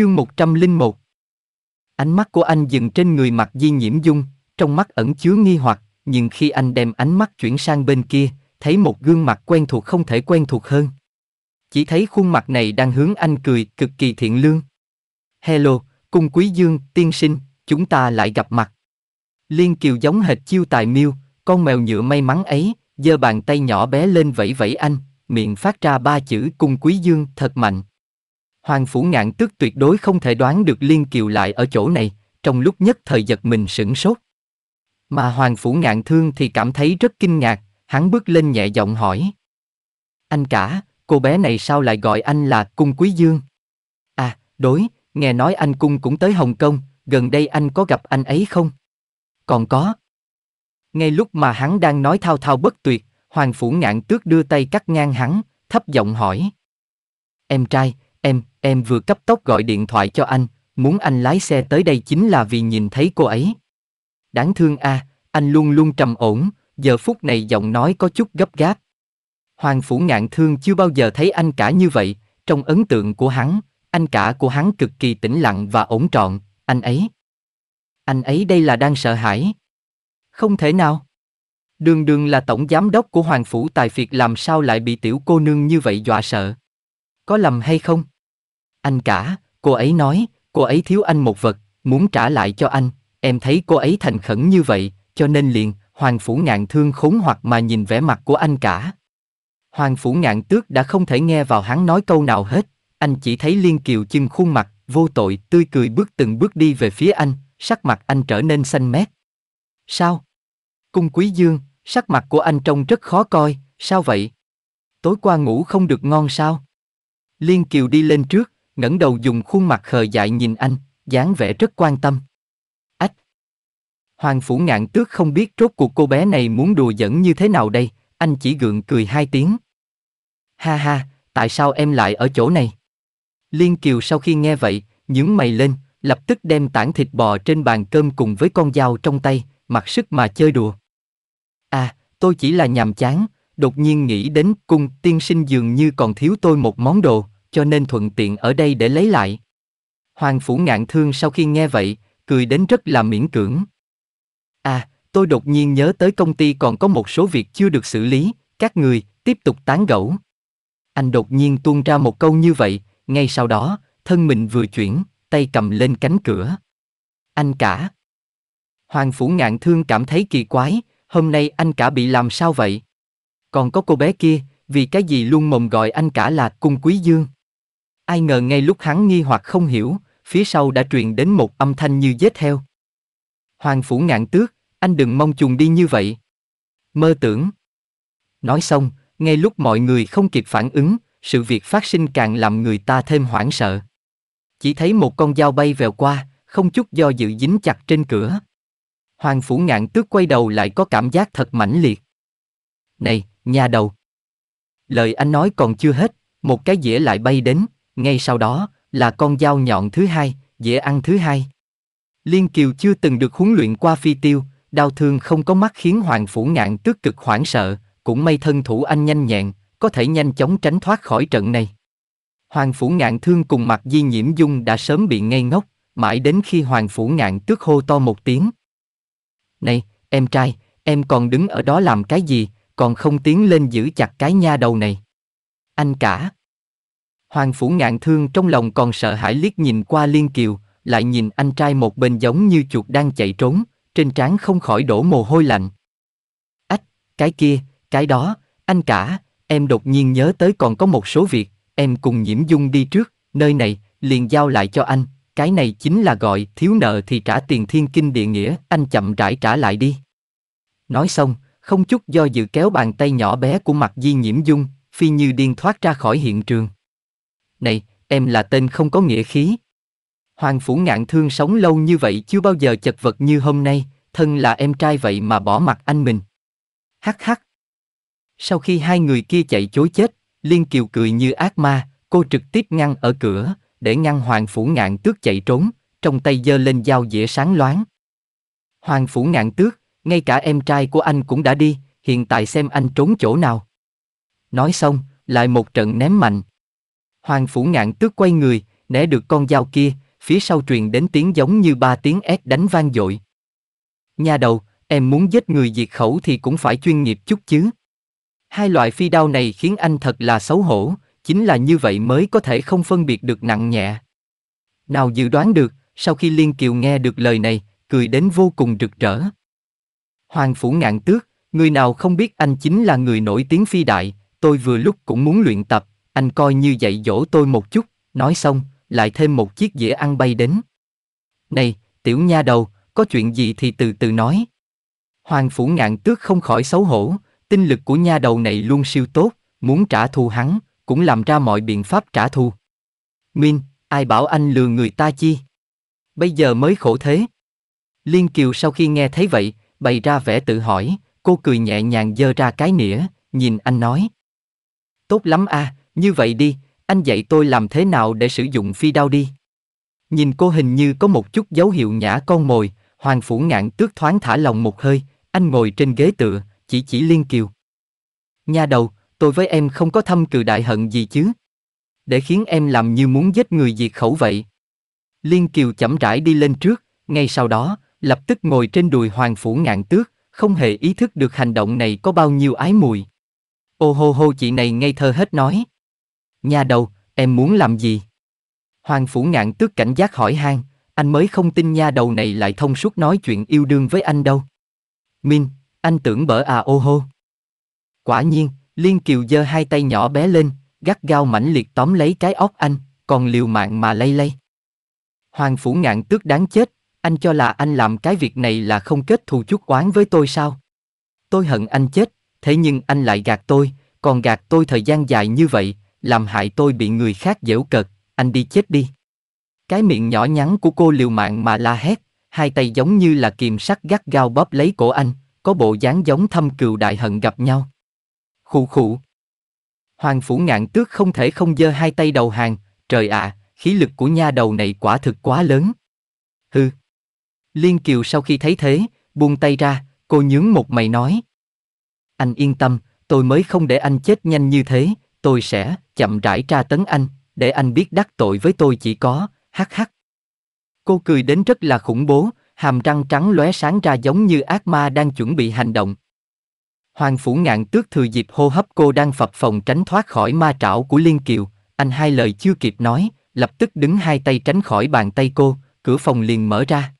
Chương 101 Ánh mắt của anh dừng trên người mặt di nhiễm dung, trong mắt ẩn chứa nghi hoặc, nhưng khi anh đem ánh mắt chuyển sang bên kia, thấy một gương mặt quen thuộc không thể quen thuộc hơn. Chỉ thấy khuôn mặt này đang hướng anh cười, cực kỳ thiện lương. Hello, cung quý dương, tiên sinh, chúng ta lại gặp mặt. Liên Kiều giống hệt chiêu tài miêu, con mèo nhựa may mắn ấy, giơ bàn tay nhỏ bé lên vẫy vẫy anh, miệng phát ra ba chữ cung quý dương thật mạnh. Hoàng phủ ngạn tức tuyệt đối không thể đoán được Liên Kiều lại ở chỗ này, trong lúc nhất thời giật mình sửng sốt. Mà Hoàng phủ ngạn thương thì cảm thấy rất kinh ngạc, hắn bước lên nhẹ giọng hỏi. Anh cả, cô bé này sao lại gọi anh là Cung Quý Dương? À, đối, nghe nói anh Cung cũng tới Hồng Kông, gần đây anh có gặp anh ấy không? Còn có. Ngay lúc mà hắn đang nói thao thao bất tuyệt, Hoàng Phủ Ngạn Tước đưa tay cắt ngang hắn, thấp giọng hỏi. Em trai, Em, em vừa cấp tốc gọi điện thoại cho anh, muốn anh lái xe tới đây chính là vì nhìn thấy cô ấy. Đáng thương a, anh luôn luôn trầm ổn, giờ phút này giọng nói có chút gấp gáp. Hoàng Phủ Ngạn Thương chưa bao giờ thấy anh cả như vậy, trong ấn tượng của hắn, anh cả của hắn cực kỳ tĩnh lặng và ổn trọn, anh ấy. Anh ấy đây là đang sợ hãi. Không thể nào. Đường đường là tổng giám đốc của Hoàng Phủ Tài Phiệt làm sao lại bị tiểu cô nương như vậy dọa sợ. Có lầm hay không? Anh cả, cô ấy nói, cô ấy thiếu anh một vật, muốn trả lại cho anh, em thấy cô ấy thành khẩn như vậy, cho nên liền, Hoàng Phủ Ngạn thương khốn hoặc mà nhìn vẻ mặt của anh cả. Hoàng Phủ Ngạn tước đã không thể nghe vào hắn nói câu nào hết, anh chỉ thấy Liên Kiều chưng khuôn mặt, vô tội, tươi cười bước từng bước đi về phía anh, sắc mặt anh trở nên xanh mét. Sao? Cung Quý Dương, sắc mặt của anh trông rất khó coi, sao vậy? Tối qua ngủ không được ngon sao? Liên Kiều đi lên trước, ngẩng đầu dùng khuôn mặt khờ dại nhìn anh, dáng vẻ rất quan tâm. Ách! Hoàng phủ ngạn tước không biết rốt cuộc cô bé này muốn đùa giỡn như thế nào đây, anh chỉ gượng cười hai tiếng. Ha ha, tại sao em lại ở chỗ này? Liên Kiều sau khi nghe vậy, nhướng mày lên, lập tức đem tảng thịt bò trên bàn cơm cùng với con dao trong tay, mặc sức mà chơi đùa. À, tôi chỉ là nhàm chán, đột nhiên nghĩ đến cung tiên sinh dường như còn thiếu tôi một món đồ cho nên thuận tiện ở đây để lấy lại. Hoàng phủ ngạn thương sau khi nghe vậy, cười đến rất là miễn cưỡng. À, tôi đột nhiên nhớ tới công ty còn có một số việc chưa được xử lý, các người, tiếp tục tán gẫu. Anh đột nhiên tuôn ra một câu như vậy, ngay sau đó, thân mình vừa chuyển, tay cầm lên cánh cửa. Anh cả. Hoàng phủ ngạn thương cảm thấy kỳ quái, hôm nay anh cả bị làm sao vậy? Còn có cô bé kia, vì cái gì luôn mồm gọi anh cả là cung quý dương? Ai ngờ ngay lúc hắn nghi hoặc không hiểu, phía sau đã truyền đến một âm thanh như dết heo. Hoàng phủ ngạn tước, anh đừng mong chùng đi như vậy. Mơ tưởng. Nói xong, ngay lúc mọi người không kịp phản ứng, sự việc phát sinh càng làm người ta thêm hoảng sợ. Chỉ thấy một con dao bay vèo qua, không chút do dự dính chặt trên cửa. Hoàng phủ ngạn tước quay đầu lại có cảm giác thật mãnh liệt. Này, nhà đầu. Lời anh nói còn chưa hết, một cái dĩa lại bay đến, ngay sau đó là con dao nhọn thứ hai, dễ ăn thứ hai. Liên Kiều chưa từng được huấn luyện qua phi tiêu, đau thương không có mắt khiến Hoàng Phủ Ngạn tức cực hoảng sợ, cũng may thân thủ anh nhanh nhẹn, có thể nhanh chóng tránh thoát khỏi trận này. Hoàng Phủ Ngạn thương cùng mặt di nhiễm dung đã sớm bị ngây ngốc, mãi đến khi Hoàng Phủ Ngạn tước hô to một tiếng. Này, em trai, em còn đứng ở đó làm cái gì, còn không tiến lên giữ chặt cái nha đầu này. Anh cả. Hoàng phủ ngạn thương trong lòng còn sợ hãi liếc nhìn qua Liên Kiều, lại nhìn anh trai một bên giống như chuột đang chạy trốn, trên trán không khỏi đổ mồ hôi lạnh. Ách, cái kia, cái đó, anh cả, em đột nhiên nhớ tới còn có một số việc, em cùng Nhiễm Dung đi trước, nơi này, liền giao lại cho anh, cái này chính là gọi thiếu nợ thì trả tiền thiên kinh địa nghĩa, anh chậm rãi trả lại đi. Nói xong, không chút do dự kéo bàn tay nhỏ bé của mặt Di Nhiễm Dung, phi như điên thoát ra khỏi hiện trường này, em là tên không có nghĩa khí. Hoàng Phủ Ngạn Thương sống lâu như vậy chưa bao giờ chật vật như hôm nay, thân là em trai vậy mà bỏ mặt anh mình. Hắc hắc. Sau khi hai người kia chạy chối chết, Liên Kiều cười như ác ma, cô trực tiếp ngăn ở cửa, để ngăn Hoàng Phủ Ngạn Tước chạy trốn, trong tay giơ lên dao dĩa sáng loáng. Hoàng Phủ Ngạn Tước, ngay cả em trai của anh cũng đã đi, hiện tại xem anh trốn chỗ nào. Nói xong, lại một trận ném mạnh, Hoàng phủ ngạn tước quay người, né được con dao kia, phía sau truyền đến tiếng giống như ba tiếng ép đánh vang dội. Nhà đầu, em muốn giết người diệt khẩu thì cũng phải chuyên nghiệp chút chứ. Hai loại phi đao này khiến anh thật là xấu hổ, chính là như vậy mới có thể không phân biệt được nặng nhẹ. Nào dự đoán được, sau khi Liên Kiều nghe được lời này, cười đến vô cùng rực rỡ. Hoàng phủ ngạn tước, người nào không biết anh chính là người nổi tiếng phi đại, tôi vừa lúc cũng muốn luyện tập, anh coi như dạy dỗ tôi một chút, nói xong, lại thêm một chiếc dĩa ăn bay đến. Này, tiểu nha đầu, có chuyện gì thì từ từ nói. Hoàng phủ ngạn tước không khỏi xấu hổ, tinh lực của nha đầu này luôn siêu tốt, muốn trả thù hắn, cũng làm ra mọi biện pháp trả thù. Nguyên, ai bảo anh lừa người ta chi? Bây giờ mới khổ thế. Liên Kiều sau khi nghe thấy vậy, bày ra vẻ tự hỏi, cô cười nhẹ nhàng giơ ra cái nĩa, nhìn anh nói. Tốt lắm a, à, như vậy đi, anh dạy tôi làm thế nào để sử dụng phi đao đi. Nhìn cô hình như có một chút dấu hiệu nhã con mồi, Hoàng Phủ Ngạn tước thoáng thả lòng một hơi, anh ngồi trên ghế tựa, chỉ chỉ Liên Kiều. Nha đầu, tôi với em không có thâm cừ đại hận gì chứ. Để khiến em làm như muốn giết người diệt khẩu vậy. Liên Kiều chậm rãi đi lên trước, ngay sau đó, lập tức ngồi trên đùi Hoàng Phủ Ngạn tước, không hề ý thức được hành động này có bao nhiêu ái mùi. Ô hô hô chị này ngây thơ hết nói, Nhà đầu, em muốn làm gì? Hoàng phủ ngạn tước cảnh giác hỏi han, anh mới không tin nha đầu này lại thông suốt nói chuyện yêu đương với anh đâu. Min, anh tưởng bở à ô hô. Quả nhiên, Liên Kiều giơ hai tay nhỏ bé lên, gắt gao mãnh liệt tóm lấy cái óc anh, còn liều mạng mà lay lay. Hoàng phủ ngạn tước đáng chết, anh cho là anh làm cái việc này là không kết thù chút oán với tôi sao? Tôi hận anh chết, thế nhưng anh lại gạt tôi, còn gạt tôi thời gian dài như vậy, làm hại tôi bị người khác dễu cợt, anh đi chết đi. Cái miệng nhỏ nhắn của cô liều mạng mà la hét, hai tay giống như là kìm sắt gắt gao bóp lấy cổ anh, có bộ dáng giống thâm cừu đại hận gặp nhau. Khụ khụ. Hoàng phủ ngạn tước không thể không giơ hai tay đầu hàng, trời ạ, khí lực của nha đầu này quả thực quá lớn. Hừ. Liên Kiều sau khi thấy thế, buông tay ra, cô nhướng một mày nói. Anh yên tâm, tôi mới không để anh chết nhanh như thế, tôi sẽ chậm rãi tra tấn anh, để anh biết đắc tội với tôi chỉ có, hắc hắc. Cô cười đến rất là khủng bố, hàm răng trắng lóe sáng ra giống như ác ma đang chuẩn bị hành động. Hoàng phủ ngạn tước thừa dịp hô hấp cô đang phập phòng tránh thoát khỏi ma trảo của Liên Kiều, anh hai lời chưa kịp nói, lập tức đứng hai tay tránh khỏi bàn tay cô, cửa phòng liền mở ra.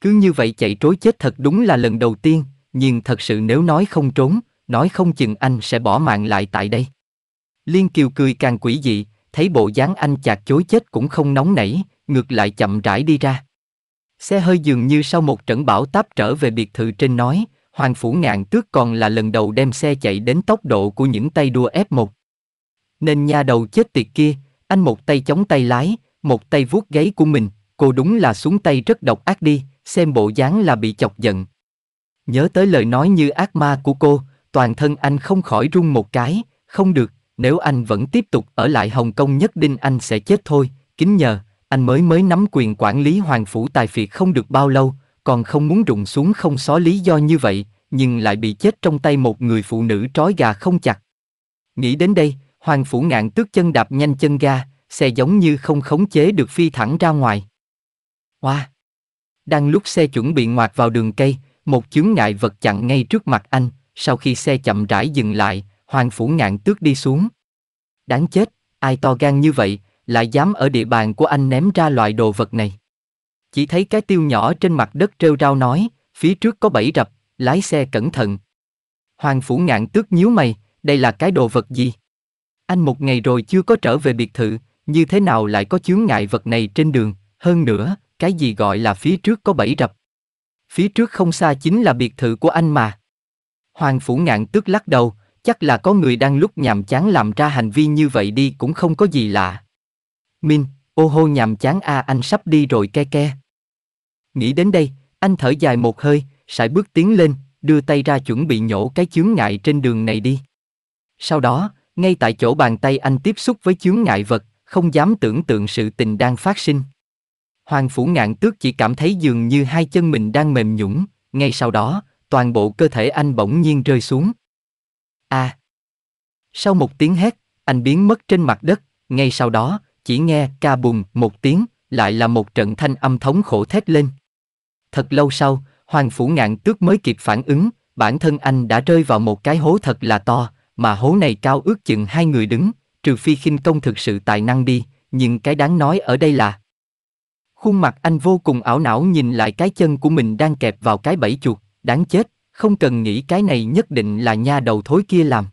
Cứ như vậy chạy trối chết thật đúng là lần đầu tiên, nhưng thật sự nếu nói không trốn, nói không chừng anh sẽ bỏ mạng lại tại đây. Liên Kiều cười càng quỷ dị, thấy bộ dáng anh chạc chối chết cũng không nóng nảy, ngược lại chậm rãi đi ra. Xe hơi dường như sau một trận bão táp trở về biệt thự trên nói, Hoàng Phủ Ngạn Tước còn là lần đầu đem xe chạy đến tốc độ của những tay đua F1. Nên nha đầu chết tiệt kia, anh một tay chống tay lái, một tay vuốt gáy của mình, cô đúng là xuống tay rất độc ác đi, xem bộ dáng là bị chọc giận. Nhớ tới lời nói như ác ma của cô, toàn thân anh không khỏi run một cái, không được, nếu anh vẫn tiếp tục ở lại Hồng Kông nhất định anh sẽ chết thôi, kính nhờ, anh mới mới nắm quyền quản lý Hoàng Phủ Tài Phiệt không được bao lâu, còn không muốn rụng xuống không xó lý do như vậy, nhưng lại bị chết trong tay một người phụ nữ trói gà không chặt. Nghĩ đến đây, Hoàng Phủ Ngạn tước chân đạp nhanh chân ga, xe giống như không khống chế được phi thẳng ra ngoài. Hoa! Wow. Đang lúc xe chuẩn bị ngoặt vào đường cây, một chướng ngại vật chặn ngay trước mặt anh, sau khi xe chậm rãi dừng lại, Hoàng Phủ Ngạn tước đi xuống. Đáng chết, ai to gan như vậy, lại dám ở địa bàn của anh ném ra loại đồ vật này. Chỉ thấy cái tiêu nhỏ trên mặt đất trêu rao nói, phía trước có bẫy rập, lái xe cẩn thận. Hoàng Phủ Ngạn tước nhíu mày, đây là cái đồ vật gì? Anh một ngày rồi chưa có trở về biệt thự, như thế nào lại có chướng ngại vật này trên đường, hơn nữa, cái gì gọi là phía trước có bẫy rập. Phía trước không xa chính là biệt thự của anh mà. Hoàng Phủ Ngạn tước lắc đầu, chắc là có người đang lúc nhàm chán làm ra hành vi như vậy đi cũng không có gì lạ. Min, ô hô nhàm chán a à, anh sắp đi rồi ke ke. Nghĩ đến đây, anh thở dài một hơi, sải bước tiến lên, đưa tay ra chuẩn bị nhổ cái chướng ngại trên đường này đi. Sau đó, ngay tại chỗ bàn tay anh tiếp xúc với chướng ngại vật, không dám tưởng tượng sự tình đang phát sinh. Hoàng phủ ngạn tước chỉ cảm thấy dường như hai chân mình đang mềm nhũng, ngay sau đó, toàn bộ cơ thể anh bỗng nhiên rơi xuống. À! Sau một tiếng hét, anh biến mất trên mặt đất, ngay sau đó, chỉ nghe ca bùm một tiếng, lại là một trận thanh âm thống khổ thét lên. Thật lâu sau, Hoàng Phủ Ngạn Tước mới kịp phản ứng, bản thân anh đã rơi vào một cái hố thật là to, mà hố này cao ước chừng hai người đứng, trừ phi khinh công thực sự tài năng đi, nhưng cái đáng nói ở đây là Khuôn mặt anh vô cùng ảo não nhìn lại cái chân của mình đang kẹp vào cái bẫy chuột, đáng chết, không cần nghĩ cái này nhất định là nha đầu thối kia làm.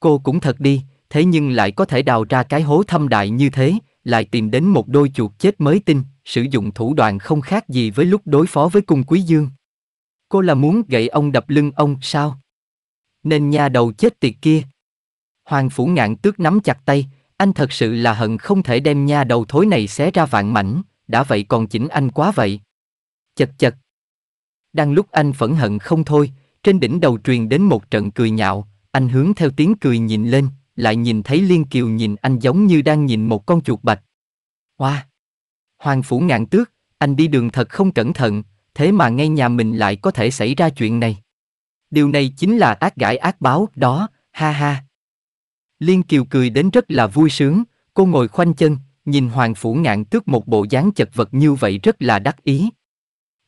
Cô cũng thật đi, thế nhưng lại có thể đào ra cái hố thâm đại như thế, lại tìm đến một đôi chuột chết mới tin, sử dụng thủ đoạn không khác gì với lúc đối phó với cung quý dương. Cô là muốn gậy ông đập lưng ông sao? Nên nha đầu chết tiệt kia. Hoàng phủ ngạn tước nắm chặt tay, anh thật sự là hận không thể đem nha đầu thối này xé ra vạn mảnh, đã vậy còn chỉnh anh quá vậy. Chật chật, đang lúc anh phẫn hận không thôi, trên đỉnh đầu truyền đến một trận cười nhạo, anh hướng theo tiếng cười nhìn lên, lại nhìn thấy Liên Kiều nhìn anh giống như đang nhìn một con chuột bạch. Hoa! Hoàng phủ ngạn tước, anh đi đường thật không cẩn thận, thế mà ngay nhà mình lại có thể xảy ra chuyện này. Điều này chính là ác gãi ác báo đó, ha ha. Liên Kiều cười đến rất là vui sướng, cô ngồi khoanh chân, nhìn Hoàng Phủ Ngạn tước một bộ dáng chật vật như vậy rất là đắc ý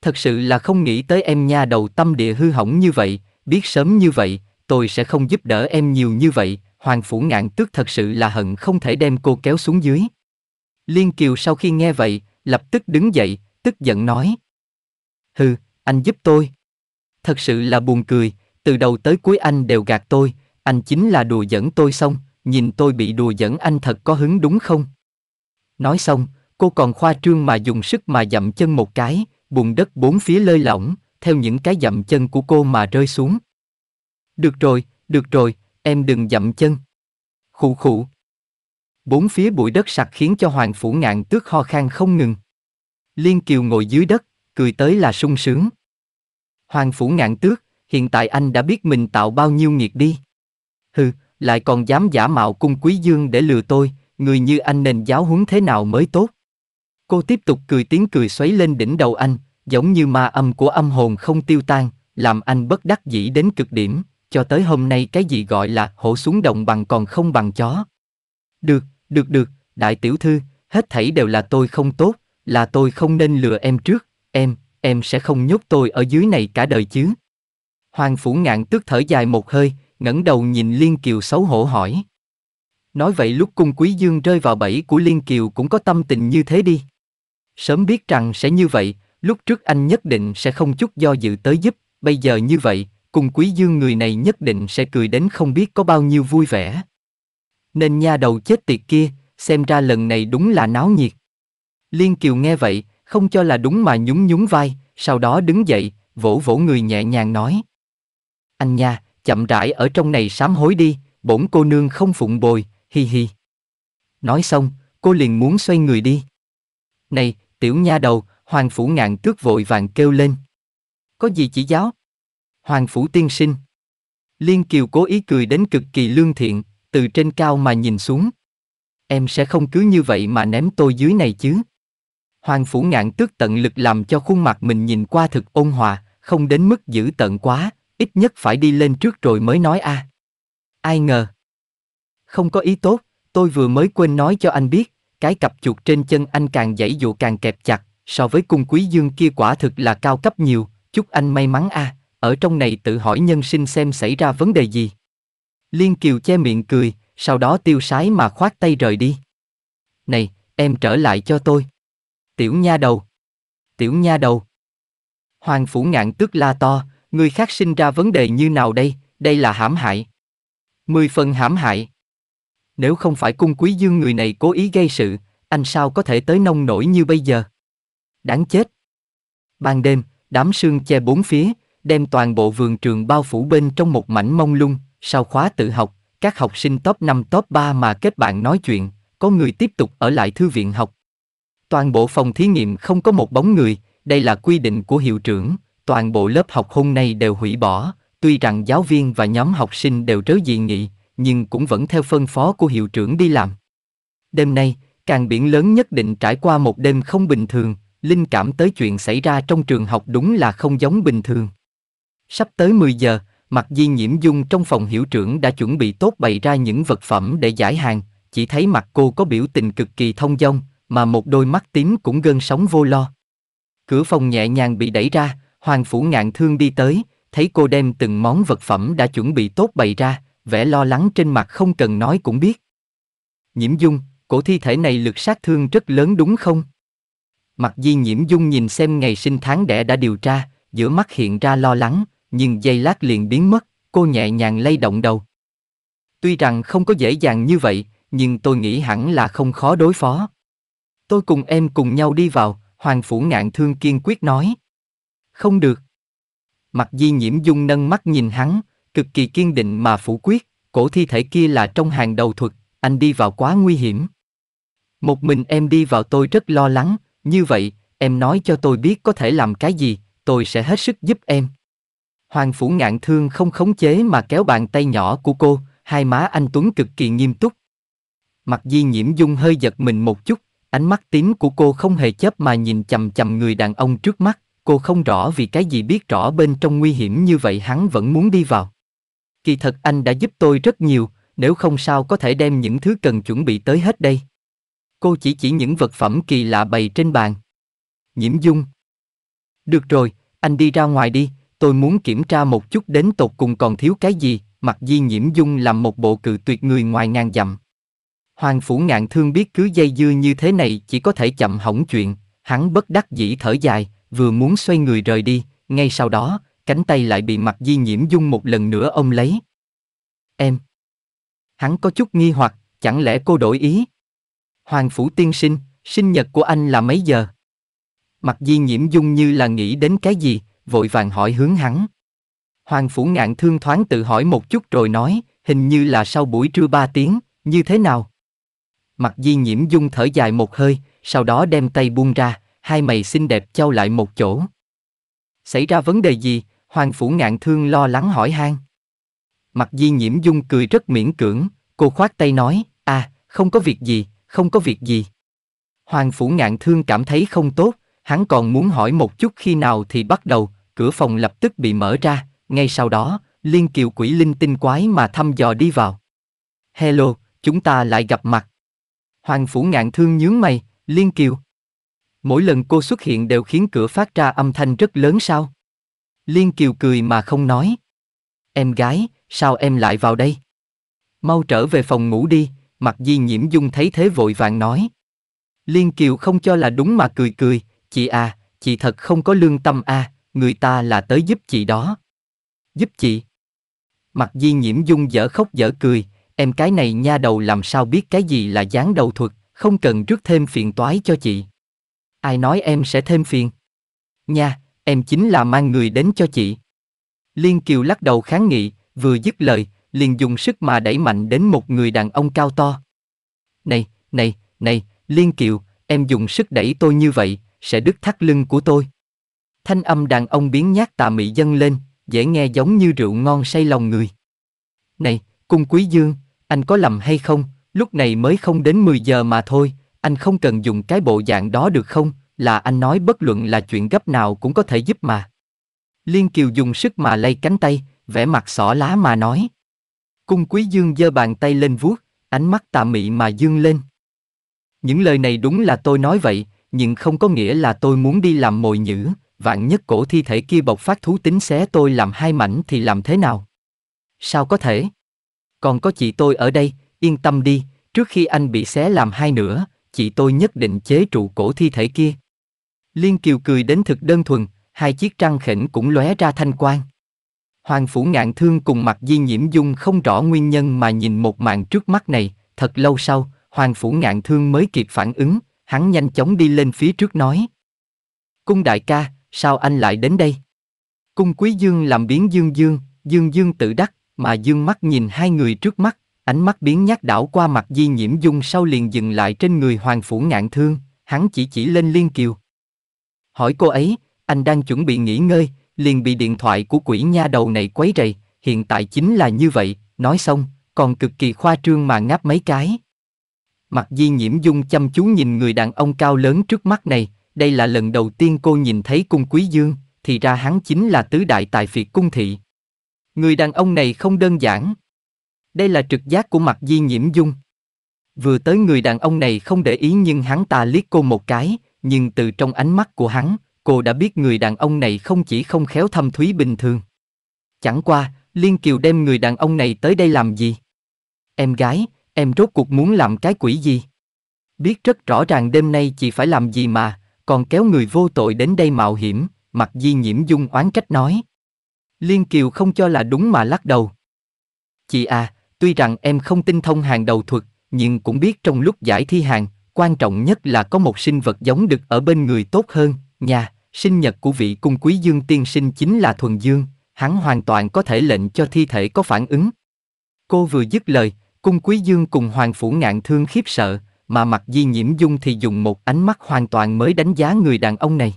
thật sự là không nghĩ tới em nha đầu tâm địa hư hỏng như vậy, biết sớm như vậy, tôi sẽ không giúp đỡ em nhiều như vậy, Hoàng Phủ Ngạn tức thật sự là hận không thể đem cô kéo xuống dưới. Liên Kiều sau khi nghe vậy, lập tức đứng dậy, tức giận nói. Hừ, anh giúp tôi. Thật sự là buồn cười, từ đầu tới cuối anh đều gạt tôi, anh chính là đùa dẫn tôi xong, nhìn tôi bị đùa dẫn anh thật có hứng đúng không? Nói xong, cô còn khoa trương mà dùng sức mà dậm chân một cái, bùn đất bốn phía lơi lỏng, theo những cái dặm chân của cô mà rơi xuống. Được rồi, được rồi, em đừng dặm chân. Khụ khụ. Bốn phía bụi đất sặc khiến cho Hoàng Phủ Ngạn tước ho khan không ngừng. Liên Kiều ngồi dưới đất, cười tới là sung sướng. Hoàng Phủ Ngạn tước, hiện tại anh đã biết mình tạo bao nhiêu nghiệt đi. Hừ, lại còn dám giả mạo cung quý dương để lừa tôi, người như anh nên giáo huấn thế nào mới tốt. Cô tiếp tục cười tiếng cười xoáy lên đỉnh đầu anh, giống như ma âm của âm hồn không tiêu tan, làm anh bất đắc dĩ đến cực điểm, cho tới hôm nay cái gì gọi là hổ xuống đồng bằng còn không bằng chó. Được, được được, đại tiểu thư, hết thảy đều là tôi không tốt, là tôi không nên lừa em trước, em, em sẽ không nhốt tôi ở dưới này cả đời chứ. Hoàng phủ ngạn tức thở dài một hơi, ngẩng đầu nhìn Liên Kiều xấu hổ hỏi. Nói vậy lúc cung quý dương rơi vào bẫy của Liên Kiều cũng có tâm tình như thế đi. Sớm biết rằng sẽ như vậy, lúc trước anh nhất định sẽ không chút do dự tới giúp, bây giờ như vậy, cùng quý dương người này nhất định sẽ cười đến không biết có bao nhiêu vui vẻ. Nên nha đầu chết tiệt kia, xem ra lần này đúng là náo nhiệt. Liên Kiều nghe vậy, không cho là đúng mà nhún nhún vai, sau đó đứng dậy, vỗ vỗ người nhẹ nhàng nói. Anh nha, chậm rãi ở trong này sám hối đi, bổn cô nương không phụng bồi, hi hi. Nói xong, cô liền muốn xoay người đi. Này, tiểu nha đầu, hoàng phủ ngạn tước vội vàng kêu lên. Có gì chỉ giáo? Hoàng phủ tiên sinh. Liên Kiều cố ý cười đến cực kỳ lương thiện, từ trên cao mà nhìn xuống. Em sẽ không cứ như vậy mà ném tôi dưới này chứ. Hoàng phủ ngạn tước tận lực làm cho khuôn mặt mình nhìn qua thực ôn hòa, không đến mức dữ tận quá, ít nhất phải đi lên trước rồi mới nói a. À. Ai ngờ. Không có ý tốt, tôi vừa mới quên nói cho anh biết, cái cặp chuột trên chân anh càng dãy dụ càng kẹp chặt, so với cung quý dương kia quả thực là cao cấp nhiều, chúc anh may mắn a, à, ở trong này tự hỏi nhân sinh xem xảy ra vấn đề gì. Liên Kiều che miệng cười, sau đó tiêu sái mà khoát tay rời đi. Này, em trở lại cho tôi. Tiểu nha đầu. Tiểu nha đầu. Hoàng phủ ngạn tức la to, người khác sinh ra vấn đề như nào đây, đây là hãm hại. Mười phần hãm hại nếu không phải cung quý dương người này cố ý gây sự, anh sao có thể tới nông nổi như bây giờ? Đáng chết! Ban đêm, đám sương che bốn phía, đem toàn bộ vườn trường bao phủ bên trong một mảnh mông lung, sau khóa tự học, các học sinh top 5 top 3 mà kết bạn nói chuyện, có người tiếp tục ở lại thư viện học. Toàn bộ phòng thí nghiệm không có một bóng người, đây là quy định của hiệu trưởng, toàn bộ lớp học hôm nay đều hủy bỏ, tuy rằng giáo viên và nhóm học sinh đều trớ dị nghị, nhưng cũng vẫn theo phân phó của hiệu trưởng đi làm. Đêm nay, càng biển lớn nhất định trải qua một đêm không bình thường, linh cảm tới chuyện xảy ra trong trường học đúng là không giống bình thường. Sắp tới 10 giờ, mặt di nhiễm dung trong phòng hiệu trưởng đã chuẩn bị tốt bày ra những vật phẩm để giải hàng, chỉ thấy mặt cô có biểu tình cực kỳ thông dong, mà một đôi mắt tím cũng gân sóng vô lo. Cửa phòng nhẹ nhàng bị đẩy ra, hoàng phủ ngạn thương đi tới, thấy cô đem từng món vật phẩm đã chuẩn bị tốt bày ra, vẻ lo lắng trên mặt không cần nói cũng biết. Nhiễm Dung, cổ thi thể này lực sát thương rất lớn đúng không? Mặc di Nhiễm Dung nhìn xem ngày sinh tháng đẻ đã điều tra, giữa mắt hiện ra lo lắng, nhưng giây lát liền biến mất, cô nhẹ nhàng lay động đầu. Tuy rằng không có dễ dàng như vậy, nhưng tôi nghĩ hẳn là không khó đối phó. Tôi cùng em cùng nhau đi vào, Hoàng Phủ Ngạn Thương kiên quyết nói. Không được. Mặc di Nhiễm Dung nâng mắt nhìn hắn, cực kỳ kiên định mà phủ quyết, cổ thi thể kia là trong hàng đầu thuật, anh đi vào quá nguy hiểm. Một mình em đi vào tôi rất lo lắng, như vậy, em nói cho tôi biết có thể làm cái gì, tôi sẽ hết sức giúp em. Hoàng phủ ngạn thương không khống chế mà kéo bàn tay nhỏ của cô, hai má anh Tuấn cực kỳ nghiêm túc. Mặt di nhiễm dung hơi giật mình một chút, ánh mắt tím của cô không hề chớp mà nhìn chầm chầm người đàn ông trước mắt, cô không rõ vì cái gì biết rõ bên trong nguy hiểm như vậy hắn vẫn muốn đi vào kỳ thật anh đã giúp tôi rất nhiều, nếu không sao có thể đem những thứ cần chuẩn bị tới hết đây. Cô chỉ chỉ những vật phẩm kỳ lạ bày trên bàn. Nhiễm Dung. Được rồi, anh đi ra ngoài đi, tôi muốn kiểm tra một chút đến tột cùng còn thiếu cái gì, mặc di Nhiễm Dung làm một bộ cự tuyệt người ngoài ngàn dặm. Hoàng Phủ Ngạn Thương biết cứ dây dưa như thế này chỉ có thể chậm hỏng chuyện, hắn bất đắc dĩ thở dài, vừa muốn xoay người rời đi, ngay sau đó, cánh tay lại bị mặt di nhiễm dung một lần nữa ông lấy. Em. Hắn có chút nghi hoặc, chẳng lẽ cô đổi ý? Hoàng Phủ Tiên Sinh, sinh nhật của anh là mấy giờ? Mặt di nhiễm dung như là nghĩ đến cái gì, vội vàng hỏi hướng hắn. Hoàng Phủ Ngạn thương thoáng tự hỏi một chút rồi nói, hình như là sau buổi trưa ba tiếng, như thế nào? Mặt di nhiễm dung thở dài một hơi, sau đó đem tay buông ra, hai mày xinh đẹp trao lại một chỗ. Xảy ra vấn đề gì, Hoàng phủ ngạn thương lo lắng hỏi han. Mặt di nhiễm dung cười rất miễn cưỡng, cô khoát tay nói, à, không có việc gì, không có việc gì. Hoàng phủ ngạn thương cảm thấy không tốt, hắn còn muốn hỏi một chút khi nào thì bắt đầu, cửa phòng lập tức bị mở ra, ngay sau đó, liên kiều quỷ linh tinh quái mà thăm dò đi vào. Hello, chúng ta lại gặp mặt. Hoàng phủ ngạn thương nhướng mày, liên kiều. Mỗi lần cô xuất hiện đều khiến cửa phát ra âm thanh rất lớn sao? Liên Kiều cười mà không nói. Em gái, sao em lại vào đây? Mau trở về phòng ngủ đi, mặt di nhiễm dung thấy thế vội vàng nói. Liên Kiều không cho là đúng mà cười cười, chị à, chị thật không có lương tâm à, người ta là tới giúp chị đó. Giúp chị. Mặt di nhiễm dung dở khóc dở cười, em cái này nha đầu làm sao biết cái gì là dáng đầu thuật, không cần rước thêm phiền toái cho chị. Ai nói em sẽ thêm phiền? Nha, em chính là mang người đến cho chị. Liên Kiều lắc đầu kháng nghị, vừa dứt lời, liền dùng sức mà đẩy mạnh đến một người đàn ông cao to. Này, này, này, Liên Kiều, em dùng sức đẩy tôi như vậy, sẽ đứt thắt lưng của tôi. Thanh âm đàn ông biến nhát tà mị dâng lên, dễ nghe giống như rượu ngon say lòng người. Này, cung quý dương, anh có lầm hay không, lúc này mới không đến 10 giờ mà thôi, anh không cần dùng cái bộ dạng đó được không, là anh nói bất luận là chuyện gấp nào cũng có thể giúp mà. Liên Kiều dùng sức mà lay cánh tay, vẻ mặt xỏ lá mà nói. Cung Quý Dương giơ bàn tay lên vuốt, ánh mắt tà mị mà dương lên. Những lời này đúng là tôi nói vậy, nhưng không có nghĩa là tôi muốn đi làm mồi nhữ, vạn nhất cổ thi thể kia bộc phát thú tính xé tôi làm hai mảnh thì làm thế nào? Sao có thể? Còn có chị tôi ở đây, yên tâm đi, trước khi anh bị xé làm hai nữa, chị tôi nhất định chế trụ cổ thi thể kia. Liên Kiều cười đến thực đơn thuần, hai chiếc trăng khỉnh cũng lóe ra thanh quang. Hoàng phủ ngạn thương cùng mặt di nhiễm dung không rõ nguyên nhân mà nhìn một màn trước mắt này, thật lâu sau, hoàng phủ ngạn thương mới kịp phản ứng, hắn nhanh chóng đi lên phía trước nói. Cung đại ca, sao anh lại đến đây? Cung quý dương làm biến dương dương, dương dương tự đắc, mà dương mắt nhìn hai người trước mắt, ánh mắt biến nhát đảo qua mặt di nhiễm dung sau liền dừng lại trên người hoàng phủ ngạn thương, hắn chỉ chỉ lên liên kiều hỏi cô ấy, anh đang chuẩn bị nghỉ ngơi, liền bị điện thoại của quỷ nha đầu này quấy rầy, hiện tại chính là như vậy, nói xong, còn cực kỳ khoa trương mà ngáp mấy cái. Mặt di nhiễm dung chăm chú nhìn người đàn ông cao lớn trước mắt này, đây là lần đầu tiên cô nhìn thấy cung quý dương, thì ra hắn chính là tứ đại tài phiệt cung thị. Người đàn ông này không đơn giản. Đây là trực giác của mặt di nhiễm dung. Vừa tới người đàn ông này không để ý nhưng hắn ta liếc cô một cái, nhưng từ trong ánh mắt của hắn, cô đã biết người đàn ông này không chỉ không khéo thâm thúy bình thường. Chẳng qua, Liên Kiều đem người đàn ông này tới đây làm gì? Em gái, em rốt cuộc muốn làm cái quỷ gì? Biết rất rõ ràng đêm nay chỉ phải làm gì mà, còn kéo người vô tội đến đây mạo hiểm, mặc di nhiễm dung oán trách nói. Liên Kiều không cho là đúng mà lắc đầu. Chị à, tuy rằng em không tin thông hàng đầu thuật, nhưng cũng biết trong lúc giải thi hàng, quan trọng nhất là có một sinh vật giống đực ở bên người tốt hơn, nhà, sinh nhật của vị cung quý dương tiên sinh chính là thuần dương, hắn hoàn toàn có thể lệnh cho thi thể có phản ứng. Cô vừa dứt lời, cung quý dương cùng hoàng phủ ngạn thương khiếp sợ, mà mặt di nhiễm dung thì dùng một ánh mắt hoàn toàn mới đánh giá người đàn ông này.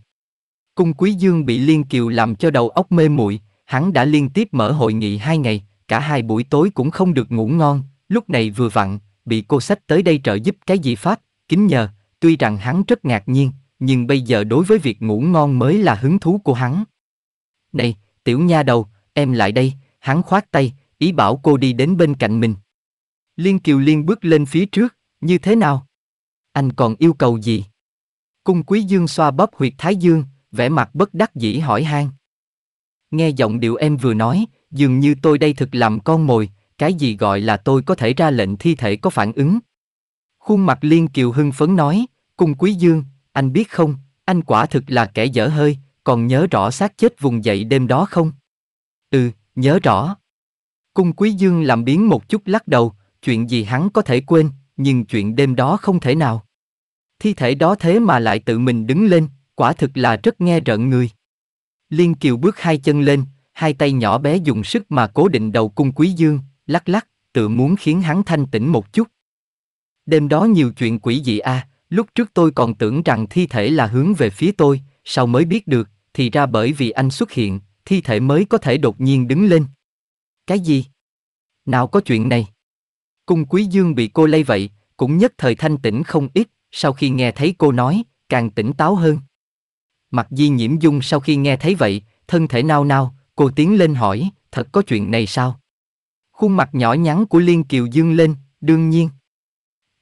Cung quý dương bị liên kiều làm cho đầu óc mê muội, hắn đã liên tiếp mở hội nghị hai ngày, cả hai buổi tối cũng không được ngủ ngon, lúc này vừa vặn, bị cô sách tới đây trợ giúp cái gì phát, kính nhờ, tuy rằng hắn rất ngạc nhiên, nhưng bây giờ đối với việc ngủ ngon mới là hứng thú của hắn. Này, tiểu nha đầu, em lại đây, hắn khoát tay, ý bảo cô đi đến bên cạnh mình. Liên Kiều Liên bước lên phía trước, như thế nào? Anh còn yêu cầu gì? Cung Quý Dương xoa bóp huyệt Thái Dương, vẻ mặt bất đắc dĩ hỏi han. Nghe giọng điệu em vừa nói, dường như tôi đây thực làm con mồi, cái gì gọi là tôi có thể ra lệnh thi thể có phản ứng, Khuôn mặt Liên Kiều hưng phấn nói, cùng Quý Dương, anh biết không, anh quả thực là kẻ dở hơi, còn nhớ rõ xác chết vùng dậy đêm đó không? Ừ, nhớ rõ. Cung Quý Dương làm biến một chút lắc đầu, chuyện gì hắn có thể quên, nhưng chuyện đêm đó không thể nào. Thi thể đó thế mà lại tự mình đứng lên, quả thực là rất nghe rợn người. Liên Kiều bước hai chân lên, hai tay nhỏ bé dùng sức mà cố định đầu cung Quý Dương, lắc lắc, tự muốn khiến hắn thanh tĩnh một chút. Đêm đó nhiều chuyện quỷ dị a, à, lúc trước tôi còn tưởng rằng thi thể là hướng về phía tôi, sau mới biết được, thì ra bởi vì anh xuất hiện, thi thể mới có thể đột nhiên đứng lên. Cái gì? Nào có chuyện này? Cung Quý Dương bị cô lay vậy, cũng nhất thời thanh tĩnh không ít, sau khi nghe thấy cô nói, càng tỉnh táo hơn. Mặt Di Nhiễm Dung sau khi nghe thấy vậy, thân thể nao nao, cô tiến lên hỏi, thật có chuyện này sao? Khuôn mặt nhỏ nhắn của Liên Kiều Dương lên, đương nhiên.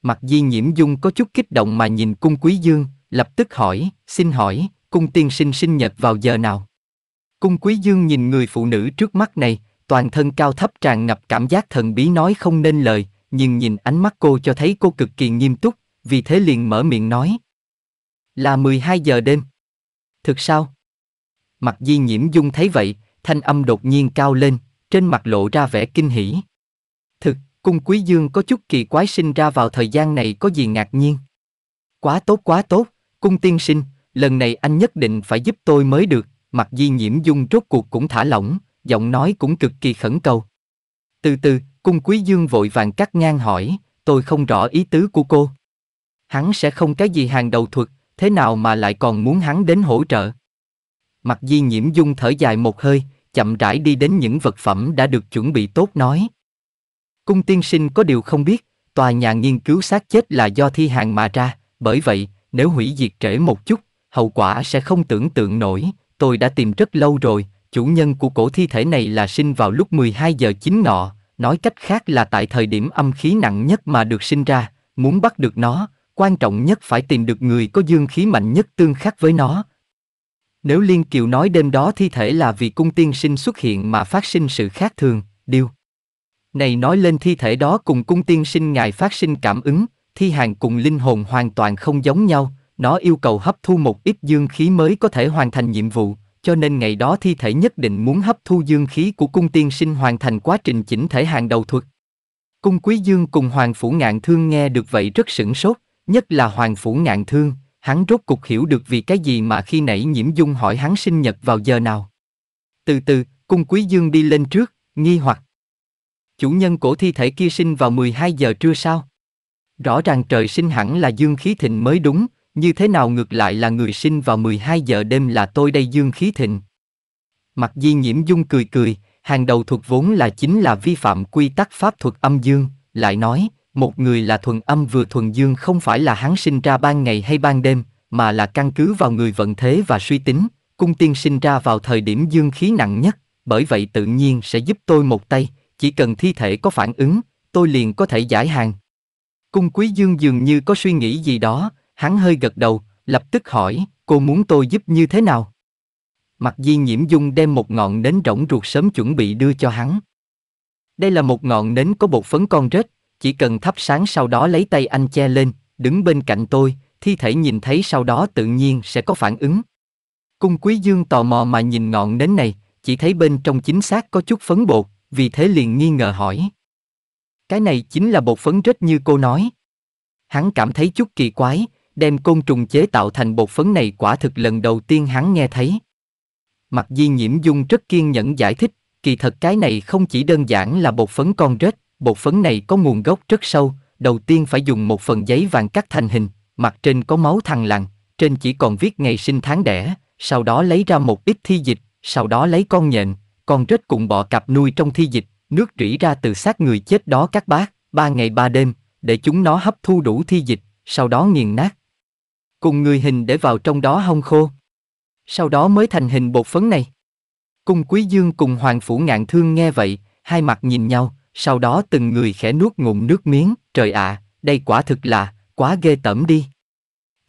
Mặt di nhiễm dung có chút kích động mà nhìn cung quý dương, lập tức hỏi, xin hỏi, cung tiên sinh sinh nhật vào giờ nào? Cung quý dương nhìn người phụ nữ trước mắt này, toàn thân cao thấp tràn ngập cảm giác thần bí nói không nên lời, nhưng nhìn ánh mắt cô cho thấy cô cực kỳ nghiêm túc, vì thế liền mở miệng nói. Là 12 giờ đêm. Thực sao? Mặt di nhiễm dung thấy vậy, thanh âm đột nhiên cao lên, trên mặt lộ ra vẻ kinh hỉ. Thực, cung quý dương có chút kỳ quái sinh ra vào thời gian này có gì ngạc nhiên. Quá tốt quá tốt, cung tiên sinh, lần này anh nhất định phải giúp tôi mới được, mặt di nhiễm dung rốt cuộc cũng thả lỏng, giọng nói cũng cực kỳ khẩn cầu. Từ từ, cung quý dương vội vàng cắt ngang hỏi, tôi không rõ ý tứ của cô. Hắn sẽ không cái gì hàng đầu thuật, thế nào mà lại còn muốn hắn đến hỗ trợ. Mặt di nhiễm dung thở dài một hơi, chậm rãi đi đến những vật phẩm đã được chuẩn bị tốt nói, Cung tiên sinh có điều không biết, tòa nhà nghiên cứu xác chết là do thi hàng mà ra, bởi vậy, nếu hủy diệt trễ một chút, hậu quả sẽ không tưởng tượng nổi, tôi đã tìm rất lâu rồi, chủ nhân của cổ thi thể này là sinh vào lúc 12 giờ chính nọ, nói cách khác là tại thời điểm âm khí nặng nhất mà được sinh ra, muốn bắt được nó, quan trọng nhất phải tìm được người có dương khí mạnh nhất tương khắc với nó. Nếu Liên Kiều nói đêm đó thi thể là vì cung tiên sinh xuất hiện mà phát sinh sự khác thường, điều này nói lên thi thể đó cùng cung tiên sinh ngài phát sinh cảm ứng, thi hàng cùng linh hồn hoàn toàn không giống nhau, nó yêu cầu hấp thu một ít dương khí mới có thể hoàn thành nhiệm vụ, cho nên ngày đó thi thể nhất định muốn hấp thu dương khí của cung tiên sinh hoàn thành quá trình chỉnh thể hàng đầu thuật. Cung Quý Dương cùng Hoàng Phủ Ngạn Thương nghe được vậy rất sửng sốt, nhất là Hoàng Phủ Ngạn Thương, hắn rốt cục hiểu được vì cái gì mà khi nãy Nhiễm Dung hỏi hắn sinh nhật vào giờ nào. Từ từ, Cung Quý Dương đi lên trước, nghi hoặc. Chủ nhân cổ thi thể kia sinh vào 12 giờ trưa sao? Rõ ràng trời sinh hẳn là dương khí thịnh mới đúng, như thế nào ngược lại là người sinh vào 12 giờ đêm là tôi đây dương khí thịnh. mặc di nhiễm dung cười cười, hàng đầu thuộc vốn là chính là vi phạm quy tắc pháp thuật âm dương, lại nói, một người là thuần âm vừa thuần dương không phải là hắn sinh ra ban ngày hay ban đêm, mà là căn cứ vào người vận thế và suy tính, cung tiên sinh ra vào thời điểm dương khí nặng nhất, bởi vậy tự nhiên sẽ giúp tôi một tay, chỉ cần thi thể có phản ứng, tôi liền có thể giải hàng. Cung Quý Dương dường như có suy nghĩ gì đó, hắn hơi gật đầu, lập tức hỏi, cô muốn tôi giúp như thế nào? Mặt Di Nhiễm Dung đem một ngọn nến rỗng ruột sớm chuẩn bị đưa cho hắn. Đây là một ngọn nến có bột phấn con rết, chỉ cần thắp sáng sau đó lấy tay anh che lên, đứng bên cạnh tôi, thi thể nhìn thấy sau đó tự nhiên sẽ có phản ứng. Cung Quý Dương tò mò mà nhìn ngọn nến này, chỉ thấy bên trong chính xác có chút phấn bột, vì thế liền nghi ngờ hỏi. Cái này chính là bột phấn rết như cô nói. Hắn cảm thấy chút kỳ quái, đem côn trùng chế tạo thành bột phấn này quả thực lần đầu tiên hắn nghe thấy. Mặc di nhiễm dung rất kiên nhẫn giải thích, kỳ thật cái này không chỉ đơn giản là bột phấn con rết, bột phấn này có nguồn gốc rất sâu, đầu tiên phải dùng một phần giấy vàng cắt thành hình, mặt trên có máu thằng lằn, trên chỉ còn viết ngày sinh tháng đẻ, sau đó lấy ra một ít thi dịch, sau đó lấy con nhện, còn rết cùng bọ cạp nuôi trong thi dịch, nước rỉ ra từ xác người chết đó các bác, ba ngày ba đêm, để chúng nó hấp thu đủ thi dịch, sau đó nghiền nát. Cùng người hình để vào trong đó hong khô. Sau đó mới thành hình bột phấn này. Cung Quý Dương cùng Hoàng Phủ Ngạn Thương nghe vậy, hai mặt nhìn nhau, sau đó từng người khẽ nuốt ngụm nước miếng, trời ạ, à, đây quả thực là, quá ghê tởm đi.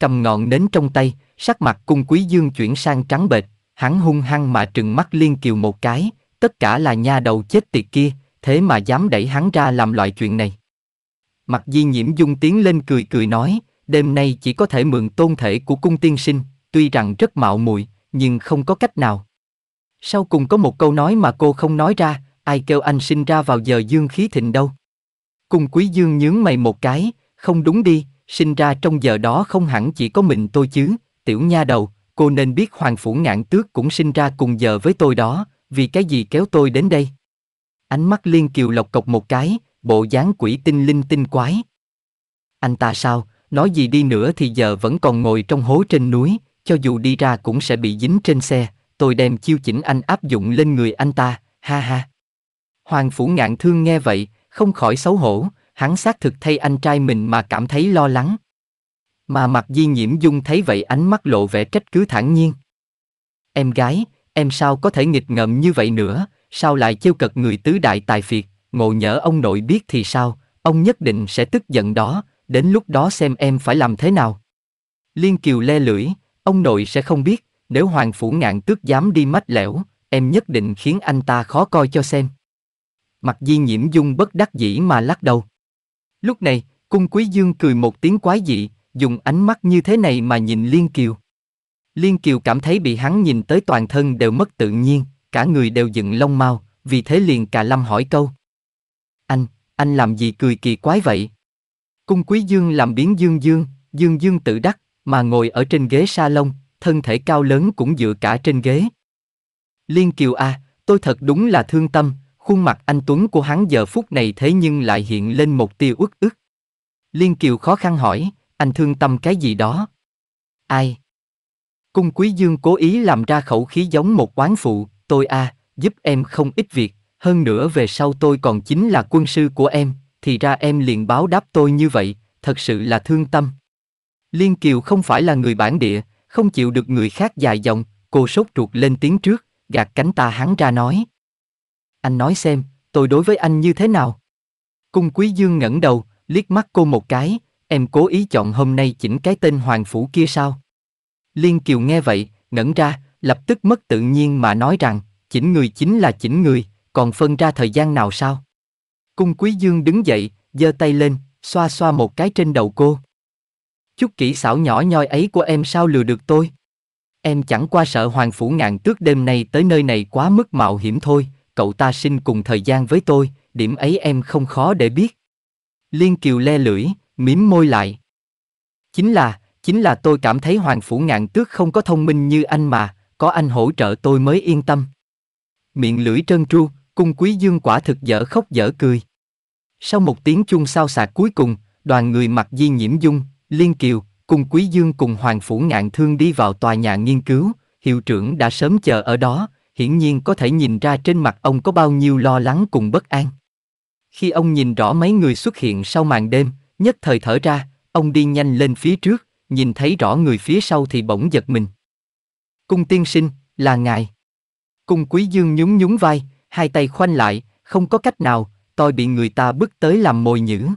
Cầm ngọn nến trong tay, sắc mặt cung Quý Dương chuyển sang trắng bệch, Hắn hung hăng mà trừng mắt Liên Kiều một cái, tất cả là nha đầu chết tiệt kia, thế mà dám đẩy hắn ra làm loại chuyện này. Mặt di nhiễm dung tiếng lên cười cười nói, đêm nay chỉ có thể mượn tôn thể của cung tiên sinh, tuy rằng rất mạo muội, nhưng không có cách nào. Sau cùng có một câu nói mà cô không nói ra, ai kêu anh sinh ra vào giờ dương khí thịnh đâu. Cung quý dương nhướng mày một cái, không đúng đi, sinh ra trong giờ đó không hẳn chỉ có mình tôi chứ, tiểu nha đầu, cô nên biết Hoàng Phủ Ngạn Tước cũng sinh ra cùng giờ với tôi đó, vì cái gì kéo tôi đến đây? Ánh mắt Liên Kiều lộc cộc một cái, bộ dáng quỷ tinh linh tinh quái. Anh ta sao, nói gì đi nữa thì giờ vẫn còn ngồi trong hố trên núi, cho dù đi ra cũng sẽ bị dính trên xe, tôi đem chiêu chỉnh anh áp dụng lên người anh ta, ha ha. Hoàng Phủ Ngạn Thương nghe vậy, không khỏi xấu hổ, hắn xác thực thay anh trai mình mà cảm thấy lo lắng. Mà mặt di nhiễm dung thấy vậy ánh mắt lộ vẻ trách cứ thản nhiên. Em gái, em sao có thể nghịch ngợm như vậy nữa, sao lại trêu cật người tứ đại tài phiệt, ngộ nhỡ ông nội biết thì sao, ông nhất định sẽ tức giận đó, đến lúc đó xem em phải làm thế nào. Liên Kiều le lưỡi, ông nội sẽ không biết, nếu Hoàng Phủ Ngạn tước dám đi mách lẻo, em nhất định khiến anh ta khó coi cho xem. Mặt di nhiễm dung bất đắc dĩ mà lắc đầu. Lúc này, cung quý dương cười một tiếng quái dị, dùng ánh mắt như thế này mà nhìn Liên Kiều. Liên Kiều cảm thấy bị hắn nhìn tới toàn thân đều mất tự nhiên, cả người đều dựng lông mau, vì thế liền cà lâm hỏi câu. Anh, anh làm gì cười kỳ quái vậy? Cung quý dương làm biến dương dương, dương dương tự đắc, mà ngồi ở trên ghế sa lông, thân thể cao lớn cũng dựa cả trên ghế. Liên Kiều A, à, tôi thật đúng là thương tâm, khuôn mặt anh Tuấn của hắn giờ phút này thế nhưng lại hiện lên một tia uất ức. Liên Kiều khó khăn hỏi, anh thương tâm cái gì đó. Ai? Cung Quý Dương cố ý làm ra khẩu khí giống một quán phụ, tôi a, à, giúp em không ít việc, hơn nữa về sau tôi còn chính là quân sư của em, thì ra em liền báo đáp tôi như vậy, thật sự là thương tâm. Liên Kiều không phải là người bản địa, không chịu được người khác dài dòng, cô sốt ruột lên tiếng trước, gạt cánh ta hắn ra nói. Anh nói xem, tôi đối với anh như thế nào? Cung Quý Dương ngẩng đầu, liếc mắt cô một cái, Em cố ý chọn hôm nay chỉnh cái tên Hoàng Phủ kia sao? Liên Kiều nghe vậy, ngẩn ra, lập tức mất tự nhiên mà nói rằng, chỉnh người chính là chỉnh người, còn phân ra thời gian nào sao? Cung Quý Dương đứng dậy, giơ tay lên, xoa xoa một cái trên đầu cô. Chút kỹ xảo nhỏ nhoi ấy của em sao lừa được tôi? Em chẳng qua sợ Hoàng Phủ ngạn tước đêm nay tới nơi này quá mức mạo hiểm thôi, cậu ta sinh cùng thời gian với tôi, điểm ấy em không khó để biết. Liên Kiều le lưỡi, mím môi lại. Chính là, chính là tôi cảm thấy Hoàng Phủ Ngạn Tước không có thông minh như anh mà, có anh hỗ trợ tôi mới yên tâm. Miệng lưỡi trơn tru, cung quý dương quả thực dở khóc dở cười. Sau một tiếng chuông sao sạc cuối cùng, đoàn người mặc di nhiễm dung, liên kiều, cung quý dương cùng Hoàng Phủ Ngạn Thương đi vào tòa nhà nghiên cứu, hiệu trưởng đã sớm chờ ở đó, hiển nhiên có thể nhìn ra trên mặt ông có bao nhiêu lo lắng cùng bất an. Khi ông nhìn rõ mấy người xuất hiện sau màn đêm, Nhất thời thở ra, ông đi nhanh lên phía trước, nhìn thấy rõ người phía sau thì bỗng giật mình. Cung tiên sinh, là ngài. Cung quý dương nhún nhún vai, hai tay khoanh lại, không có cách nào, tôi bị người ta bức tới làm mồi nhữ.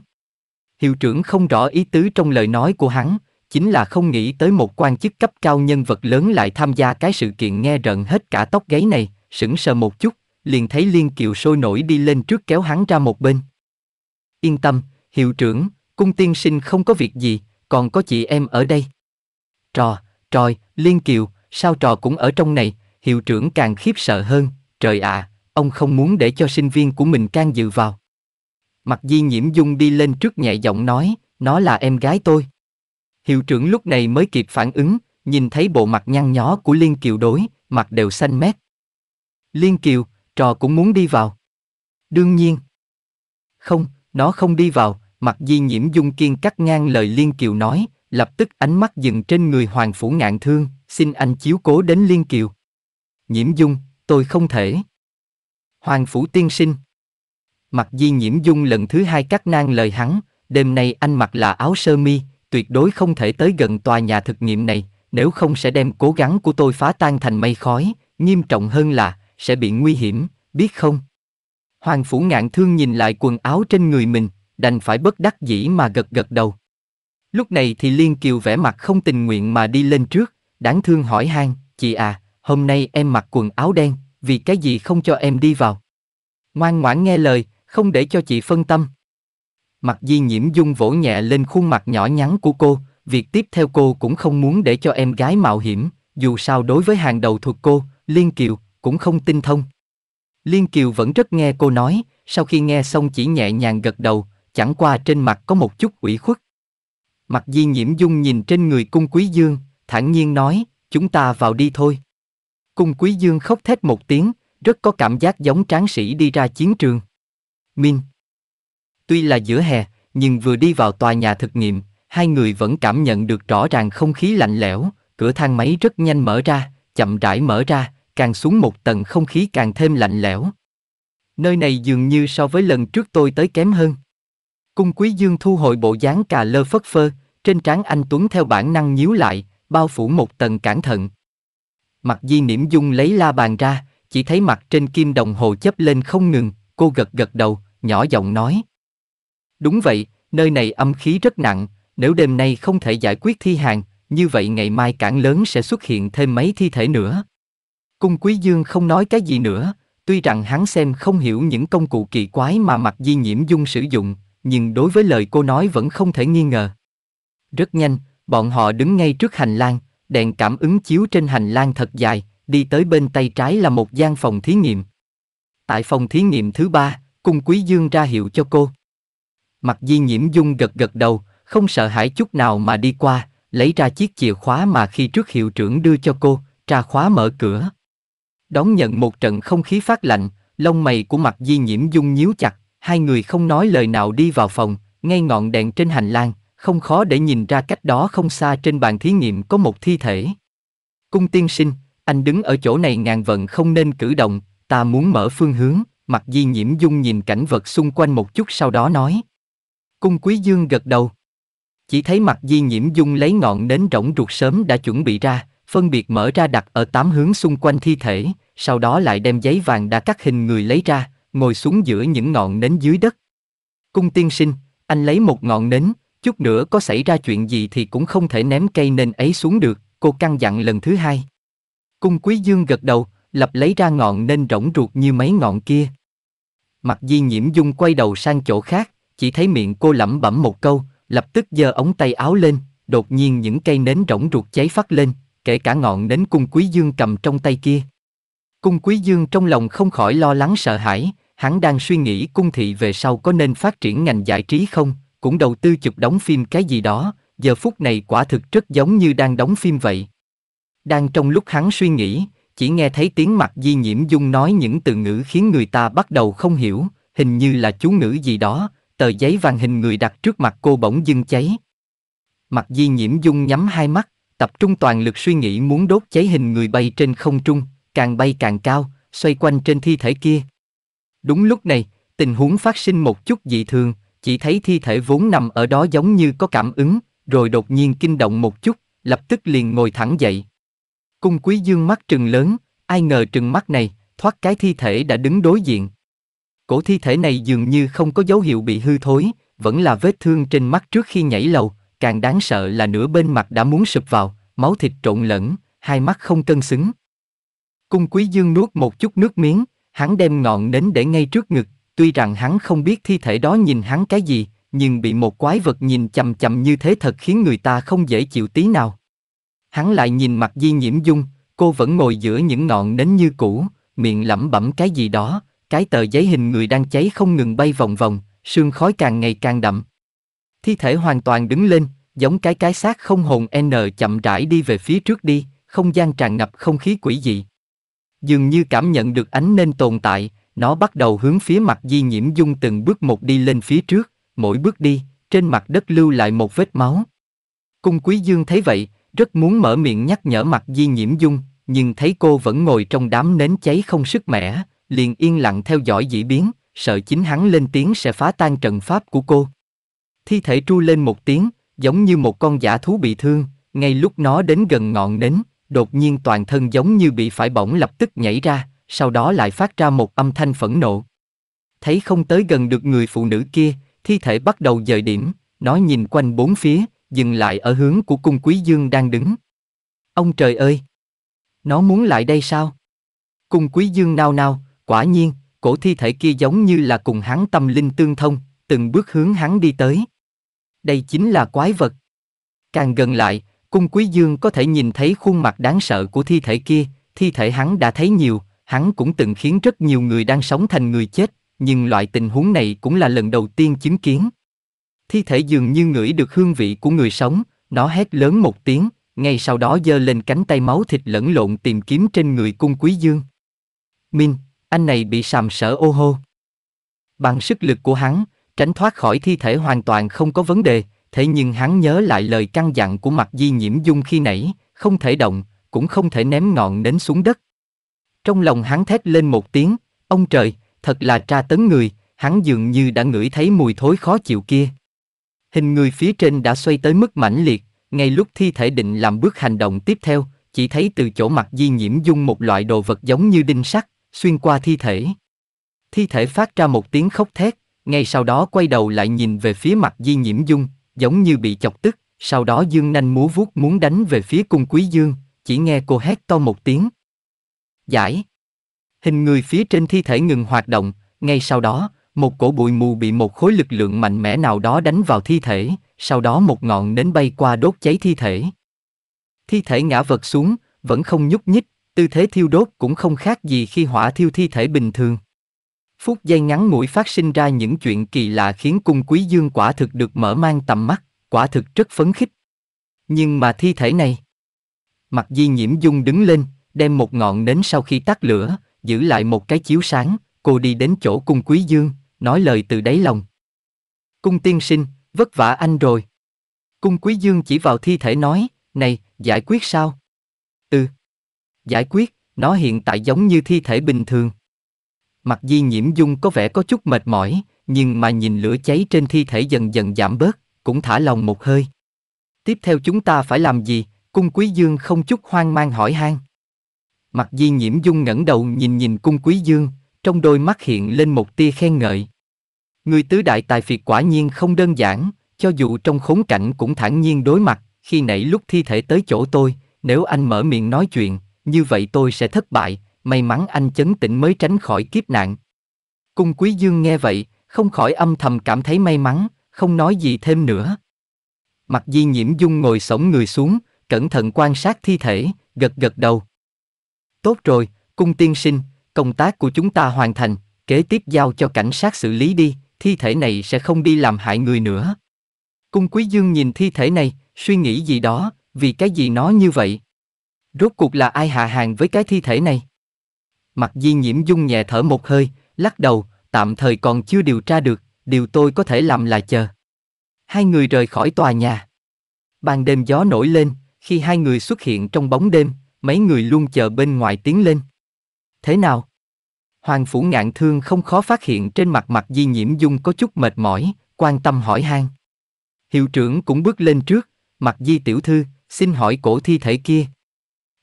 Hiệu trưởng không rõ ý tứ trong lời nói của hắn, chính là không nghĩ tới một quan chức cấp cao nhân vật lớn lại tham gia cái sự kiện nghe rợn hết cả tóc gáy này, sững sờ một chút, liền thấy Liên Kiều sôi nổi đi lên trước kéo hắn ra một bên. Yên tâm, hiệu trưởng, cung tiên sinh không có việc gì, còn có chị em ở đây. Trò, tròi, liên kiều, sao trò cũng ở trong này, hiệu trưởng càng khiếp sợ hơn, trời ạ, ông không muốn để cho sinh viên của mình can dự vào. Mặc di nhiễm dung đi lên trước nhẹ giọng nói, nó là em gái tôi. Hiệu trưởng lúc này mới kịp phản ứng, nhìn thấy bộ mặt nhăn nhó của Liên Kiều đối, mặt đều xanh mét. Liên Kiều, trò cũng muốn đi vào. Đương nhiên. Không, nó không đi vào, Mặt di nhiễm dung kiên cắt ngang lời Liên Kiều nói, lập tức ánh mắt dừng trên người Hoàng Phủ Ngạn Thương, xin anh chiếu cố đến Liên Kiều. Nhiễm dung, tôi không thể. Hoàng Phủ tiên sinh. Mặt di nhiễm dung lần thứ hai cắt ngang lời hắn, đêm nay anh mặc là áo sơ mi, tuyệt đối không thể tới gần tòa nhà thực nghiệm này, nếu không sẽ đem cố gắng của tôi phá tan thành mây khói, nghiêm trọng hơn là, sẽ bị nguy hiểm, biết không? Hoàng Phủ Ngạn Thương nhìn lại quần áo trên người mình, đành phải bất đắc dĩ mà gật gật đầu. Lúc này thì Liên Kiều vẻ mặt không tình nguyện mà đi lên trước, đáng thương hỏi han, chị à, hôm nay em mặc quần áo đen, vì cái gì không cho em đi vào? Ngoan ngoãn nghe lời, không để cho chị phân tâm. Mặt di nhiễm dung vỗ nhẹ lên khuôn mặt nhỏ nhắn của cô, việc tiếp theo cô cũng không muốn để cho em gái mạo hiểm, dù sao đối với hàng đầu thuộc cô, Liên Kiều, cũng không tin thông. Liên Kiều vẫn rất nghe cô nói, sau khi nghe xong chỉ nhẹ nhàng gật đầu, chẳng qua trên mặt có một chút ủy khuất. Mặt di nhiễm dung nhìn trên người cung quý dương, thản nhiên nói, chúng ta vào đi thôi. Cung quý dương khóc thét một tiếng, rất có cảm giác giống tráng sĩ đi ra chiến trường. Minh. Tuy là giữa hè, nhưng vừa đi vào tòa nhà thực nghiệm, hai người vẫn cảm nhận được rõ ràng không khí lạnh lẽo, cửa thang máy rất nhanh mở ra, chậm rãi mở ra, càng xuống một tầng không khí càng thêm lạnh lẽo. Nơi này dường như so với lần trước tôi tới kém hơn. Cung Quý Dương thu hồi bộ dáng cà lơ phất phơ, trên trán anh Tuấn theo bản năng nhíu lại, bao phủ một tầng cẩn thận. Mặt di niệm dung lấy la bàn ra, chỉ thấy mặt trên kim đồng hồ chấp lên không ngừng, cô gật gật đầu, nhỏ giọng nói. Đúng vậy, nơi này âm khí rất nặng, nếu đêm nay không thể giải quyết thi hàng, như vậy ngày mai cảng lớn sẽ xuất hiện thêm mấy thi thể nữa. Cung Quý Dương không nói cái gì nữa, tuy rằng hắn xem không hiểu những công cụ kỳ quái mà mặt di nhiễm dung sử dụng, nhưng đối với lời cô nói vẫn không thể nghi ngờ. Rất nhanh, bọn họ đứng ngay trước hành lang, đèn cảm ứng chiếu trên hành lang thật dài, đi tới bên tay trái là một gian phòng thí nghiệm. Tại phòng thí nghiệm thứ ba, cung quý dương ra hiệu cho cô. Mặt di nhiễm dung gật gật đầu, không sợ hãi chút nào mà đi qua, lấy ra chiếc chìa khóa mà khi trước hiệu trưởng đưa cho cô, tra khóa mở cửa. Đón nhận một trận không khí phát lạnh, lông mày của mặt di nhiễm dung nhíu chặt, hai người không nói lời nào đi vào phòng, ngay ngọn đèn trên hành lang, không khó để nhìn ra cách đó không xa trên bàn thí nghiệm có một thi thể. Cung tiên sinh, anh đứng ở chỗ này ngàn vận không nên cử động, ta muốn mở phương hướng, mặt di nhiễm dung nhìn cảnh vật xung quanh một chút sau đó nói. Cung quý dương gật đầu. Chỉ thấy mặt di nhiễm dung lấy ngọn nến rỗng ruột sớm đã chuẩn bị ra, phân biệt mở ra đặt ở tám hướng xung quanh thi thể, sau đó lại đem giấy vàng đã cắt hình người lấy ra, ngồi xuống giữa những ngọn nến dưới đất. Cung tiên sinh, anh lấy một ngọn nến, chút nữa có xảy ra chuyện gì thì cũng không thể ném cây nến ấy xuống được, cô căn dặn lần thứ hai. Cung quý dương gật đầu, lập lấy ra ngọn nến rỗng ruột như mấy ngọn kia. Mặt di nhiễm dung quay đầu sang chỗ khác, chỉ thấy miệng cô lẩm bẩm một câu, lập tức giơ ống tay áo lên, đột nhiên những cây nến rỗng ruột cháy phát lên, kể cả ngọn nến cung quý dương cầm trong tay kia. Cung quý dương trong lòng không khỏi lo lắng sợ hãi, hắn đang suy nghĩ cung thị về sau có nên phát triển ngành giải trí không, cũng đầu tư chụp đóng phim cái gì đó, giờ phút này quả thực rất giống như đang đóng phim vậy. Đang trong lúc hắn suy nghĩ, chỉ nghe thấy tiếng mặt di nhiễm dung nói những từ ngữ khiến người ta bắt đầu không hiểu, hình như là chú ngữ gì đó, tờ giấy vàng hình người đặt trước mặt cô bỗng dưng cháy. Mặt di nhiễm dung nhắm hai mắt, tập trung toàn lực suy nghĩ muốn đốt cháy hình người bay trên không trung, càng bay càng cao, xoay quanh trên thi thể kia, Đúng lúc này, tình huống phát sinh một chút dị thường, chỉ thấy thi thể vốn nằm ở đó giống như có cảm ứng, rồi đột nhiên kinh động một chút, lập tức liền ngồi thẳng dậy. Cung quý dương mắt trừng lớn, ai ngờ trừng mắt này, thoát cái thi thể đã đứng đối diện. Cổ thi thể này dường như không có dấu hiệu bị hư thối, vẫn là vết thương trên mắt trước khi nhảy lầu, càng đáng sợ là nửa bên mặt đã muốn sụp vào, máu thịt trộn lẫn, hai mắt không cân xứng. Cung quý dương nuốt một chút nước miếng, hắn đem ngọn nến để ngay trước ngực, tuy rằng hắn không biết thi thể đó nhìn hắn cái gì, nhưng bị một quái vật nhìn chầm chầm như thế thật khiến người ta không dễ chịu tí nào. Hắn lại nhìn mặt di nhiễm dung, cô vẫn ngồi giữa những ngọn nến như cũ, miệng lẩm bẩm cái gì đó, cái tờ giấy hình người đang cháy không ngừng bay vòng vòng, sương khói càng ngày càng đậm. Thi thể hoàn toàn đứng lên, giống cái cái xác không hồn N chậm rãi đi về phía trước đi, không gian tràn ngập không khí quỷ dị dường như cảm nhận được ánh nên tồn tại, nó bắt đầu hướng phía mặt di nhiễm dung từng bước một đi lên phía trước, mỗi bước đi, trên mặt đất lưu lại một vết máu. Cung quý dương thấy vậy, rất muốn mở miệng nhắc nhở mặt di nhiễm dung, nhưng thấy cô vẫn ngồi trong đám nến cháy không sức mẻ, liền yên lặng theo dõi diễn biến, sợ chính hắn lên tiếng sẽ phá tan trận pháp của cô. Thi thể tru lên một tiếng, giống như một con giả thú bị thương, ngay lúc nó đến gần ngọn nến, đột nhiên toàn thân giống như bị phải bỏng lập tức nhảy ra, sau đó lại phát ra một âm thanh phẫn nộ. Thấy không tới gần được người phụ nữ kia, thi thể bắt đầu dời điểm, nó nhìn quanh bốn phía, dừng lại ở hướng của cung quý dương đang đứng. Ông trời ơi! Nó muốn lại đây sao? Cung quý dương nao nao, quả nhiên, cổ thi thể kia giống như là cùng hắn tâm linh tương thông, từng bước hướng hắn đi tới. Đây chính là quái vật. Càng gần lại, Cung Quý Dương có thể nhìn thấy khuôn mặt đáng sợ của thi thể kia, thi thể hắn đã thấy nhiều, hắn cũng từng khiến rất nhiều người đang sống thành người chết, nhưng loại tình huống này cũng là lần đầu tiên chứng kiến. Thi thể dường như ngửi được hương vị của người sống, nó hét lớn một tiếng, ngay sau đó giơ lên cánh tay máu thịt lẫn lộn tìm kiếm trên người cung quý dương. Minh, anh này bị sàm sở ô hô. Bằng sức lực của hắn, tránh thoát khỏi thi thể hoàn toàn không có vấn đề, thế nhưng hắn nhớ lại lời căn dặn của mặt di nhiễm dung khi nãy, không thể động, cũng không thể ném ngọn nến xuống đất. Trong lòng hắn thét lên một tiếng, ông trời, thật là tra tấn người, hắn dường như đã ngửi thấy mùi thối khó chịu kia. Hình người phía trên đã xoay tới mức mãnh liệt, ngay lúc thi thể định làm bước hành động tiếp theo, chỉ thấy từ chỗ mặt di nhiễm dung một loại đồ vật giống như đinh sắt, xuyên qua thi thể. Thi thể phát ra một tiếng khóc thét, ngay sau đó quay đầu lại nhìn về phía mặt di nhiễm dung, giống như bị chọc tức, sau đó dương nanh múa vuốt muốn đánh về phía cung quý dương, chỉ nghe cô hét to một tiếng. Giải. Hình người phía trên thi thể ngừng hoạt động, ngay sau đó, một cổ bụi mù bị một khối lực lượng mạnh mẽ nào đó đánh vào thi thể, sau đó một ngọn nến bay qua đốt cháy thi thể. Thi thể ngã vật xuống, vẫn không nhúc nhích, tư thế thiêu đốt cũng không khác gì khi hỏa thiêu thi thể bình thường. Phút giây ngắn ngủi phát sinh ra những chuyện kỳ lạ khiến cung quý dương quả thực được mở mang tầm mắt, quả thực rất phấn khích. Nhưng mà thi thể này... Mặt di nhiễm dung đứng lên, đem một ngọn nến sau khi tắt lửa, giữ lại một cái chiếu sáng, cô đi đến chỗ cung quý dương, nói lời từ đáy lòng. Cung tiên sinh, vất vả anh rồi. Cung quý dương chỉ vào thi thể nói, này, giải quyết sao? Ừ. Giải quyết, nó hiện tại giống như thi thể bình thường. Mặt di nhiễm dung có vẻ có chút mệt mỏi, nhưng mà nhìn lửa cháy trên thi thể dần dần giảm bớt, cũng thả lòng một hơi. Tiếp theo chúng ta phải làm gì? Cung Quý Dương không chút hoang mang hỏi han. Mặt di nhiễm dung ngẩng đầu nhìn nhìn cung Quý Dương, trong đôi mắt hiện lên một tia khen ngợi. Người tứ đại tài phiệt quả nhiên không đơn giản, cho dù trong khốn cảnh cũng thản nhiên đối mặt, khi nãy lúc thi thể tới chỗ tôi, nếu anh mở miệng nói chuyện, như vậy tôi sẽ thất bại, may mắn anh chấn tĩnh mới tránh khỏi kiếp nạn. Cung Quý Dương nghe vậy, không khỏi âm thầm cảm thấy may mắn, không nói gì thêm nữa. Mặc di nhiễm dung ngồi sổng người xuống, cẩn thận quan sát thi thể, gật gật đầu. Tốt rồi, cung tiên sinh, công tác của chúng ta hoàn thành, kế tiếp giao cho cảnh sát xử lý đi, thi thể này sẽ không đi làm hại người nữa. Cung Quý Dương nhìn thi thể này, suy nghĩ gì đó, vì cái gì nó như vậy? Rốt cuộc là ai hạ hàng với cái thi thể này? Mặt di nhiễm dung nhẹ thở một hơi, lắc đầu, tạm thời còn chưa điều tra được, điều tôi có thể làm là chờ. Hai người rời khỏi tòa nhà. Ban đêm gió nổi lên, khi hai người xuất hiện trong bóng đêm, mấy người luôn chờ bên ngoài tiến lên. Thế nào? Hoàng phủ ngạn thương không khó phát hiện trên mặt mặt di nhiễm dung có chút mệt mỏi, quan tâm hỏi han. Hiệu trưởng cũng bước lên trước, mặt di tiểu thư, xin hỏi cổ thi thể kia.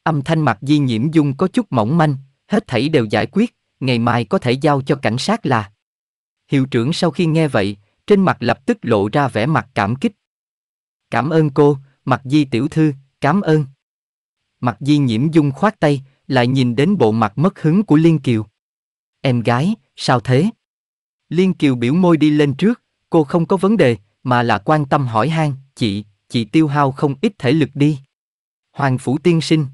Âm thanh mặt di nhiễm dung có chút mỏng manh, hết thảy đều giải quyết, ngày mai có thể giao cho cảnh sát là. Hiệu trưởng sau khi nghe vậy, trên mặt lập tức lộ ra vẻ mặt cảm kích. Cảm ơn cô, Mặc Di tiểu thư, cảm ơn. Mặc Di nhiễm dung khoát tay, lại nhìn đến bộ mặt mất hứng của Liên Kiều. Em gái, sao thế? Liên Kiều biểu môi đi lên trước, cô không có vấn đề, mà là quan tâm hỏi han, chị, chị tiêu hao không ít thể lực đi. Hoàng Phủ Tiên Sinh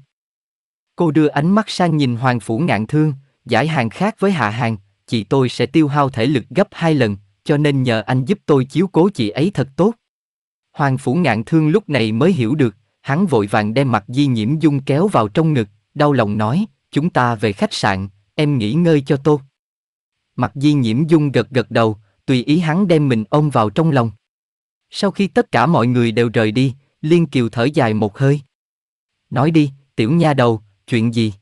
Cô đưa ánh mắt sang nhìn Hoàng Phủ Ngạn Thương, giải hàng khác với Hạ Hàng, chị tôi sẽ tiêu hao thể lực gấp hai lần, cho nên nhờ anh giúp tôi chiếu cố chị ấy thật tốt. Hoàng Phủ Ngạn Thương lúc này mới hiểu được, hắn vội vàng đem mặt Di Nhiễm Dung kéo vào trong ngực, đau lòng nói, chúng ta về khách sạn, em nghỉ ngơi cho tôi. Mặt Di Nhiễm Dung gật gật đầu, tùy ý hắn đem mình ôm vào trong lòng. Sau khi tất cả mọi người đều rời đi, Liên Kiều thở dài một hơi. Nói đi, tiểu nha đầu, chuyện gì?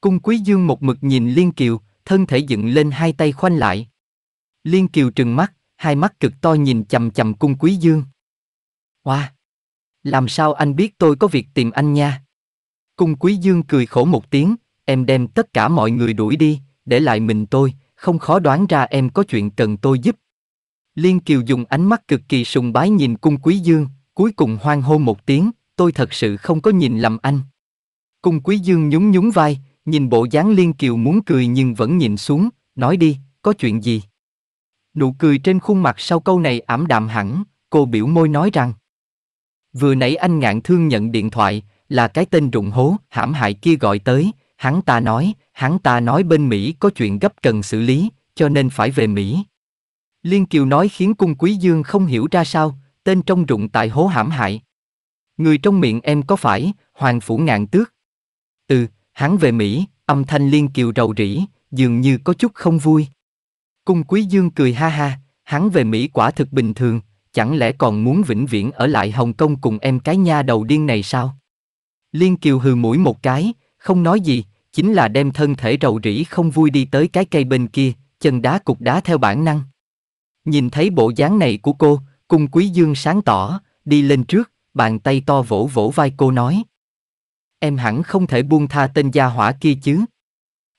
Cung Quý Dương một mực nhìn Liên Kiều, thân thể dựng lên hai tay khoanh lại. Liên Kiều trừng mắt, hai mắt cực to nhìn chầm chầm cung Quý Dương. Hoa! Wow. Làm sao anh biết tôi có việc tìm anh nha? Cung Quý Dương cười khổ một tiếng, em đem tất cả mọi người đuổi đi, để lại mình tôi, không khó đoán ra em có chuyện cần tôi giúp. Liên Kiều dùng ánh mắt cực kỳ sùng bái nhìn cung Quý Dương, cuối cùng hoang hô một tiếng, tôi thật sự không có nhìn lầm anh. Cung Quý Dương nhún nhún vai, nhìn bộ dáng Liên Kiều muốn cười nhưng vẫn nhìn xuống, nói đi, có chuyện gì? Nụ cười trên khuôn mặt sau câu này ảm đạm hẳn, cô biểu môi nói rằng. Vừa nãy anh ngạn thương nhận điện thoại, là cái tên rụng hố, hãm hại kia gọi tới, hắn ta nói, hắn ta nói bên Mỹ có chuyện gấp cần xử lý, cho nên phải về Mỹ. Liên Kiều nói khiến cung quý dương không hiểu ra sao, tên trong rụng tại hố hãm hại. Người trong miệng em có phải, Hoàng Phủ Ngạn Tước, từ, hắn về Mỹ, âm thanh liên kiều rầu rĩ, dường như có chút không vui. Cung Quý Dương cười ha ha, hắn về Mỹ quả thực bình thường, chẳng lẽ còn muốn vĩnh viễn ở lại Hồng Kông cùng em cái nha đầu điên này sao? Liên Kiều hừ mũi một cái, không nói gì, chính là đem thân thể rầu rĩ không vui đi tới cái cây bên kia, chân đá cục đá theo bản năng. Nhìn thấy bộ dáng này của cô, cung quý dương sáng tỏ, đi lên trước, bàn tay to vỗ vỗ vai cô nói em hẳn không thể buông tha tên gia hỏa kia chứ.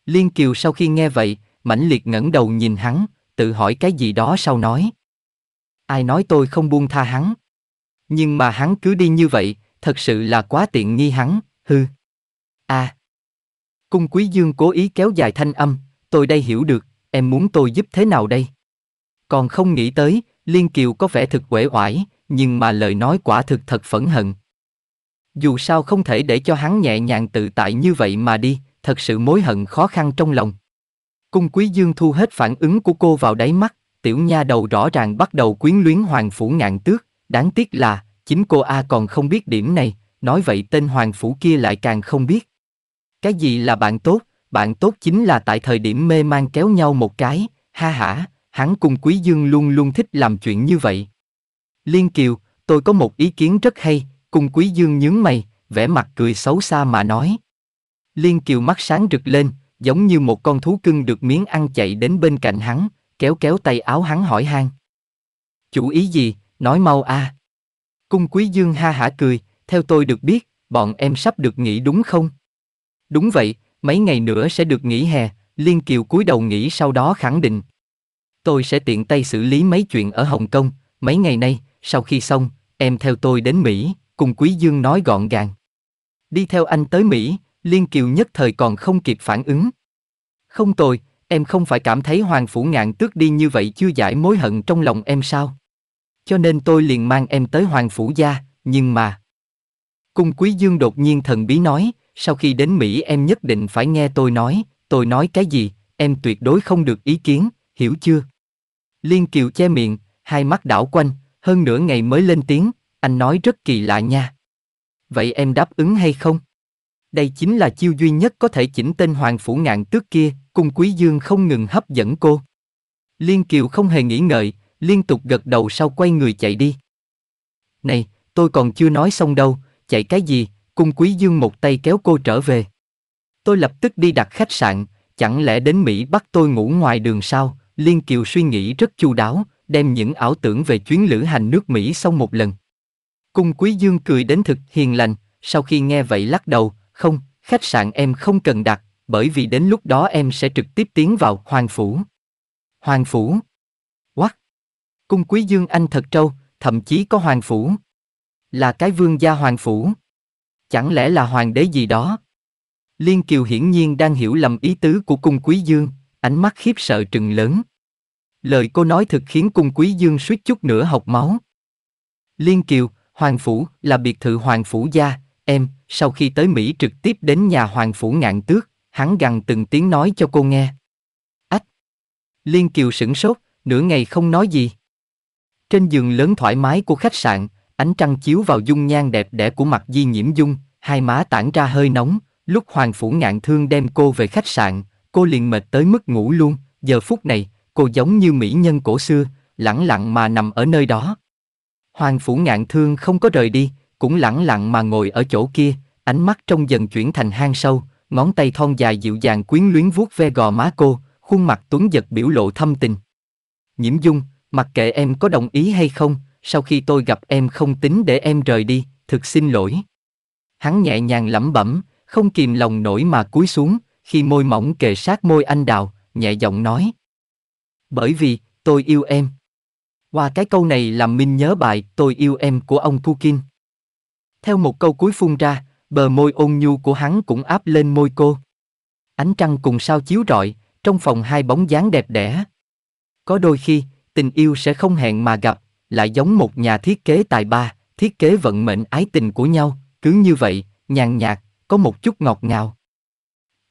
Liên Kiều sau khi nghe vậy, mãnh liệt ngẩng đầu nhìn hắn, tự hỏi cái gì đó sau nói. Ai nói tôi không buông tha hắn? Nhưng mà hắn cứ đi như vậy, thật sự là quá tiện nghi hắn, hư. À. Cung Quý Dương cố ý kéo dài thanh âm, tôi đây hiểu được, em muốn tôi giúp thế nào đây? Còn không nghĩ tới, Liên Kiều có vẻ thực uể oải, nhưng mà lời nói quả thực thật phẫn hận dù sao không thể để cho hắn nhẹ nhàng tự tại như vậy mà đi, thật sự mối hận khó khăn trong lòng. Cung Quý Dương thu hết phản ứng của cô vào đáy mắt, tiểu nha đầu rõ ràng bắt đầu quyến luyến Hoàng Phủ Ngạn Tước, đáng tiếc là, chính cô A còn không biết điểm này, nói vậy tên Hoàng Phủ kia lại càng không biết. Cái gì là bạn tốt, bạn tốt chính là tại thời điểm mê mang kéo nhau một cái, ha hả, hắn cung Quý Dương luôn luôn thích làm chuyện như vậy. Liên Kiều, tôi có một ý kiến rất hay, Cung Quý Dương nhướng mày, vẻ mặt cười xấu xa mà nói. Liên Kiều mắt sáng rực lên, giống như một con thú cưng được miếng ăn chạy đến bên cạnh hắn, kéo kéo tay áo hắn hỏi han. Chủ ý gì, nói mau a. À. Cung Quý Dương ha hả cười, theo tôi được biết, bọn em sắp được nghỉ đúng không? Đúng vậy, mấy ngày nữa sẽ được nghỉ hè, Liên Kiều cúi đầu nghỉ sau đó khẳng định. Tôi sẽ tiện tay xử lý mấy chuyện ở Hồng Kông, mấy ngày nay, sau khi xong, em theo tôi đến Mỹ cùng Quý Dương nói gọn gàng. Đi theo anh tới Mỹ, Liên Kiều nhất thời còn không kịp phản ứng. Không tồi, em không phải cảm thấy Hoàng Phủ Ngạn tước đi như vậy chưa giải mối hận trong lòng em sao? Cho nên tôi liền mang em tới Hoàng Phủ Gia, nhưng mà... Cung Quý Dương đột nhiên thần bí nói, sau khi đến Mỹ em nhất định phải nghe tôi nói, tôi nói cái gì, em tuyệt đối không được ý kiến, hiểu chưa? Liên Kiều che miệng, hai mắt đảo quanh, hơn nửa ngày mới lên tiếng, anh nói rất kỳ lạ nha. Vậy em đáp ứng hay không? Đây chính là chiêu duy nhất có thể chỉnh tên hoàng phủ ngạn tước kia, cung quý dương không ngừng hấp dẫn cô. Liên Kiều không hề nghĩ ngợi, liên tục gật đầu sau quay người chạy đi. Này, tôi còn chưa nói xong đâu, chạy cái gì, cung quý dương một tay kéo cô trở về. Tôi lập tức đi đặt khách sạn, chẳng lẽ đến Mỹ bắt tôi ngủ ngoài đường sao, Liên Kiều suy nghĩ rất chu đáo, đem những ảo tưởng về chuyến lữ hành nước Mỹ xong một lần. Cung Quý Dương cười đến thực hiền lành, sau khi nghe vậy lắc đầu, không, khách sạn em không cần đặt, bởi vì đến lúc đó em sẽ trực tiếp tiến vào Hoàng Phủ. Hoàng Phủ? Quắc. Cung Quý Dương Anh thật trâu, thậm chí có Hoàng Phủ. Là cái vương gia Hoàng Phủ. Chẳng lẽ là hoàng đế gì đó? Liên Kiều hiển nhiên đang hiểu lầm ý tứ của cung quý dương, ánh mắt khiếp sợ trừng lớn. Lời cô nói thực khiến cung quý dương suýt chút nữa học máu. Liên Kiều, Hoàng Phủ là biệt thự Hoàng Phủ gia, em, sau khi tới Mỹ trực tiếp đến nhà Hoàng Phủ ngạn tước, hắn gằn từng tiếng nói cho cô nghe. Ách! Liên Kiều sửng sốt, nửa ngày không nói gì. Trên giường lớn thoải mái của khách sạn, ánh trăng chiếu vào dung nhan đẹp đẽ của mặt di nhiễm dung, hai má tản ra hơi nóng, lúc Hoàng Phủ ngạn thương đem cô về khách sạn, cô liền mệt tới mức ngủ luôn, giờ phút này, cô giống như mỹ nhân cổ xưa, lẳng lặng mà nằm ở nơi đó. Hoàng Phủ Ngạn Thương không có rời đi, cũng lẳng lặng mà ngồi ở chỗ kia, ánh mắt trong dần chuyển thành hang sâu, ngón tay thon dài dịu dàng quyến luyến vuốt ve gò má cô, khuôn mặt tuấn giật biểu lộ thâm tình. Nhiễm Dung, mặc kệ em có đồng ý hay không, sau khi tôi gặp em không tính để em rời đi, thực xin lỗi. Hắn nhẹ nhàng lẩm bẩm, không kìm lòng nổi mà cúi xuống, khi môi mỏng kề sát môi anh đào, nhẹ giọng nói. Bởi vì, tôi yêu em. Qua cái câu này làm Minh nhớ bài Tôi yêu em của ông Pukin. Theo một câu cuối phun ra, bờ môi ôn nhu của hắn cũng áp lên môi cô. Ánh trăng cùng sao chiếu rọi, trong phòng hai bóng dáng đẹp đẽ. Có đôi khi, tình yêu sẽ không hẹn mà gặp, lại giống một nhà thiết kế tài ba, thiết kế vận mệnh ái tình của nhau, cứ như vậy, nhàn nhạt, có một chút ngọt ngào.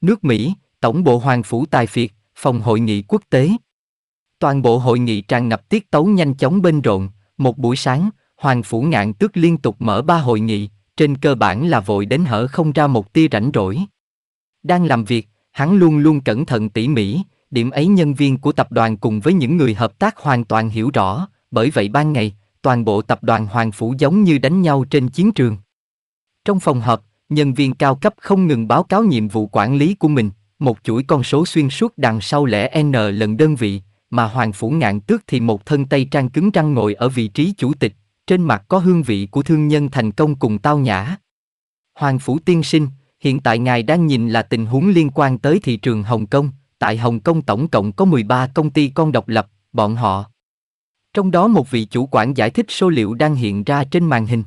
Nước Mỹ, Tổng bộ Hoàng phủ Tài phiệt, Phòng hội nghị quốc tế Toàn bộ hội nghị tràn ngập tiết tấu nhanh chóng bên rộn, một buổi sáng, Hoàng Phủ Ngạn Tước liên tục mở ba hội nghị, trên cơ bản là vội đến hở không ra một tia rảnh rỗi. Đang làm việc, hắn luôn luôn cẩn thận tỉ mỉ, điểm ấy nhân viên của tập đoàn cùng với những người hợp tác hoàn toàn hiểu rõ, bởi vậy ban ngày, toàn bộ tập đoàn Hoàng Phủ giống như đánh nhau trên chiến trường. Trong phòng họp, nhân viên cao cấp không ngừng báo cáo nhiệm vụ quản lý của mình, một chuỗi con số xuyên suốt đằng sau lẽ n lần đơn vị, mà Hoàng Phủ Ngạn Tước thì một thân tây trang cứng răng ngồi ở vị trí chủ tịch, trên mặt có hương vị của thương nhân thành công cùng tao nhã. Hoàng Phủ Tiên Sinh, hiện tại ngài đang nhìn là tình huống liên quan tới thị trường Hồng Kông, tại Hồng Kông tổng cộng có 13 công ty con độc lập, bọn họ. Trong đó một vị chủ quản giải thích số liệu đang hiện ra trên màn hình.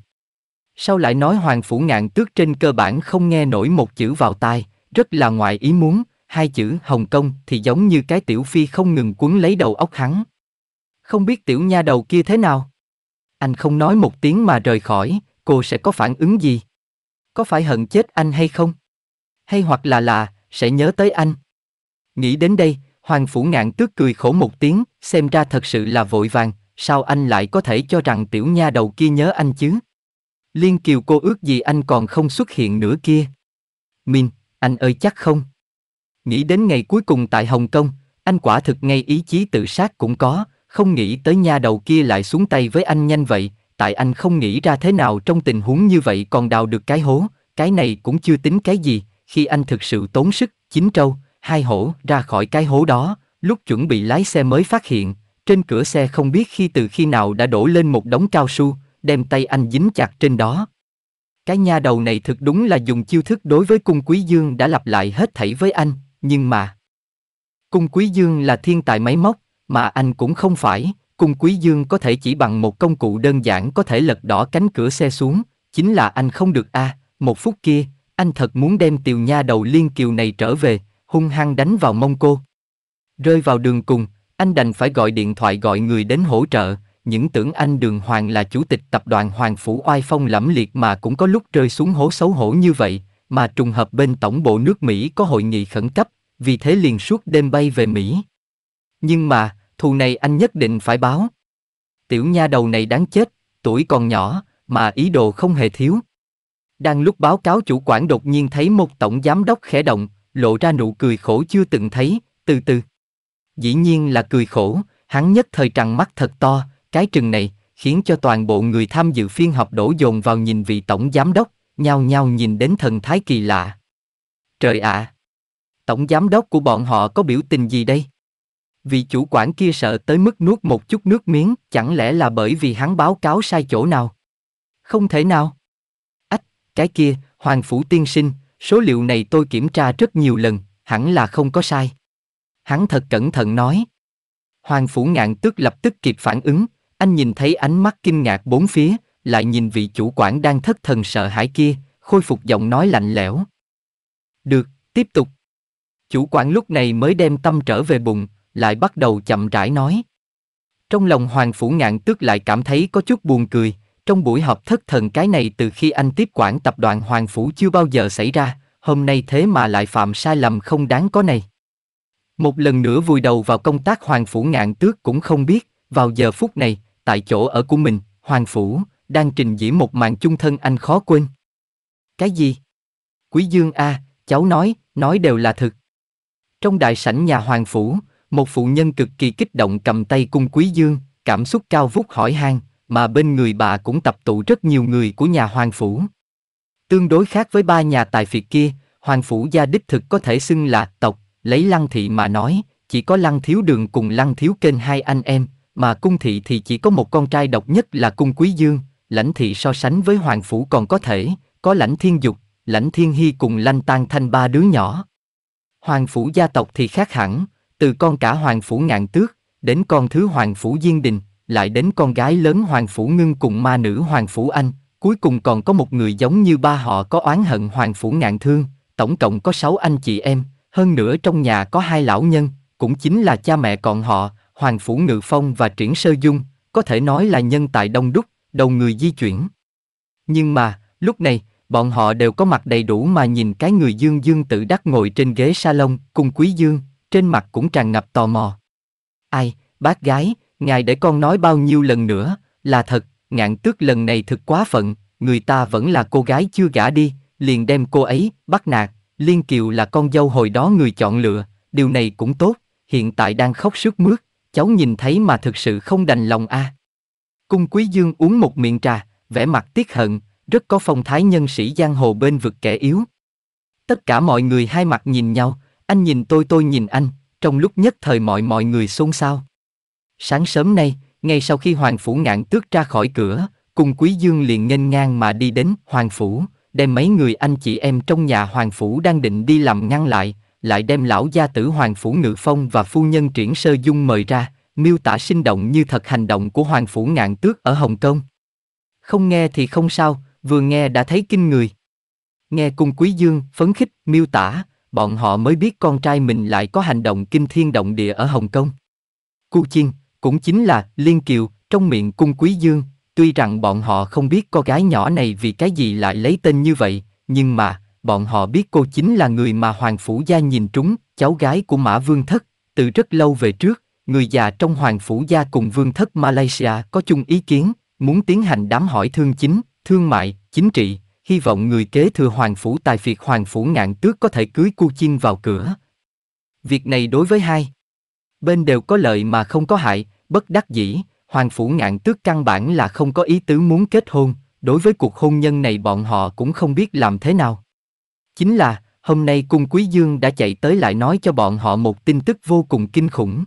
Sau lại nói Hoàng Phủ Ngạn Tước trên cơ bản không nghe nổi một chữ vào tai, rất là ngoài ý muốn, hai chữ Hồng Kông thì giống như cái tiểu phi không ngừng quấn lấy đầu óc hắn. Không biết tiểu nha đầu kia thế nào? Anh không nói một tiếng mà rời khỏi, cô sẽ có phản ứng gì? Có phải hận chết anh hay không? Hay hoặc là là, sẽ nhớ tới anh? Nghĩ đến đây, Hoàng Phủ Ngạn tước cười khổ một tiếng, xem ra thật sự là vội vàng, sao anh lại có thể cho rằng tiểu nha đầu kia nhớ anh chứ? Liên Kiều cô ước gì anh còn không xuất hiện nữa kia? Minh, anh ơi chắc không? Nghĩ đến ngày cuối cùng tại Hồng Kông, anh quả thực ngay ý chí tự sát cũng có, không nghĩ tới nha đầu kia lại xuống tay với anh nhanh vậy, tại anh không nghĩ ra thế nào trong tình huống như vậy còn đào được cái hố, cái này cũng chưa tính cái gì, khi anh thực sự tốn sức, chín trâu, hai hổ ra khỏi cái hố đó, lúc chuẩn bị lái xe mới phát hiện, trên cửa xe không biết khi từ khi nào đã đổ lên một đống cao su, đem tay anh dính chặt trên đó. Cái nha đầu này thực đúng là dùng chiêu thức đối với cung quý dương đã lặp lại hết thảy với anh, nhưng mà... Cung Quý Dương là thiên tài máy móc, mà anh cũng không phải, Cung Quý Dương có thể chỉ bằng một công cụ đơn giản có thể lật đỏ cánh cửa xe xuống, chính là anh không được a. À, một phút kia, anh thật muốn đem tiều nha đầu liên kiều này trở về, hung hăng đánh vào mông cô. Rơi vào đường cùng, anh đành phải gọi điện thoại gọi người đến hỗ trợ, những tưởng anh Đường Hoàng là chủ tịch tập đoàn Hoàng Phủ oai phong lẫm liệt mà cũng có lúc rơi xuống hố xấu hổ như vậy, mà trùng hợp bên tổng bộ nước Mỹ có hội nghị khẩn cấp, vì thế liền suốt đêm bay về Mỹ. Nhưng mà, thù này anh nhất định phải báo. Tiểu nha đầu này đáng chết, tuổi còn nhỏ, mà ý đồ không hề thiếu. Đang lúc báo cáo chủ quản đột nhiên thấy một tổng giám đốc khẽ động, lộ ra nụ cười khổ chưa từng thấy, từ từ. Dĩ nhiên là cười khổ, hắn nhất thời trằng mắt thật to, cái trừng này, khiến cho toàn bộ người tham dự phiên họp đổ dồn vào nhìn vị tổng giám đốc nhao nhao nhìn đến thần thái kỳ lạ. Trời ạ! À, tổng giám đốc của bọn họ có biểu tình gì đây? Vị chủ quản kia sợ tới mức nuốt một chút nước miếng, chẳng lẽ là bởi vì hắn báo cáo sai chỗ nào? Không thể nào. Ách, cái kia, Hoàng Phủ Tiên Sinh, số liệu này tôi kiểm tra rất nhiều lần, hẳn là không có sai. Hắn thật cẩn thận nói. Hoàng Phủ Ngạn tức lập tức kịp phản ứng, anh nhìn thấy ánh mắt kinh ngạc bốn phía, lại nhìn vị chủ quản đang thất thần sợ hãi kia, khôi phục giọng nói lạnh lẽo. Được, tiếp tục. Chủ quản lúc này mới đem tâm trở về bụng, lại bắt đầu chậm rãi nói. Trong lòng Hoàng Phủ Ngạn tức lại cảm thấy có chút buồn cười, trong buổi họp thất thần cái này từ khi anh tiếp quản tập đoàn Hoàng Phủ chưa bao giờ xảy ra, hôm nay thế mà lại phạm sai lầm không đáng có này. Một lần nữa vùi đầu vào công tác Hoàng Phủ Ngạn Tước cũng không biết, vào giờ phút này, tại chỗ ở của mình, Hoàng Phủ, đang trình diễn một màn chung thân anh khó quên. Cái gì? Quý Dương a, cháu nói, nói đều là thật Trong đại sảnh nhà Hoàng Phủ, một phụ nhân cực kỳ kích động cầm tay cung Quý Dương, cảm xúc cao vút hỏi han, mà bên người bà cũng tập tụ rất nhiều người của nhà Hoàng Phủ. Tương đối khác với ba nhà tài phiệt kia, Hoàng Phủ gia đích thực có thể xưng là tộc, lấy lăng thị mà nói, chỉ có lăng thiếu đường cùng lăng thiếu kênh hai anh em, mà cung thị thì chỉ có một con trai độc nhất là cung Quý Dương, lãnh thị so sánh với hoàng phủ còn có thể, có lãnh thiên dục, lãnh thiên hy cùng lanh tan thanh ba đứa nhỏ. Hoàng phủ gia tộc thì khác hẳn, từ con cả hoàng phủ ngạn tước, đến con thứ hoàng phủ diên đình, lại đến con gái lớn hoàng phủ ngưng cùng ma nữ hoàng phủ anh, cuối cùng còn có một người giống như ba họ có oán hận hoàng phủ ngạn thương, tổng cộng có sáu anh chị em, hơn nữa trong nhà có hai lão nhân, cũng chính là cha mẹ còn họ, hoàng phủ ngự phong và triển sơ dung, có thể nói là nhân tài đông đúc, đầu người di chuyển. Nhưng mà, lúc này, bọn họ đều có mặt đầy đủ mà nhìn cái người Dương Dương tự đắc ngồi trên ghế salon cùng Quý Dương, trên mặt cũng tràn ngập tò mò. Ai, bác gái, ngài để con nói bao nhiêu lần nữa, là thật, ngạn tước lần này thực quá phận, người ta vẫn là cô gái chưa gả đi, liền đem cô ấy, bắt nạt, Liên Kiều là con dâu hồi đó người chọn lựa, điều này cũng tốt, hiện tại đang khóc sướt mướt, cháu nhìn thấy mà thực sự không đành lòng a. À. Cung Quý Dương uống một miệng trà, vẻ mặt tiếc hận, rất có phong thái nhân sĩ giang hồ bên vực kẻ yếu. Tất cả mọi người hai mặt nhìn nhau, anh nhìn tôi tôi nhìn anh, trong lúc nhất thời mọi mọi người xôn xao. Sáng sớm nay, ngay sau khi Hoàng Phủ ngạn tước ra khỏi cửa, cùng Quý Dương liền nghênh ngang mà đi đến Hoàng Phủ, đem mấy người anh chị em trong nhà Hoàng Phủ đang định đi làm ngăn lại, lại đem lão gia tử Hoàng Phủ Ngự Phong và phu nhân Triển Sơ Dung mời ra, miêu tả sinh động như thật hành động của Hoàng Phủ Ngạn Tước ở Hồng Kông. Không nghe thì không sao, vừa nghe đã thấy kinh người. Nghe cùng Quý Dương phấn khích miêu tả, bọn họ mới biết con trai mình lại có hành động kinh thiên động địa ở Hồng Kông. Cụ Chiên, cũng chính là Liên Kiều, trong miệng cung Quý Dương, tuy rằng bọn họ không biết cô gái nhỏ này vì cái gì lại lấy tên như vậy, nhưng mà, bọn họ biết cô chính là người mà Hoàng Phủ Gia nhìn trúng, cháu gái của Mã Vương Thất, từ rất lâu về trước, người già trong Hoàng Phủ Gia cùng Vương thất Malaysia có chung ý kiến, muốn tiến hành đám hỏi thương chính, thương mại, chính trị, hy vọng người kế thừa Hoàng Phủ tài phiệt Hoàng Phủ ngạn tước có thể cưới cu chiên vào cửa. Việc này đối với hai bên đều có lợi mà không có hại, bất đắc dĩ, Hoàng Phủ ngạn tước căn bản là không có ý tứ muốn kết hôn, đối với cuộc hôn nhân này bọn họ cũng không biết làm thế nào. Chính là, hôm nay cung Quý Dương đã chạy tới lại nói cho bọn họ một tin tức vô cùng kinh khủng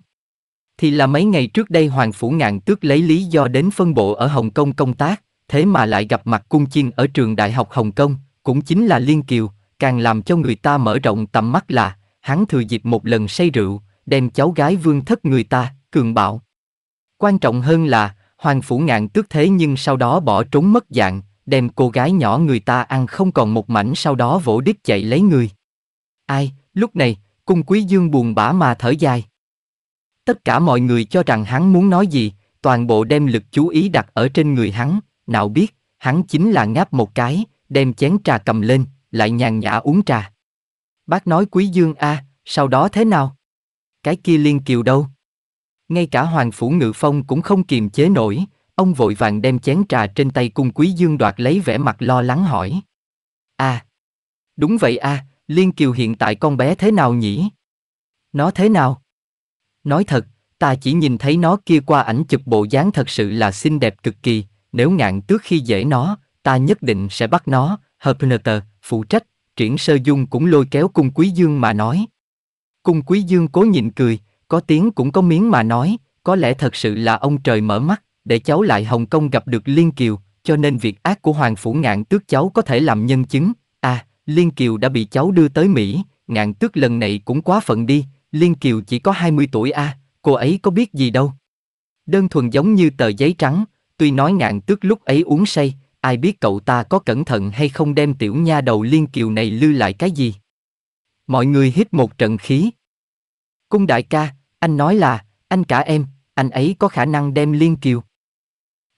thì là mấy ngày trước đây Hoàng Phủ Ngạn tước lấy lý do đến phân bộ ở Hồng Kông công tác, thế mà lại gặp mặt cung chiên ở trường Đại học Hồng Kông, cũng chính là Liên Kiều, càng làm cho người ta mở rộng tầm mắt là, hắn thừa dịp một lần say rượu, đem cháu gái vương thất người ta, cường bạo. Quan trọng hơn là, Hoàng Phủ Ngạn tước thế nhưng sau đó bỏ trốn mất dạng, đem cô gái nhỏ người ta ăn không còn một mảnh sau đó vỗ đít chạy lấy người. Ai, lúc này, cung quý dương buồn bã mà thở dài. Tất cả mọi người cho rằng hắn muốn nói gì, toàn bộ đem lực chú ý đặt ở trên người hắn, nào biết, hắn chính là ngáp một cái, đem chén trà cầm lên, lại nhàn nhã uống trà. Bác nói quý dương a, sau đó thế nào? Cái kia liên kiều đâu? Ngay cả hoàng phủ ngự phong cũng không kiềm chế nổi, ông vội vàng đem chén trà trên tay cung quý dương đoạt lấy vẻ mặt lo lắng hỏi. a, đúng vậy a, liên kiều hiện tại con bé thế nào nhỉ? Nó thế nào? Nói thật, ta chỉ nhìn thấy nó kia qua ảnh chụp bộ dáng thật sự là xinh đẹp cực kỳ, nếu ngạn tước khi dễ nó, ta nhất định sẽ bắt nó, Herpneter, phụ trách, triển sơ dung cũng lôi kéo cung quý dương mà nói. Cung quý dương cố nhịn cười, có tiếng cũng có miếng mà nói, có lẽ thật sự là ông trời mở mắt, để cháu lại Hồng Kông gặp được Liên Kiều, cho nên việc ác của Hoàng Phủ Ngạn Tước cháu có thể làm nhân chứng. À, Liên Kiều đã bị cháu đưa tới Mỹ, Ngạn Tước lần này cũng quá phận đi, Liên Kiều chỉ có 20 tuổi a, à, cô ấy có biết gì đâu. Đơn thuần giống như tờ giấy trắng, tuy nói ngạn tước lúc ấy uống say, ai biết cậu ta có cẩn thận hay không đem tiểu nha đầu Liên Kiều này lưu lại cái gì. Mọi người hít một trận khí. Cung đại ca, anh nói là, anh cả em, anh ấy có khả năng đem Liên Kiều.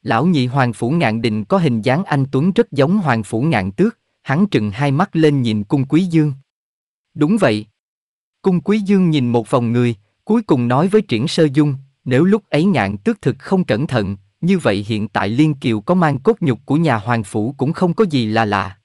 Lão nhị Hoàng Phủ Ngạn Đình có hình dáng anh Tuấn rất giống Hoàng Phủ Ngạn Tước, hắn trừng hai mắt lên nhìn cung quý dương. Đúng vậy, Cung Quý Dương nhìn một vòng người, cuối cùng nói với Triển Sơ Dung, nếu lúc ấy ngạn tước thực không cẩn thận, như vậy hiện tại Liên Kiều có mang cốt nhục của nhà hoàng phủ cũng không có gì là lạ.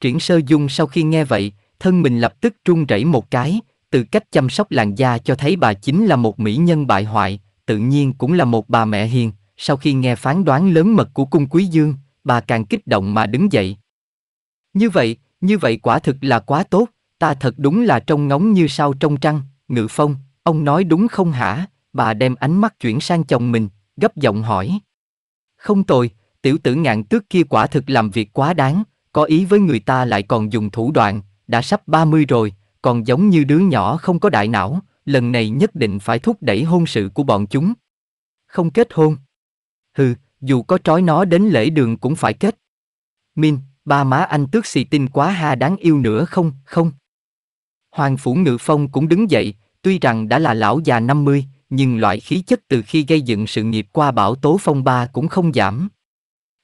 Triển Sơ Dung sau khi nghe vậy, thân mình lập tức run rẩy một cái, từ cách chăm sóc làn da cho thấy bà chính là một mỹ nhân bại hoại, tự nhiên cũng là một bà mẹ hiền, sau khi nghe phán đoán lớn mật của cung quý dương, bà càng kích động mà đứng dậy. Như vậy, như vậy quả thực là quá tốt, ta thật đúng là trông ngóng như sao trong trăng, ngự phong, ông nói đúng không hả? Bà đem ánh mắt chuyển sang chồng mình, gấp giọng hỏi. Không tồi, tiểu tử ngạn tước kia quả thực làm việc quá đáng, có ý với người ta lại còn dùng thủ đoạn, đã sắp 30 rồi, còn giống như đứa nhỏ không có đại não, lần này nhất định phải thúc đẩy hôn sự của bọn chúng. Không kết hôn. Hừ, dù có trói nó đến lễ đường cũng phải kết. Min, ba má anh tước xì tin quá ha đáng yêu nữa không, không. Hoàng Phủ Ngự Phong cũng đứng dậy, tuy rằng đã là lão già 50, nhưng loại khí chất từ khi gây dựng sự nghiệp qua bão tố phong ba cũng không giảm.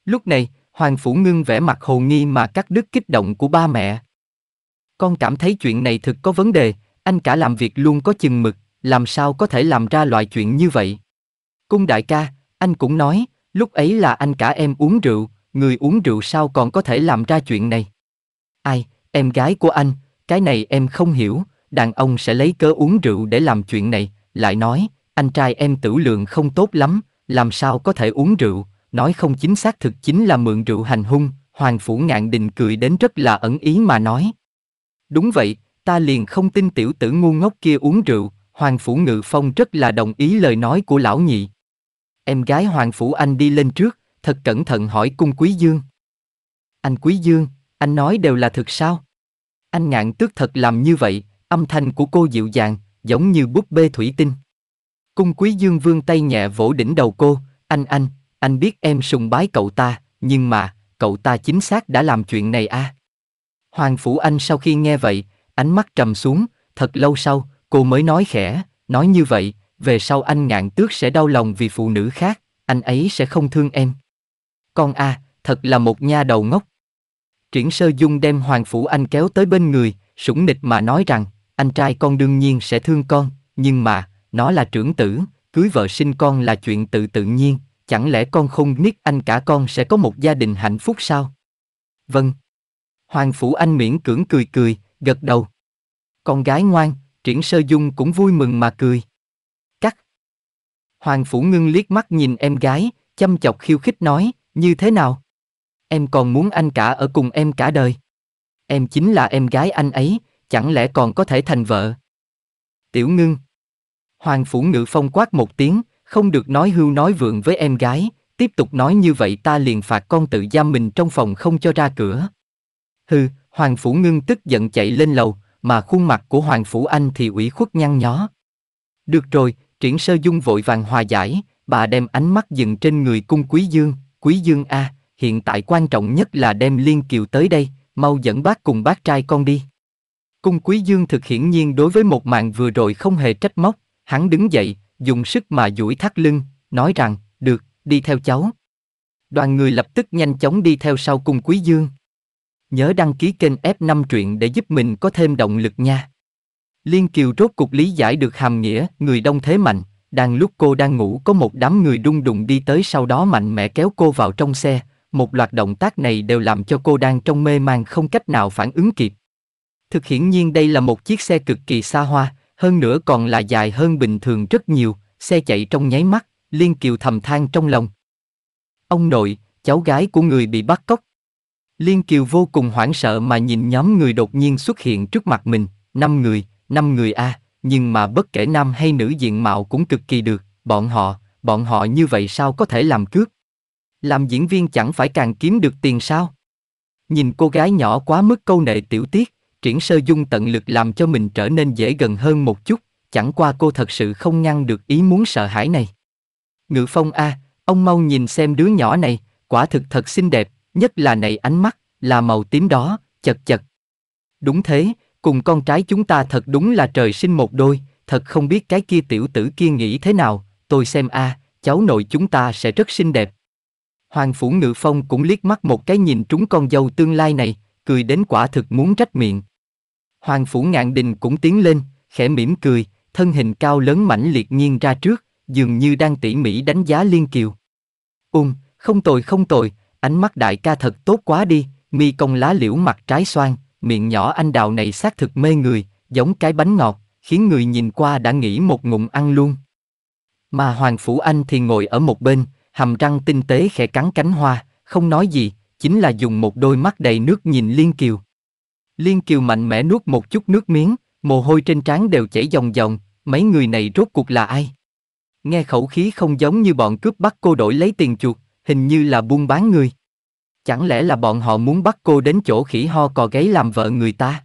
Lúc này, Hoàng Phủ Ngưng vẻ mặt hồ nghi mà cắt đứt kích động của ba mẹ. Con cảm thấy chuyện này thực có vấn đề, anh cả làm việc luôn có chừng mực, làm sao có thể làm ra loại chuyện như vậy. Cung đại ca, anh cũng nói, lúc ấy là anh cả em uống rượu, người uống rượu sao còn có thể làm ra chuyện này. Ai, em gái của anh, cái này em không hiểu, đàn ông sẽ lấy cớ uống rượu để làm chuyện này, lại nói, anh trai em tử lượng không tốt lắm, làm sao có thể uống rượu, nói không chính xác thực chính là mượn rượu hành hung, Hoàng Phủ Ngạn Đình cười đến rất là ẩn ý mà nói. Đúng vậy, ta liền không tin tiểu tử ngu ngốc kia uống rượu, Hoàng Phủ Ngự Phong rất là đồng ý lời nói của lão nhị. Em gái Hoàng Phủ Anh đi lên trước, thật cẩn thận hỏi cung Quý Dương. Anh Quý Dương, anh nói đều là thực sao? Anh ngạn tước thật làm như vậy, âm thanh của cô dịu dàng, giống như búp bê thủy tinh. Cung quý dương vương tay nhẹ vỗ đỉnh đầu cô, anh anh, anh biết em sùng bái cậu ta, nhưng mà, cậu ta chính xác đã làm chuyện này à. Hoàng Phủ Anh sau khi nghe vậy, ánh mắt trầm xuống, thật lâu sau, cô mới nói khẽ, nói như vậy, về sau anh ngạn tước sẽ đau lòng vì phụ nữ khác, anh ấy sẽ không thương em. Con a, à, thật là một nha đầu ngốc. Triển Sơ Dung đem Hoàng Phủ Anh kéo tới bên người, sủng nịch mà nói rằng, anh trai con đương nhiên sẽ thương con, nhưng mà, nó là trưởng tử, cưới vợ sinh con là chuyện tự tự nhiên, chẳng lẽ con không biết anh cả con sẽ có một gia đình hạnh phúc sao? Vâng. Hoàng Phủ Anh miễn cưỡng cười cười, gật đầu. Con gái ngoan, Triển Sơ Dung cũng vui mừng mà cười. Cắt. Hoàng Phủ Ngưng liếc mắt nhìn em gái, chăm chọc khiêu khích nói, như thế nào? em còn muốn anh cả ở cùng em cả đời. Em chính là em gái anh ấy, chẳng lẽ còn có thể thành vợ? Tiểu ngưng. Hoàng phủ ngự phong quát một tiếng, không được nói hưu nói vượng với em gái, tiếp tục nói như vậy ta liền phạt con tự giam mình trong phòng không cho ra cửa. Hừ, Hoàng phủ ngưng tức giận chạy lên lầu, mà khuôn mặt của Hoàng phủ anh thì ủy khuất nhăn nhó. Được rồi, triển sơ dung vội vàng hòa giải, bà đem ánh mắt dừng trên người cung quý dương, quý dương a, hiện tại quan trọng nhất là đem Liên Kiều tới đây, mau dẫn bác cùng bác trai con đi. Cung Quý Dương thực hiển nhiên đối với một màn vừa rồi không hề trách móc, hắn đứng dậy, dùng sức mà duỗi thắt lưng, nói rằng, được, đi theo cháu. Đoàn người lập tức nhanh chóng đi theo sau Cung Quý Dương. Nhớ đăng ký kênh F5 truyện để giúp mình có thêm động lực nha. Liên Kiều rốt cục lý giải được hàm nghĩa, người đông thế mạnh, đang lúc cô đang ngủ có một đám người đung đùng đi tới sau đó mạnh mẽ kéo cô vào trong xe, một loạt động tác này đều làm cho cô đang trong mê man không cách nào phản ứng kịp. Thực hiển nhiên đây là một chiếc xe cực kỳ xa hoa, hơn nữa còn là dài hơn bình thường rất nhiều, xe chạy trong nháy mắt, Liên Kiều thầm than trong lòng. Ông nội, cháu gái của người bị bắt cóc. Liên Kiều vô cùng hoảng sợ mà nhìn nhóm người đột nhiên xuất hiện trước mặt mình, năm người, năm người a, nhưng mà bất kể nam hay nữ diện mạo cũng cực kỳ được, bọn họ, bọn họ như vậy sao có thể làm cướp? làm diễn viên chẳng phải càng kiếm được tiền sao? Nhìn cô gái nhỏ quá mức câu nệ tiểu tiết, triển sơ dung tận lực làm cho mình trở nên dễ gần hơn một chút, chẳng qua cô thật sự không ngăn được ý muốn sợ hãi này. Ngự phong a, ông mau nhìn xem đứa nhỏ này, quả thực thật xinh đẹp, nhất là này ánh mắt, là màu tím đó, chật chật. Đúng thế, cùng con trái chúng ta thật đúng là trời sinh một đôi, thật không biết cái kia tiểu tử kia nghĩ thế nào, tôi xem a, cháu nội chúng ta sẽ rất xinh đẹp, Hoàng Phủ Ngự Phong cũng liếc mắt một cái nhìn trúng con dâu tương lai này, cười đến quả thực muốn trách miệng. Hoàng Phủ Ngạn Đình cũng tiến lên, khẽ mỉm cười, thân hình cao lớn mãnh liệt nghiêng ra trước, dường như đang tỉ mỉ đánh giá Liên Kiều. Ung, không tồi không tồi, ánh mắt đại ca thật tốt quá đi, mi công lá liễu mặt trái xoan, miệng nhỏ anh đào này xác thực mê người, giống cái bánh ngọt, khiến người nhìn qua đã nghĩ một ngụm ăn luôn. Mà Hoàng Phủ Anh thì ngồi ở một bên, hàm răng tinh tế khẽ cắn cánh hoa, không nói gì, chính là dùng một đôi mắt đầy nước nhìn Liên Kiều. Liên Kiều mạnh mẽ nuốt một chút nước miếng, mồ hôi trên trán đều chảy dòng dòng, mấy người này rốt cuộc là ai? Nghe khẩu khí không giống như bọn cướp bắt cô đổi lấy tiền chuột, hình như là buôn bán người. Chẳng lẽ là bọn họ muốn bắt cô đến chỗ khỉ ho cò gáy làm vợ người ta?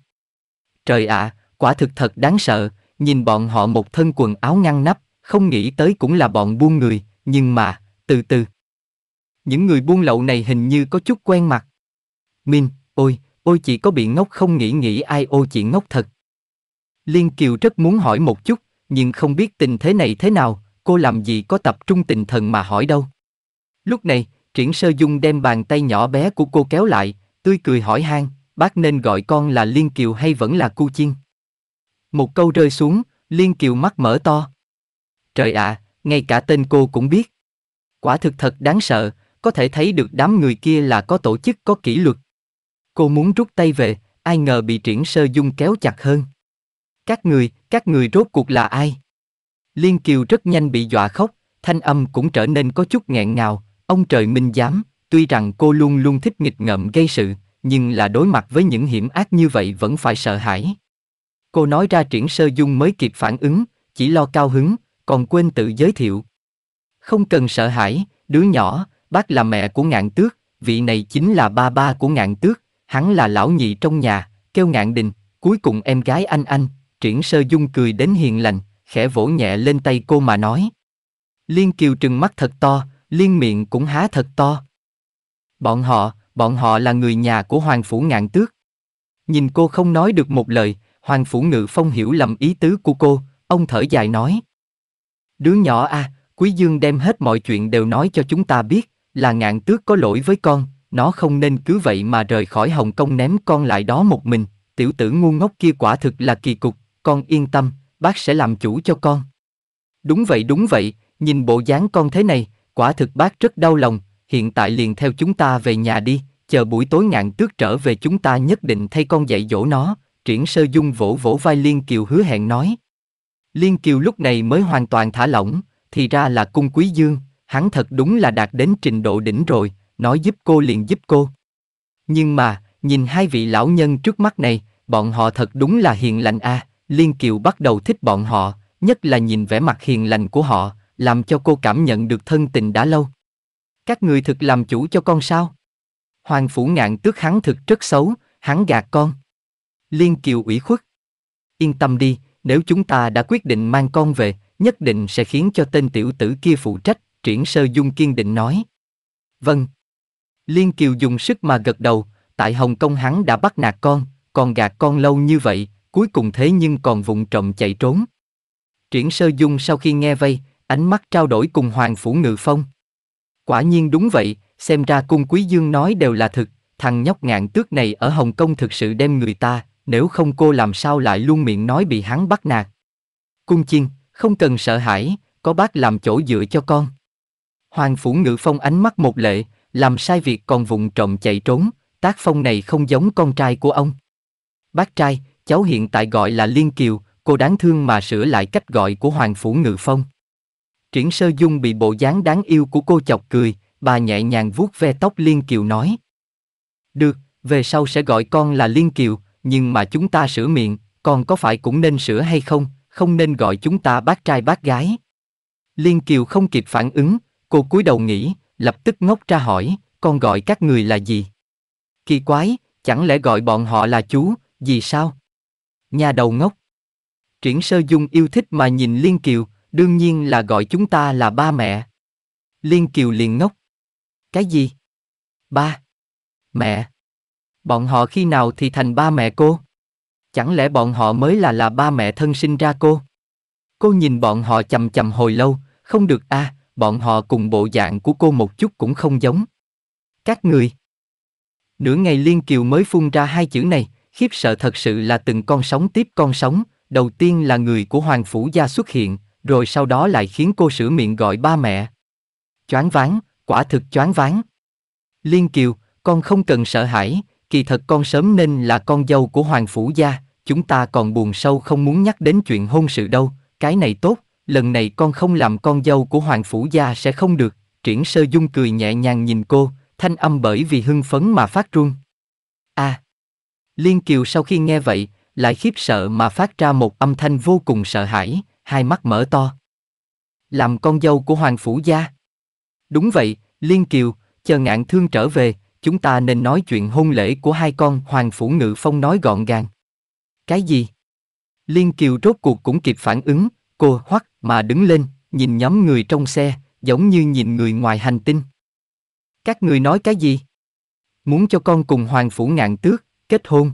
Trời ạ, à, quả thực thật đáng sợ, nhìn bọn họ một thân quần áo ngăn nắp, không nghĩ tới cũng là bọn buôn người, nhưng mà, từ từ. Những người buôn lậu này hình như có chút quen mặt. Min, ôi, ôi chị có bị ngốc không nghĩ nghĩ ai ô chị ngốc thật. Liên Kiều rất muốn hỏi một chút, nhưng không biết tình thế này thế nào, cô làm gì có tập trung tình thần mà hỏi đâu. Lúc này, Triển Sơ Dung đem bàn tay nhỏ bé của cô kéo lại, tươi cười hỏi han, bác nên gọi con là Liên Kiều hay vẫn là Cu Chiên? Một câu rơi xuống, Liên Kiều mắt mở to. Trời ạ, à, ngay cả tên cô cũng biết. Quả thực thật đáng sợ, có thể thấy được đám người kia là có tổ chức có kỷ luật. Cô muốn rút tay về, ai ngờ bị triển sơ dung kéo chặt hơn. Các người, các người rốt cuộc là ai? Liên Kiều rất nhanh bị dọa khóc, thanh âm cũng trở nên có chút nghẹn ngào, ông trời minh giám, tuy rằng cô luôn luôn thích nghịch ngợm gây sự, nhưng là đối mặt với những hiểm ác như vậy vẫn phải sợ hãi. Cô nói ra triển sơ dung mới kịp phản ứng, chỉ lo cao hứng, còn quên tự giới thiệu, không cần sợ hãi, đứa nhỏ, bác là mẹ của ngạn tước, vị này chính là ba ba của ngạn tước, hắn là lão nhị trong nhà, kêu ngạn đình, cuối cùng em gái anh anh, triển sơ dung cười đến hiền lành, khẽ vỗ nhẹ lên tay cô mà nói. Liên Kiều trừng mắt thật to, liên miệng cũng há thật to. Bọn họ, bọn họ là người nhà của Hoàng Phủ Ngạn Tước. Nhìn cô không nói được một lời, Hoàng Phủ Ngự Phong hiểu lầm ý tứ của cô, ông thở dài nói. Đứa nhỏ à, Quý Dương đem hết mọi chuyện đều nói cho chúng ta biết, là ngạn tước có lỗi với con, nó không nên cứ vậy mà rời khỏi Hồng Kông ném con lại đó một mình, tiểu tử ngu ngốc kia quả thực là kỳ cục, con yên tâm, bác sẽ làm chủ cho con. Đúng vậy đúng vậy, nhìn bộ dáng con thế này, quả thực bác rất đau lòng, hiện tại liền theo chúng ta về nhà đi, chờ buổi tối ngạn tước trở về chúng ta nhất định thay con dạy dỗ nó, triển sơ dung vỗ vỗ vai Liên Kiều hứa hẹn nói. Liên Kiều lúc này mới hoàn toàn thả lỏng, thì ra là cung quý dương, hắn thật đúng là đạt đến trình độ đỉnh rồi, nói giúp cô liền giúp cô. Nhưng mà, nhìn hai vị lão nhân trước mắt này, bọn họ thật đúng là hiền lành a, à. Liên Kiều bắt đầu thích bọn họ, nhất là nhìn vẻ mặt hiền lành của họ, làm cho cô cảm nhận được thân tình đã lâu. Các người thực làm chủ cho con sao? Hoàng phủ ngạn tước hắn thực rất xấu, hắn gạt con. Liên Kiều ủy khuất. Yên tâm đi, nếu chúng ta đã quyết định mang con về, nhất định sẽ khiến cho tên tiểu tử kia phụ trách, triển sơ dung kiên định nói. Vâng. Liên Kiều dùng sức mà gật đầu, tại Hồng Kông hắn đã bắt nạt con, còn gạt con lâu như vậy, cuối cùng thế nhưng còn vụng trộm chạy trốn. Triển sơ dung sau khi nghe vây, ánh mắt trao đổi cùng Hoàng Phủ Ngự Phong. Quả nhiên đúng vậy, xem ra cung quý dương nói đều là thực, thằng nhóc ngạn tước này ở Hồng Kông thực sự đem người ta, nếu không cô làm sao lại luôn miệng nói bị hắn bắt nạt. Cung chiên, không cần sợ hãi, có bác làm chỗ dựa cho con. Hoàng Phủ Ngự Phong ánh mắt một lệ, làm sai việc còn vụng trộm chạy trốn, tác phong này không giống con trai của ông. Bác trai, cháu hiện tại gọi là Liên Kiều, cô đáng thương mà sửa lại cách gọi của Hoàng Phủ Ngự Phong. Triển Sơ Dung bị bộ dáng đáng yêu của cô chọc cười, bà nhẹ nhàng vuốt ve tóc Liên Kiều nói. Được, về sau sẽ gọi con là Liên Kiều, nhưng mà chúng ta sửa miệng, con có phải cũng nên sửa hay không, không nên gọi chúng ta bác trai bác gái. Liên Kiều không kịp phản ứng, cô cúi đầu nghĩ, lập tức ngốc ra hỏi, con gọi các người là gì? Kỳ quái, chẳng lẽ gọi bọn họ là chú, gì sao? Nhà đầu ngốc. Triển Sơ Dung yêu thích mà nhìn Liên Kiều, đương nhiên là gọi chúng ta là ba mẹ. Liên Kiều liền ngốc. Cái gì? Ba. Mẹ. Bọn họ khi nào thì thành ba mẹ cô? Chẳng lẽ bọn họ mới là là ba mẹ thân sinh ra cô? Cô nhìn bọn họ chầm chầm hồi lâu, không được a, bọn họ cùng bộ dạng của cô một chút cũng không giống. Các người. Nửa ngày Liên Kiều mới phun ra hai chữ này, khiếp sợ thật sự là từng con sóng tiếp con sóng, đầu tiên là người của Hoàng Phủ Gia xuất hiện, rồi sau đó lại khiến cô sửa miệng gọi ba mẹ. Choáng váng, quả thực choáng váng. Liên Kiều, con không cần sợ hãi, kỳ thật con sớm nên là con dâu của hoàng phủ gia, chúng ta còn buồn sâu không muốn nhắc đến chuyện hôn sự đâu, cái này tốt, lần này con không làm con dâu của hoàng phủ gia sẽ không được, triển sơ dung cười nhẹ nhàng nhìn cô, thanh âm bởi vì hưng phấn mà phát run. a à, Liên Kiều sau khi nghe vậy, lại khiếp sợ mà phát ra một âm thanh vô cùng sợ hãi, hai mắt mở to. Làm con dâu của Hoàng Phủ Gia. Đúng vậy, Liên Kiều, chờ ngạn thương trở về, chúng ta nên nói chuyện hôn lễ của hai con hoàng phủ ngự phong nói gọn gàng cái gì liên kiều rốt cuộc cũng kịp phản ứng cô hoắc mà đứng lên nhìn nhóm người trong xe giống như nhìn người ngoài hành tinh các người nói cái gì muốn cho con cùng hoàng phủ ngạn tước kết hôn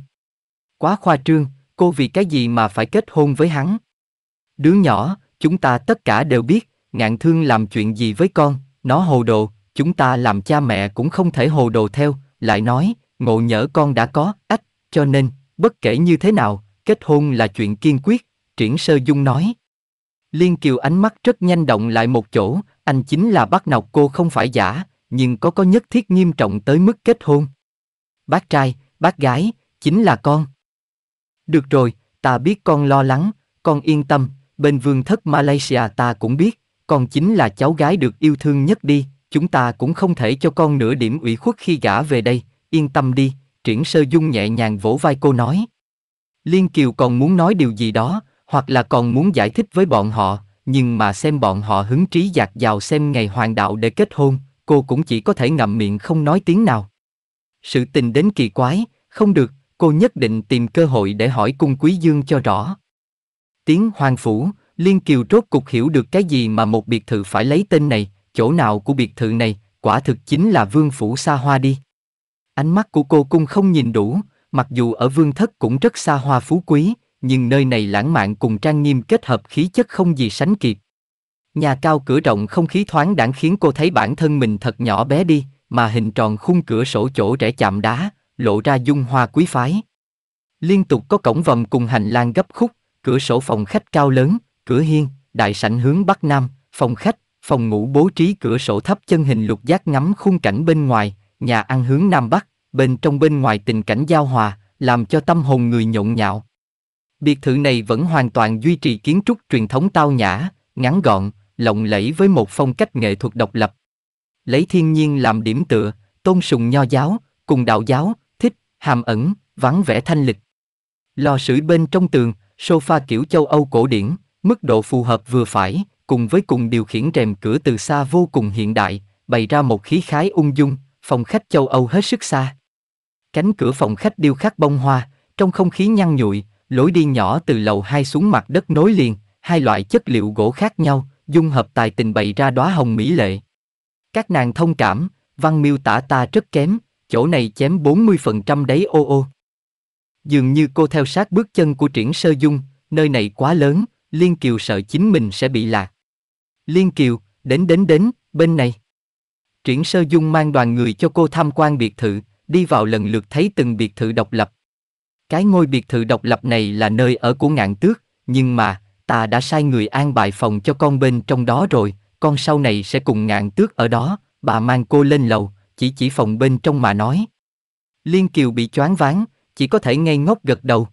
quá khoa trương cô vì cái gì mà phải kết hôn với hắn đứa nhỏ chúng ta tất cả đều biết ngạn thương làm chuyện gì với con nó hồ đồ chúng ta làm cha mẹ cũng không thể hồ đồ theo, lại nói, ngộ nhỡ con đã có, ách, cho nên, bất kể như thế nào, kết hôn là chuyện kiên quyết, Triển Sơ Dung nói. Liên Kiều ánh mắt rất nhanh động lại một chỗ, anh chính là bắt nọc cô không phải giả, nhưng có có nhất thiết nghiêm trọng tới mức kết hôn. Bác trai, bác gái, chính là con. Được rồi, ta biết con lo lắng, con yên tâm, bên vương thất Malaysia ta cũng biết, con chính là cháu gái được yêu thương nhất đi, chúng ta cũng không thể cho con nửa điểm ủy khuất khi gả về đây, yên tâm đi, triển sơ dung nhẹ nhàng vỗ vai cô nói. Liên Kiều còn muốn nói điều gì đó, hoặc là còn muốn giải thích với bọn họ, nhưng mà xem bọn họ hứng trí dạt dào xem ngày hoàng đạo để kết hôn, cô cũng chỉ có thể ngậm miệng không nói tiếng nào. Sự tình đến kỳ quái, không được, cô nhất định tìm cơ hội để hỏi cung quý dương cho rõ. Tiếng hoàng phủ, Liên Kiều rốt cục hiểu được cái gì mà một biệt thự phải lấy tên này, chỗ nào của biệt thự này, quả thực chính là vương phủ xa hoa đi. Ánh mắt của cô cung không nhìn đủ, mặc dù ở vương thất cũng rất xa hoa phú quý, nhưng nơi này lãng mạn cùng trang nghiêm kết hợp khí chất không gì sánh kịp. Nhà cao cửa rộng không khí thoáng đãng khiến cô thấy bản thân mình thật nhỏ bé đi, mà hình tròn khung cửa sổ chỗ rẽ chạm đá, lộ ra dung hoa quý phái. Liên tục có cổng vòm cùng hành lang gấp khúc, cửa sổ phòng khách cao lớn, cửa hiên, đại sảnh hướng bắc nam, phòng khách, phòng ngủ bố trí cửa sổ thấp chân hình lục giác ngắm khung cảnh bên ngoài, nhà ăn hướng Nam Bắc, bên trong bên ngoài tình cảnh giao hòa, làm cho tâm hồn người nhộn nhạo. Biệt thự này vẫn hoàn toàn duy trì kiến trúc truyền thống tao nhã, ngắn gọn, lộng lẫy với một phong cách nghệ thuật độc lập. Lấy thiên nhiên làm điểm tựa, tôn sùng nho giáo, cùng đạo giáo, thích, hàm ẩn, vắng vẻ thanh lịch. Lò sưởi bên trong tường, sofa kiểu châu Âu cổ điển, mức độ phù hợp vừa phải, cùng với cùng điều khiển rèm cửa từ xa vô cùng hiện đại, bày ra một khí khái ung dung, phòng khách châu Âu hết sức xa. Cánh cửa phòng khách điêu khắc bông hoa, trong không khí nhăn nhụi, lối đi nhỏ từ lầu 2 xuống mặt đất nối liền, hai loại chất liệu gỗ khác nhau, dung hợp tài tình bày ra đóa hồng mỹ lệ. Các nàng thông cảm, văn miêu tả ta rất kém, chỗ này chém 40% đấy ô ô. Dường như cô theo sát bước chân của triển sơ dung, nơi này quá lớn, Liên Kiều sợ chính mình sẽ bị lạc. Liên Kiều, đến đến đến, bên này. Triển Sơ Dung mang đoàn người cho cô tham quan biệt thự, đi vào lần lượt thấy từng biệt thự độc lập. Cái ngôi biệt thự độc lập này là nơi ở của ngạn tước, nhưng mà, ta đã sai người an bài phòng cho con bên trong đó rồi, con sau này sẽ cùng ngạn tước ở đó, bà mang cô lên lầu, chỉ chỉ phòng bên trong mà nói. Liên Kiều bị choáng váng, chỉ có thể ngây ngốc gật đầu.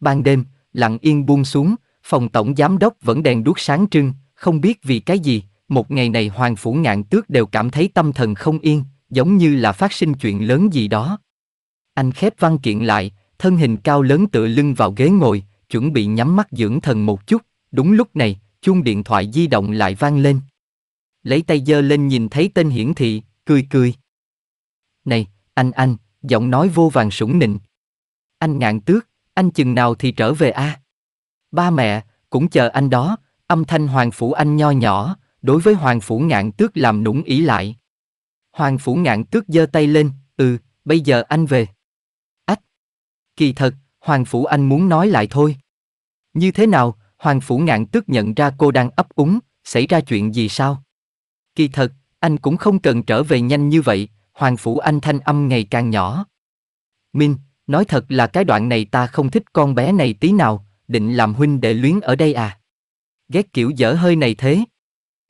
Ban đêm, lặng yên buông xuống, phòng tổng giám đốc vẫn đèn đuốc sáng trưng, không biết vì cái gì, một ngày này Hoàng Phủ Ngạn Tước đều cảm thấy tâm thần không yên, giống như là phát sinh chuyện lớn gì đó. Anh khép văn kiện lại, thân hình cao lớn tựa lưng vào ghế ngồi, chuẩn bị nhắm mắt dưỡng thần một chút, đúng lúc này, chuông điện thoại di động lại vang lên. Lấy tay giơ lên nhìn thấy tên hiển thị, cười cười. Này, anh anh, giọng nói vô vàng sủng nịnh. Anh ngạn tước, anh chừng nào thì trở về a à? Ba mẹ, cũng chờ anh đó, Âm thanh Hoàng Phủ Anh nho nhỏ, đối với Hoàng Phủ Ngạn Tước làm nũng ý lại. Hoàng Phủ Ngạn Tước giơ tay lên, ừ, bây giờ anh về. Ách! Kỳ thật, Hoàng Phủ Anh muốn nói lại thôi. Như thế nào, Hoàng Phủ Ngạn Tước nhận ra cô đang ấp úng, xảy ra chuyện gì sao? Kỳ thật, anh cũng không cần trở về nhanh như vậy, Hoàng Phủ Anh thanh âm ngày càng nhỏ. Minh, nói thật là cái đoạn này ta không thích con bé này tí nào, định làm huynh đệ luyến ở đây à? Ghét kiểu dở hơi này thế.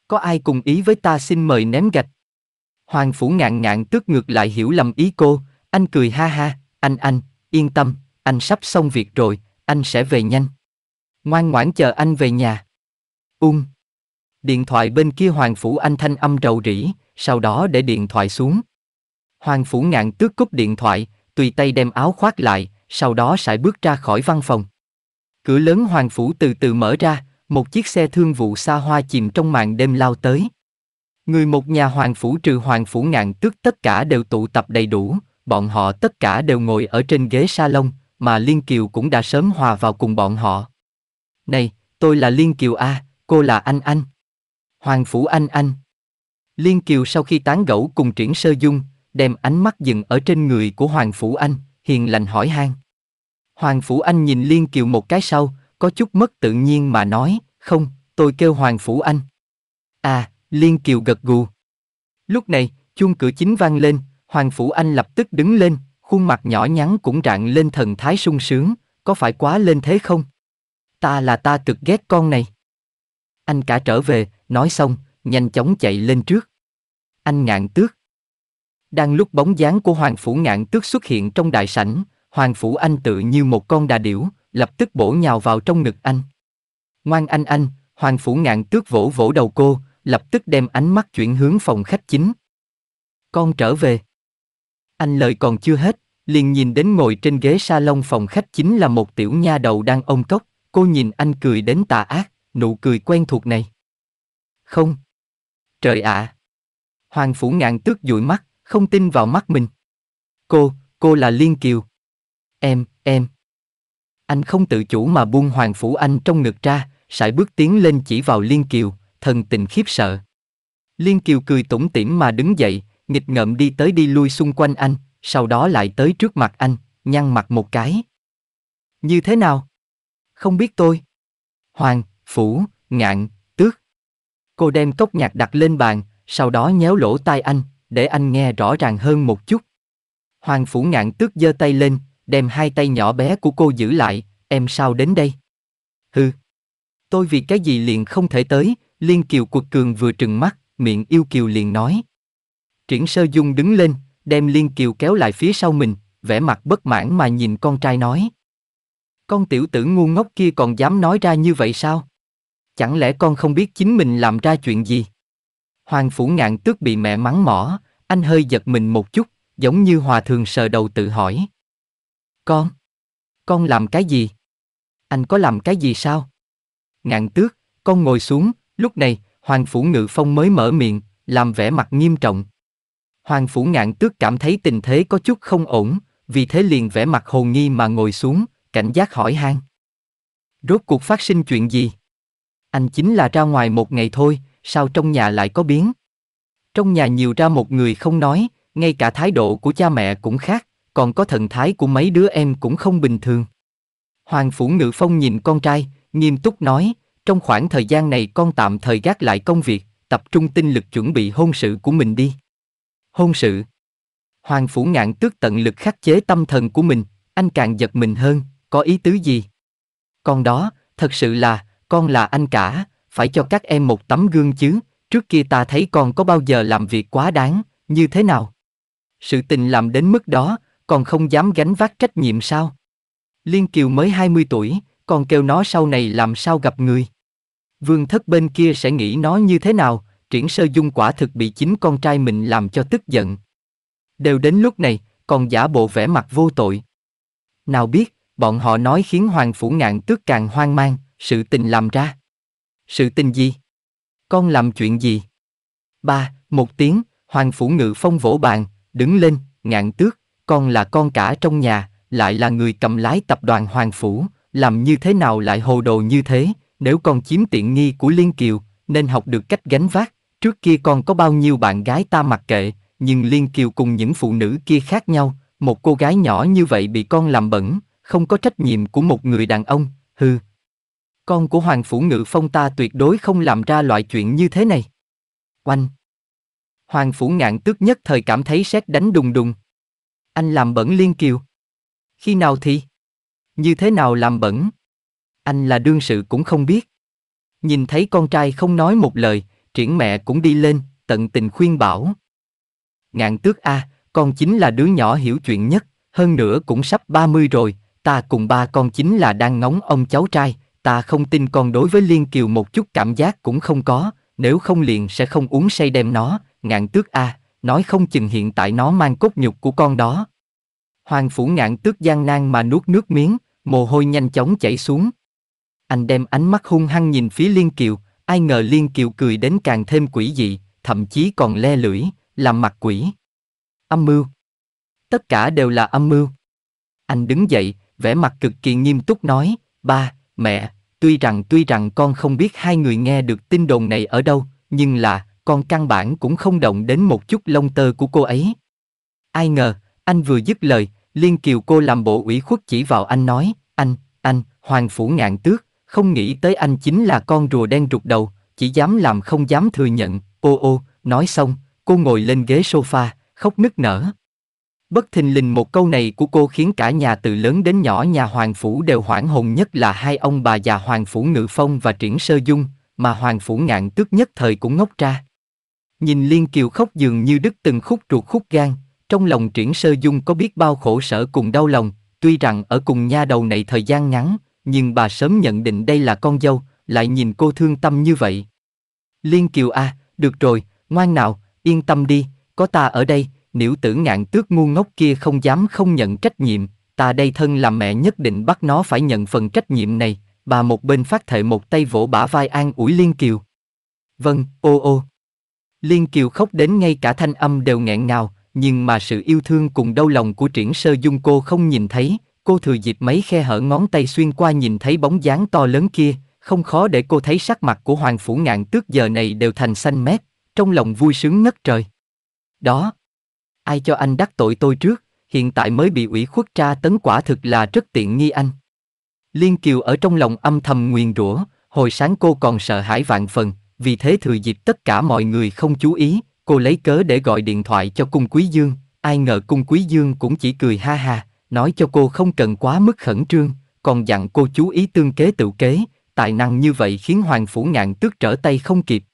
Có ai cùng ý với ta xin mời ném gạch. Hoàng phủ ngạn ngạn tước ngược lại hiểu lầm ý cô, anh cười ha ha, anh anh, yên tâm, anh sắp xong việc rồi, anh sẽ về nhanh. Ngoan ngoãn chờ anh về nhà. Ung. Điện thoại bên kia Hoàng Phủ Anh thanh âm rầu rĩ, sau đó để điện thoại xuống. Hoàng Phủ ngạn tước cúp điện thoại, tùy tay đem áo khoác lại, sau đó sải bước ra khỏi văn phòng. Cửa lớn Hoàng Phủ từ từ mở ra, một chiếc xe thương vụ xa hoa chìm trong màn đêm lao tới. Người một nhà hoàng phủ trừ hoàng phủ ngạn tước tất cả đều tụ tập đầy đủ, bọn họ tất cả đều ngồi ở trên ghế salon, mà Liên Kiều cũng đã sớm hòa vào cùng bọn họ. Này, tôi là Liên Kiều A, cô là Anh Anh. Hoàng phủ Anh Anh. Liên Kiều sau khi tán gẫu cùng triển sơ dung, đem ánh mắt dừng ở trên người của Hoàng phủ Anh, hiền lành hỏi han. Hoàng phủ Anh nhìn Liên Kiều một cái sau, có chút mất tự nhiên mà nói, không, tôi kêu Hoàng Phủ Anh. À, Liên Kiều gật gù. Lúc này, chuông cửa chính vang lên, Hoàng Phủ Anh lập tức đứng lên, khuôn mặt nhỏ nhắn cũng rạng lên thần thái sung sướng, có phải quá lên thế không? Ta là ta cực ghét con này. Anh cả trở về, nói xong, nhanh chóng chạy lên trước. Anh ngạn tước. Đang lúc bóng dáng của Hoàng Phủ ngạn tước xuất hiện trong đại sảnh, Hoàng Phủ Anh tự như một con đà điểu, lập tức bổ nhào vào trong ngực anh. Ngoan anh anh, Hoàng Phủ Ngạn tước vỗ vỗ đầu cô, lập tức đem ánh mắt chuyển hướng phòng khách chính. Con trở về. Anh lời còn chưa hết, liền nhìn đến ngồi trên ghế salon phòng khách chính là một tiểu nha đầu đang ôm cốc, cô nhìn anh cười đến tà ác, nụ cười quen thuộc này. Không. Trời ạ. Hoàng Phủ Ngạn tước dụi mắt, không tin vào mắt mình. Cô, cô là Liên Kiều. Em, em. Anh không tự chủ mà buông Hoàng Phủ Anh trong ngực ra, sải bước tiến lên chỉ vào Liên Kiều, thần tình khiếp sợ. Liên Kiều cười tủm tỉm mà đứng dậy, nghịch ngợm đi tới đi lui xung quanh anh, sau đó lại tới trước mặt anh, nhăn mặt một cái. Như thế nào? Không biết tôi. Hoàng, Phủ, Ngạn, Tước. Cô đem cốc nhạc đặt lên bàn, sau đó nhéo lỗ tai anh, để anh nghe rõ ràng hơn một chút. Hoàng Phủ Ngạn Tước giơ tay lên, đem hai tay nhỏ bé của cô giữ lại, em sao đến đây? Hừ. Tôi vì cái gì liền không thể tới, Liên Kiều quật cường vừa trừng mắt, miệng yêu kiều liền nói. Triển sơ dung đứng lên, đem Liên Kiều kéo lại phía sau mình, vẻ mặt bất mãn mà nhìn con trai nói. Con tiểu tử ngu ngốc kia còn dám nói ra như vậy sao? Chẳng lẽ con không biết chính mình làm ra chuyện gì? Hoàng phủ ngạn tước bị mẹ mắng mỏ, anh hơi giật mình một chút, giống như hòa thường sờ đầu tự hỏi. Con? Con làm cái gì? Anh có làm cái gì sao? Ngạn tước, con ngồi xuống, lúc này, Hoàng Phủ Ngự Phong mới mở miệng, làm vẻ mặt nghiêm trọng. Hoàng Phủ Ngạn tước cảm thấy tình thế có chút không ổn, vì thế liền vẻ mặt hồ nghi mà ngồi xuống, cảnh giác hỏi han. Rốt cuộc phát sinh chuyện gì? Anh chính là ra ngoài một ngày thôi, sao trong nhà lại có biến? Trong nhà nhiều ra một người không nói, ngay cả thái độ của cha mẹ cũng khác còn có thần thái của mấy đứa em cũng không bình thường. Hoàng Phủ Ngự Phong nhìn con trai, nghiêm túc nói, trong khoảng thời gian này con tạm thời gác lại công việc, tập trung tinh lực chuẩn bị hôn sự của mình đi. Hôn sự Hoàng Phủ Ngạn tước tận lực khắc chế tâm thần của mình, anh càng giật mình hơn, có ý tứ gì? Con đó, thật sự là, con là anh cả, phải cho các em một tấm gương chứ, trước kia ta thấy con có bao giờ làm việc quá đáng, như thế nào? Sự tình làm đến mức đó, còn không dám gánh vác trách nhiệm sao? Liên Kiều mới 20 tuổi, còn kêu nó sau này làm sao gặp người. Vương thất bên kia sẽ nghĩ nó như thế nào, triển sơ dung quả thực bị chính con trai mình làm cho tức giận. Đều đến lúc này, còn giả bộ vẻ mặt vô tội. Nào biết, bọn họ nói khiến Hoàng Phủ Ngạn tước càng hoang mang, sự tình làm ra. Sự tình gì? Con làm chuyện gì? Ba, một tiếng, Hoàng Phủ Ngự Phong vỗ bàn, đứng lên, ngạn tước, con là con cả trong nhà, lại là người cầm lái tập đoàn Hoàng Phủ, làm như thế nào lại hồ đồ như thế, nếu con chiếm tiện nghi của Liên Kiều, nên học được cách gánh vác, trước kia con có bao nhiêu bạn gái ta mặc kệ, nhưng Liên Kiều cùng những phụ nữ kia khác nhau, một cô gái nhỏ như vậy bị con làm bẩn, không có trách nhiệm của một người đàn ông, hư. Con của Hoàng Phủ Ngự Phong ta tuyệt đối không làm ra loại chuyện như thế này. Oanh! Hoàng Phủ Ngạn tức nhất thời cảm thấy sét đánh đùng đùng, anh làm bẩn Liên Kiều. Khi nào thì? Như thế nào làm bẩn? Anh là đương sự cũng không biết. Nhìn thấy con trai không nói một lời, triển mẹ cũng đi lên, tận tình khuyên bảo. Ngạn tước A, à, con chính là đứa nhỏ hiểu chuyện nhất, hơn nữa cũng sắp ba mươi rồi, ta cùng ba con chính là đang ngóng ông cháu trai, ta không tin con đối với Liên Kiều một chút cảm giác cũng không có, nếu không liền sẽ không uống say đem nó, ngạn tước A, à, nói không chừng hiện tại nó mang cốt nhục của con đó. Hoàng phủ ngạn tước gian nan mà nuốt nước miếng, mồ hôi nhanh chóng chảy xuống. Anh đem ánh mắt hung hăng nhìn phía Liên Kiều, ai ngờ Liên Kiều cười đến càng thêm quỷ dị, thậm chí còn le lưỡi, làm mặt quỷ. Âm mưu. Tất cả đều là âm mưu. Anh đứng dậy, vẻ mặt cực kỳ nghiêm túc nói, ba, mẹ, tuy rằng tuy rằng con không biết hai người nghe được tin đồn này ở đâu, nhưng là, con căn bản cũng không động đến một chút lông tơ của cô ấy. Ai ngờ, anh vừa dứt lời, Liên Kiều cô làm bộ ủy khuất chỉ vào anh nói, anh, anh, Hoàng Phủ Ngạn Tước, không nghĩ tới anh chính là con rùa đen rụt đầu, chỉ dám làm không dám thừa nhận, ô ô, nói xong, cô ngồi lên ghế sofa, khóc nức nở. Bất thình lình một câu này của cô khiến cả nhà từ lớn đến nhỏ nhà Hoàng Phủ đều hoảng hồn nhất là hai ông bà già Hoàng Phủ Ngự Phong và Triển Sơ Dung, mà Hoàng Phủ Ngạn Tước nhất thời cũng ngốc ra. Nhìn Liên Kiều khóc dường như đứt từng khúc ruột khúc gan, trong lòng triển sơ dung có biết bao khổ sở cùng đau lòng, tuy rằng ở cùng nha đầu này thời gian ngắn, nhưng bà sớm nhận định đây là con dâu, lại nhìn cô thương tâm như vậy. Liên Kiều a, à, được rồi, ngoan nào, yên tâm đi, có ta ở đây, nếu tử ngạn tước ngu ngốc kia không dám không nhận trách nhiệm, ta đây thân làm mẹ nhất định bắt nó phải nhận phần trách nhiệm này, bà một bên phát thệ một tay vỗ bả vai an ủi Liên Kiều. Vâng, ô ô. Liên Kiều khóc đến ngay cả thanh âm đều nghẹn ngào, nhưng mà sự yêu thương cùng đau lòng của triển sơ dung cô không nhìn thấy, cô thừa dịp mấy khe hở ngón tay xuyên qua nhìn thấy bóng dáng to lớn kia, không khó để cô thấy sắc mặt của Hoàng Phủ Ngạn tước giờ này đều thành xanh mét, trong lòng vui sướng ngất trời. Đó, ai cho anh đắc tội tôi trước, hiện tại mới bị ủy khuất tra tấn quả thực là rất tiện nghi anh. Liên Kiều ở trong lòng âm thầm nguyền rủa, hồi sáng cô còn sợ hãi vạn phần, vì thế thừa dịp tất cả mọi người không chú ý, cô lấy cớ để gọi điện thoại cho cung quý dương, ai ngờ cung quý dương cũng chỉ cười ha ha, nói cho cô không cần quá mức khẩn trương, còn dặn cô chú ý tương kế tự kế, tài năng như vậy khiến Hoàng Phủ Ngạn tước trở tay không kịp.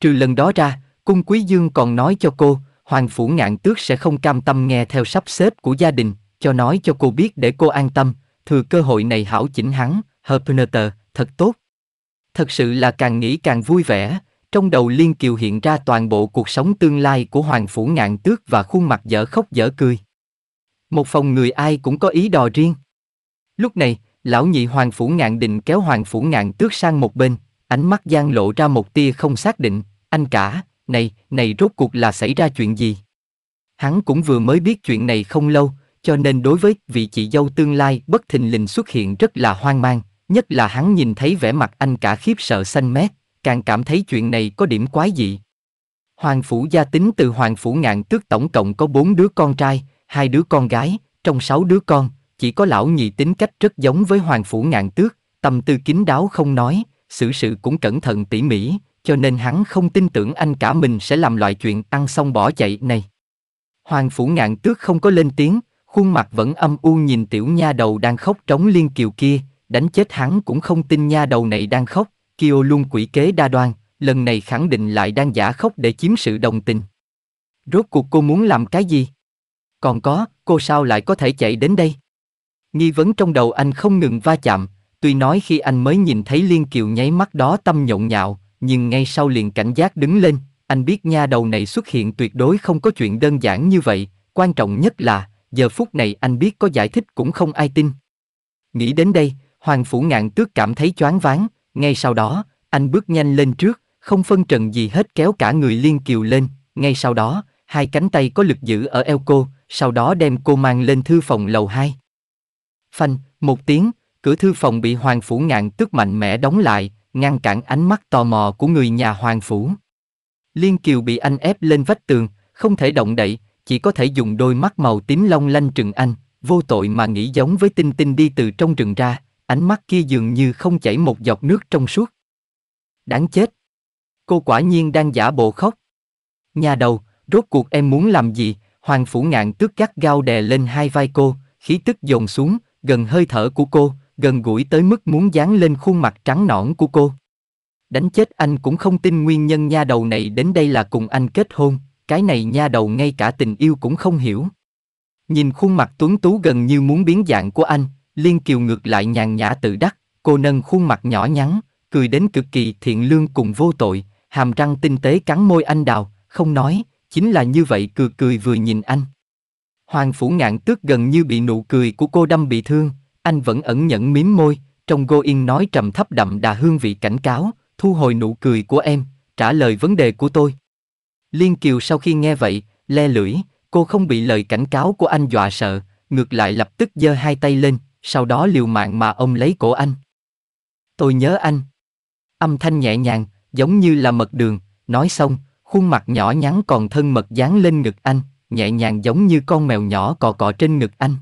Trừ lần đó ra, cung quý dương còn nói cho cô, Hoàng Phủ Ngạn tước sẽ không cam tâm nghe theo sắp xếp của gia đình, cho nói cho cô biết để cô an tâm, thừa cơ hội này hảo chỉnh hắn, Herpneter, thật tốt. Thật sự là càng nghĩ càng vui vẻ, trong đầu Liên Kiều hiện ra toàn bộ cuộc sống tương lai của Hoàng Phủ Ngạn Tước và khuôn mặt dở khóc dở cười. Một phòng người ai cũng có ý đò riêng. Lúc này, lão nhị Hoàng Phủ Ngạn định kéo Hoàng Phủ Ngạn Tước sang một bên, ánh mắt gian lộ ra một tia không xác định, anh cả, này, này rốt cuộc là xảy ra chuyện gì? Hắn cũng vừa mới biết chuyện này không lâu, cho nên đối với vị chị dâu tương lai bất thình lình xuất hiện rất là hoang mang, nhất là hắn nhìn thấy vẻ mặt anh cả khiếp sợ xanh mét, càng cảm thấy chuyện này có điểm quái dị. Hoàng phủ gia tính từ Hoàng phủ ngạn tước tổng cộng có bốn đứa con trai, hai đứa con gái, trong sáu đứa con, chỉ có lão nhị tính cách rất giống với Hoàng phủ ngạn tước, tâm tư kín đáo không nói, xử sự cũng cẩn thận tỉ mỉ, cho nên hắn không tin tưởng anh cả mình sẽ làm loại chuyện ăn xong bỏ chạy này. Hoàng phủ ngạn tước không có lên tiếng, khuôn mặt vẫn âm u nhìn tiểu nha đầu đang khóc trống liên kiều kia, đánh chết hắn cũng không tin nha đầu này đang khóc, Kiêu luôn quỷ kế đa đoan, lần này khẳng định lại đang giả khóc để chiếm sự đồng tình. Rốt cuộc cô muốn làm cái gì? Còn có, cô sao lại có thể chạy đến đây? Nghi vấn trong đầu anh không ngừng va chạm, tuy nói khi anh mới nhìn thấy Liên Kiều nháy mắt đó tâm nhộn nhạo, nhưng ngay sau liền cảnh giác đứng lên, anh biết nha đầu này xuất hiện tuyệt đối không có chuyện đơn giản như vậy, quan trọng nhất là, giờ phút này anh biết có giải thích cũng không ai tin. Nghĩ đến đây, Hoàng Phủ Ngạn Tước cảm thấy choáng váng, ngay sau đó, anh bước nhanh lên trước, không phân trần gì hết kéo cả người Liên Kiều lên, ngay sau đó, hai cánh tay có lực giữ ở eo cô, sau đó đem cô mang lên thư phòng lầu 2. Phanh, một tiếng, cửa thư phòng bị Hoàng Phủ Ngạn Tước mạnh mẽ đóng lại, ngăn cản ánh mắt tò mò của người nhà Hoàng Phủ. Liên Kiều bị anh ép lên vách tường, không thể động đậy, chỉ có thể dùng đôi mắt màu tím long lanh trừng anh, vô tội mà nghĩ giống với tinh tinh đi từ trong rừng ra, ánh mắt kia dường như không chảy một giọt nước trong suốt. Đáng chết. Cô quả nhiên đang giả bộ khóc. Nhà đầu, rốt cuộc em muốn làm gì? Hoàng phủ ngạn tức gắt gao đè lên hai vai cô, khí tức dồn xuống, gần hơi thở của cô, gần gũi tới mức muốn dán lên khuôn mặt trắng nõn của cô. Đánh chết anh cũng không tin nguyên nhân nha đầu này đến đây là cùng anh kết hôn, cái này nha đầu ngay cả tình yêu cũng không hiểu. Nhìn khuôn mặt tuấn tú gần như muốn biến dạng của anh, Liên Kiều ngược lại nhàn nhã tự đắc, cô nâng khuôn mặt nhỏ nhắn, cười đến cực kỳ thiện lương cùng vô tội, hàm răng tinh tế cắn môi anh đào, không nói, chính là như vậy cười cười vừa nhìn anh. Hoàng phủ ngạn tước gần như bị nụ cười của cô đâm bị thương, anh vẫn ẩn nhẫn miếm môi, trong cô yên nói trầm thấp đậm đà hương vị cảnh cáo, thu hồi nụ cười của em, trả lời vấn đề của tôi. Liên Kiều sau khi nghe vậy, le lưỡi, cô không bị lời cảnh cáo của anh dọa sợ, ngược lại lập tức giơ hai tay lên, sau đó liều mạng mà ông lấy cổ anh. Tôi nhớ anh. Âm thanh nhẹ nhàng, giống như là mật đường, nói xong, khuôn mặt nhỏ nhắn còn thân mật dán lên ngực anh, nhẹ nhàng giống như con mèo nhỏ cò cò trên ngực anh.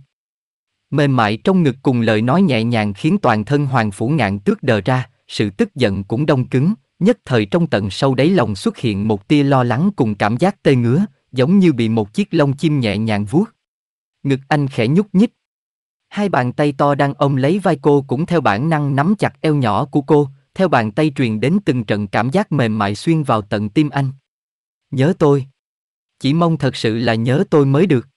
Mềm mại trong ngực cùng lời nói nhẹ nhàng khiến toàn thân Hoàng Phủ Ngạn tước đờ ra, sự tức giận cũng đông cứng, nhất thời trong tận sâu đáy lòng xuất hiện một tia lo lắng cùng cảm giác tê ngứa, giống như bị một chiếc lông chim nhẹ nhàng vuốt. Ngực anh khẽ nhúc nhích, Hai bàn tay to đang ôm lấy vai cô cũng theo bản năng nắm chặt eo nhỏ của cô, theo bàn tay truyền đến từng trận cảm giác mềm mại xuyên vào tận tim anh. Nhớ tôi. Chỉ mong thật sự là nhớ tôi mới được.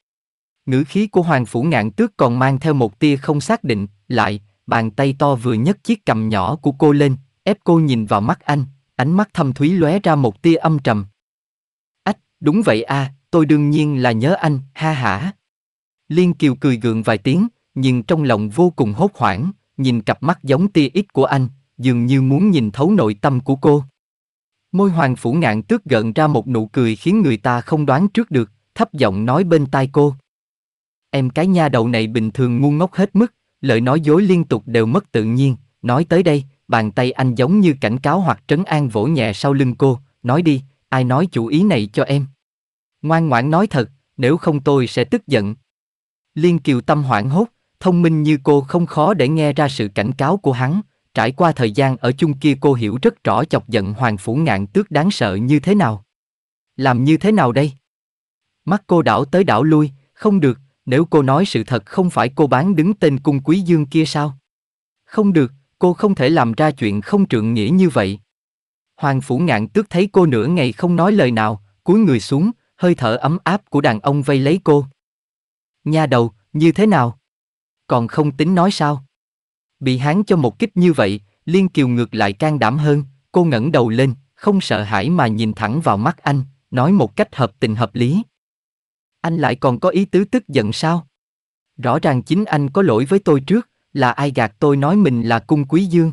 Ngữ khí của Hoàng Phủ Ngạn Tước còn mang theo một tia không xác định, lại, bàn tay to vừa nhấc chiếc cầm nhỏ của cô lên, ép cô nhìn vào mắt anh, ánh mắt thâm thúy lóe ra một tia âm trầm. Ách, đúng vậy a, tôi đương nhiên là nhớ anh, ha hả. Liên Kiều cười gượng vài tiếng, nhưng trong lòng vô cùng hốt hoảng, nhìn cặp mắt giống tia ít của anh, dường như muốn nhìn thấu nội tâm của cô. Môi hoàng phủ ngạn tước gợn ra một nụ cười khiến người ta không đoán trước được, thấp giọng nói bên tai cô. Em cái nha đầu này bình thường ngu ngốc hết mức, lời nói dối liên tục đều mất tự nhiên, nói tới đây, bàn tay anh giống như cảnh cáo hoặc trấn an vỗ nhẹ sau lưng cô, nói đi, ai nói chủ ý này cho em. Ngoan ngoãn nói thật, nếu không tôi sẽ tức giận. Liên Kiều Tâm hoảng hốt, Thông minh như cô không khó để nghe ra sự cảnh cáo của hắn, trải qua thời gian ở chung kia cô hiểu rất rõ chọc giận Hoàng Phủ Ngạn Tước đáng sợ như thế nào. Làm như thế nào đây? Mắt cô đảo tới đảo lui, không được, nếu cô nói sự thật không phải cô bán đứng tên cung quý dương kia sao? Không được, cô không thể làm ra chuyện không trượng nghĩa như vậy. Hoàng Phủ Ngạn Tước thấy cô nửa ngày không nói lời nào, cúi người xuống, hơi thở ấm áp của đàn ông vây lấy cô. Nha đầu, như thế nào? còn không tính nói sao? Bị hắn cho một kích như vậy, Liên Kiều ngược lại can đảm hơn, cô ngẩng đầu lên, không sợ hãi mà nhìn thẳng vào mắt anh, nói một cách hợp tình hợp lý. Anh lại còn có ý tứ tức giận sao? Rõ ràng chính anh có lỗi với tôi trước, là ai gạt tôi nói mình là cung quý dương.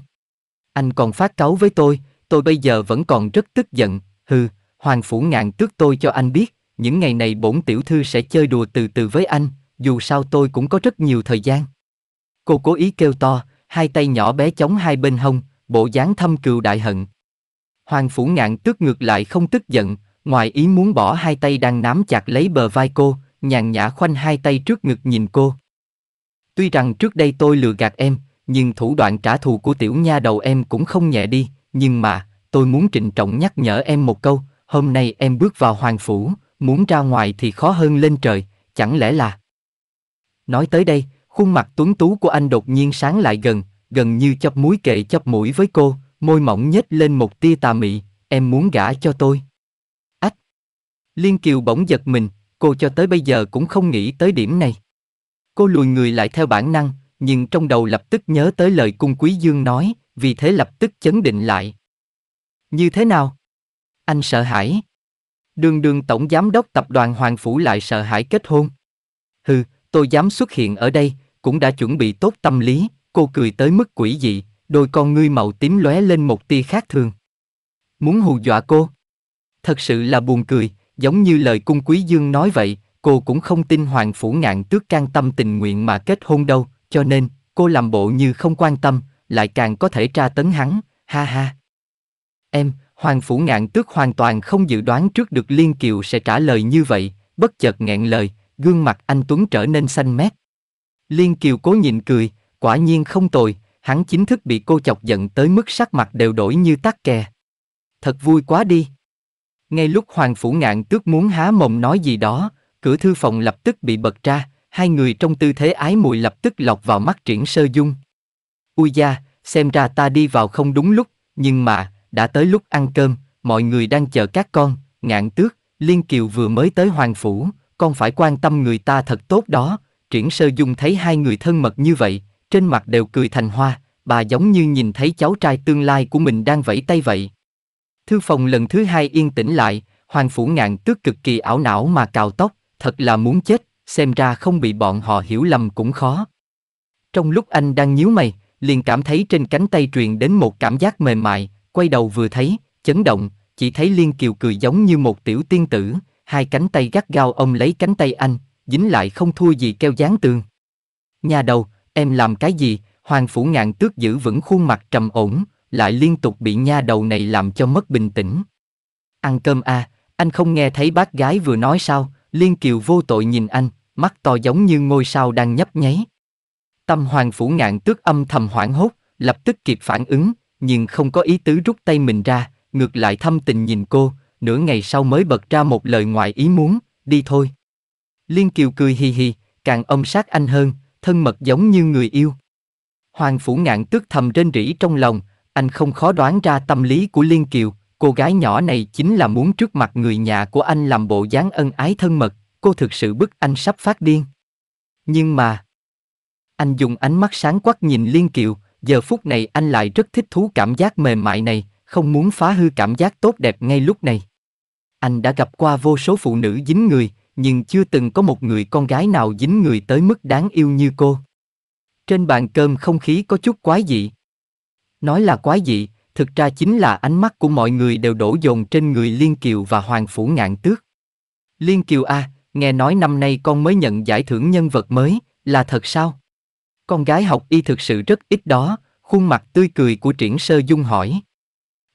Anh còn phát cáu với tôi, tôi bây giờ vẫn còn rất tức giận, hừ, hoàng phủ ngạn tước tôi cho anh biết, những ngày này bổn tiểu thư sẽ chơi đùa từ từ với anh, dù sao tôi cũng có rất nhiều thời gian. Cô cố ý kêu to, hai tay nhỏ bé chống hai bên hông, bộ dáng thâm cừu đại hận. Hoàng phủ ngạn tức ngược lại không tức giận, ngoài ý muốn bỏ hai tay đang nắm chặt lấy bờ vai cô, nhàn nhã khoanh hai tay trước ngực nhìn cô. Tuy rằng trước đây tôi lừa gạt em, nhưng thủ đoạn trả thù của tiểu nha đầu em cũng không nhẹ đi, nhưng mà, tôi muốn trịnh trọng nhắc nhở em một câu, hôm nay em bước vào hoàng phủ, muốn ra ngoài thì khó hơn lên trời, chẳng lẽ là... Nói tới đây, khuôn mặt tuấn tú của anh đột nhiên sáng lại gần, gần như chóp mũi kệ chóp mũi với cô, môi mỏng nhếch lên một tia tà mị, em muốn gả cho tôi. Ách! Liên Kiều bỗng giật mình, cô cho tới bây giờ cũng không nghĩ tới điểm này. Cô lùi người lại theo bản năng, nhưng trong đầu lập tức nhớ tới lời cung quý dương nói, vì thế lập tức chấn định lại. Như thế nào? Anh sợ hãi. Đường đường tổng giám đốc tập đoàn Hoàng Phủ lại sợ hãi kết hôn. Hừ, tôi dám xuất hiện ở đây, cũng đã chuẩn bị tốt tâm lý, cô cười tới mức quỷ dị, đôi con ngươi màu tím lóe lên một tia khác thường. Muốn hù dọa cô? Thật sự là buồn cười, giống như lời cung quý dương nói vậy, cô cũng không tin hoàng phủ ngạn tước can tâm tình nguyện mà kết hôn đâu, cho nên, cô làm bộ như không quan tâm, lại càng có thể tra tấn hắn, ha ha. Em, hoàng phủ ngạn tước hoàn toàn không dự đoán trước được Liên Kiều sẽ trả lời như vậy, bất chợt nghẹn lời, gương mặt anh Tuấn trở nên xanh mét. Liên Kiều cố nhịn cười, quả nhiên không tồi, hắn chính thức bị cô chọc giận tới mức sắc mặt đều đổi như tắc kè. Thật vui quá đi. Ngay lúc Hoàng Phủ Ngạn tước muốn há mồm nói gì đó, cửa thư phòng lập tức bị bật ra, hai người trong tư thế ái mùi lập tức lọt vào mắt triển sơ dung. Ui da, xem ra ta đi vào không đúng lúc, nhưng mà, đã tới lúc ăn cơm, mọi người đang chờ các con, ngạn tước, Liên Kiều vừa mới tới Hoàng Phủ, con phải quan tâm người ta thật tốt đó. Triển Sơ Dung thấy hai người thân mật như vậy, trên mặt đều cười thành hoa, bà giống như nhìn thấy cháu trai tương lai của mình đang vẫy tay vậy. Thư phòng lần thứ hai yên tĩnh lại, Hoàng Phủ Ngạn tước cực kỳ ảo não mà cào tóc, thật là muốn chết, xem ra không bị bọn họ hiểu lầm cũng khó. Trong lúc anh đang nhíu mày, liền cảm thấy trên cánh tay truyền đến một cảm giác mềm mại, quay đầu vừa thấy, chấn động, chỉ thấy Liên Kiều cười giống như một tiểu tiên tử, hai cánh tay gắt gao ông lấy cánh tay anh, dính lại không thua gì keo dán tường. Nhà đầu, em làm cái gì? Hoàng phủ ngạn tước giữ vững khuôn mặt trầm ổn, lại liên tục bị nha đầu này làm cho mất bình tĩnh. Ăn cơm a, à, anh không nghe thấy bác gái vừa nói sao, Liên Kiều vô tội nhìn anh, mắt to giống như ngôi sao đang nhấp nháy. Tâm hoàng phủ ngạn tước âm thầm hoảng hốt, lập tức kịp phản ứng, nhưng không có ý tứ rút tay mình ra, ngược lại thâm tình nhìn cô, nửa ngày sau mới bật ra một lời ngoại ý muốn, đi thôi. Liên Kiều cười hì hì, càng ôm sát anh hơn, thân mật giống như người yêu. Hoàng Phủ Ngạn tức thầm rên rỉ trong lòng, anh không khó đoán ra tâm lý của Liên Kiều, cô gái nhỏ này chính là muốn trước mặt người nhà của anh làm bộ dáng ân ái thân mật, cô thực sự bức anh sắp phát điên. Nhưng mà... Anh dùng ánh mắt sáng quắc nhìn Liên Kiều, giờ phút này anh lại rất thích thú cảm giác mềm mại này, không muốn phá hư cảm giác tốt đẹp ngay lúc này. Anh đã gặp qua vô số phụ nữ dính người, nhưng chưa từng có một người con gái nào dính người tới mức đáng yêu như cô. Trên bàn cơm không khí có chút quái dị. Nói là quái dị, thực ra chính là ánh mắt của mọi người đều đổ dồn trên người Liên Kiều và Hoàng Phủ Ngạn Tước. Liên Kiều A, à, nghe nói năm nay con mới nhận giải thưởng nhân vật mới, là thật sao? Con gái học y thực sự rất ít đó, khuôn mặt tươi cười của triển sơ dung hỏi.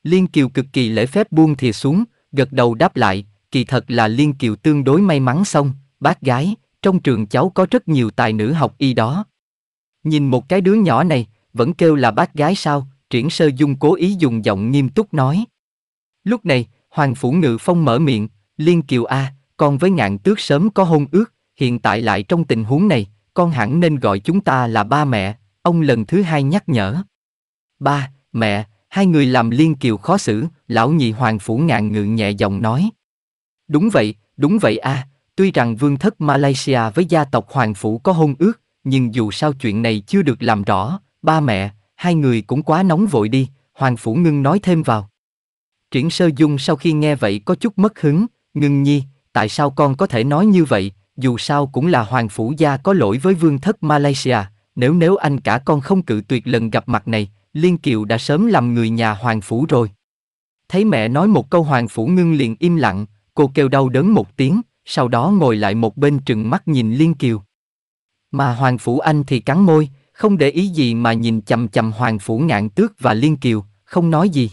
Liên Kiều cực kỳ lễ phép buông thìa xuống, gật đầu đáp lại, kỳ thật là Liên Kiều tương đối may mắn xong, bác gái, trong trường cháu có rất nhiều tài nữ học y đó. Nhìn một cái đứa nhỏ này, vẫn kêu là bác gái sao, triển sơ dung cố ý dùng giọng nghiêm túc nói. Lúc này, Hoàng Phủ Ngự Phong mở miệng, Liên Kiều A, con với ngạn tước sớm có hôn ước, hiện tại lại trong tình huống này, con hẳn nên gọi chúng ta là ba mẹ, ông lần thứ hai nhắc nhở. Ba, mẹ, Hai người làm liên kiều khó xử, lão nhị hoàng phủ ngạn ngự nhẹ giọng nói. Đúng vậy, đúng vậy a. tuy rằng vương thất Malaysia với gia tộc hoàng phủ có hôn ước, nhưng dù sao chuyện này chưa được làm rõ, ba mẹ, hai người cũng quá nóng vội đi, hoàng phủ ngưng nói thêm vào. Triển sơ dung sau khi nghe vậy có chút mất hứng, ngưng nhi, tại sao con có thể nói như vậy, dù sao cũng là hoàng phủ gia có lỗi với vương thất Malaysia, nếu nếu anh cả con không cự tuyệt lần gặp mặt này, Liên Kiều đã sớm làm người nhà Hoàng Phủ rồi. Thấy mẹ nói một câu Hoàng Phủ ngưng liền im lặng, cô kêu đau đớn một tiếng, sau đó ngồi lại một bên trừng mắt nhìn Liên Kiều. Mà Hoàng Phủ Anh thì cắn môi, không để ý gì mà nhìn chầm chầm Hoàng Phủ Ngạn Tước và Liên Kiều, không nói gì.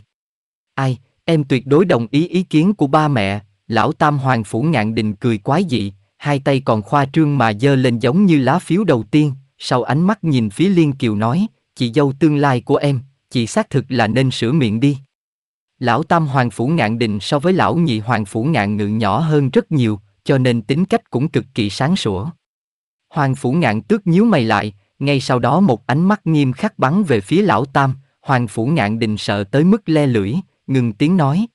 Ai, em tuyệt đối đồng ý ý kiến của ba mẹ, lão Tam Hoàng Phủ Ngạn Đình cười quái dị, hai tay còn khoa trương mà dơ lên giống như lá phiếu đầu tiên, sau ánh mắt nhìn phía Liên Kiều nói, chị dâu tương lai của em, chị xác thực là nên sửa miệng đi. Lão Tam Hoàng Phủ Ngạn đình so với lão nhị Hoàng Phủ Ngạn Ngự nhỏ hơn rất nhiều, cho nên tính cách cũng cực kỳ sáng sủa. Hoàng Phủ Ngạn tước nhíu mày lại, ngay sau đó một ánh mắt nghiêm khắc bắn về phía lão Tam, Hoàng Phủ Ngạn đình sợ tới mức le lưỡi, ngừng tiếng nói.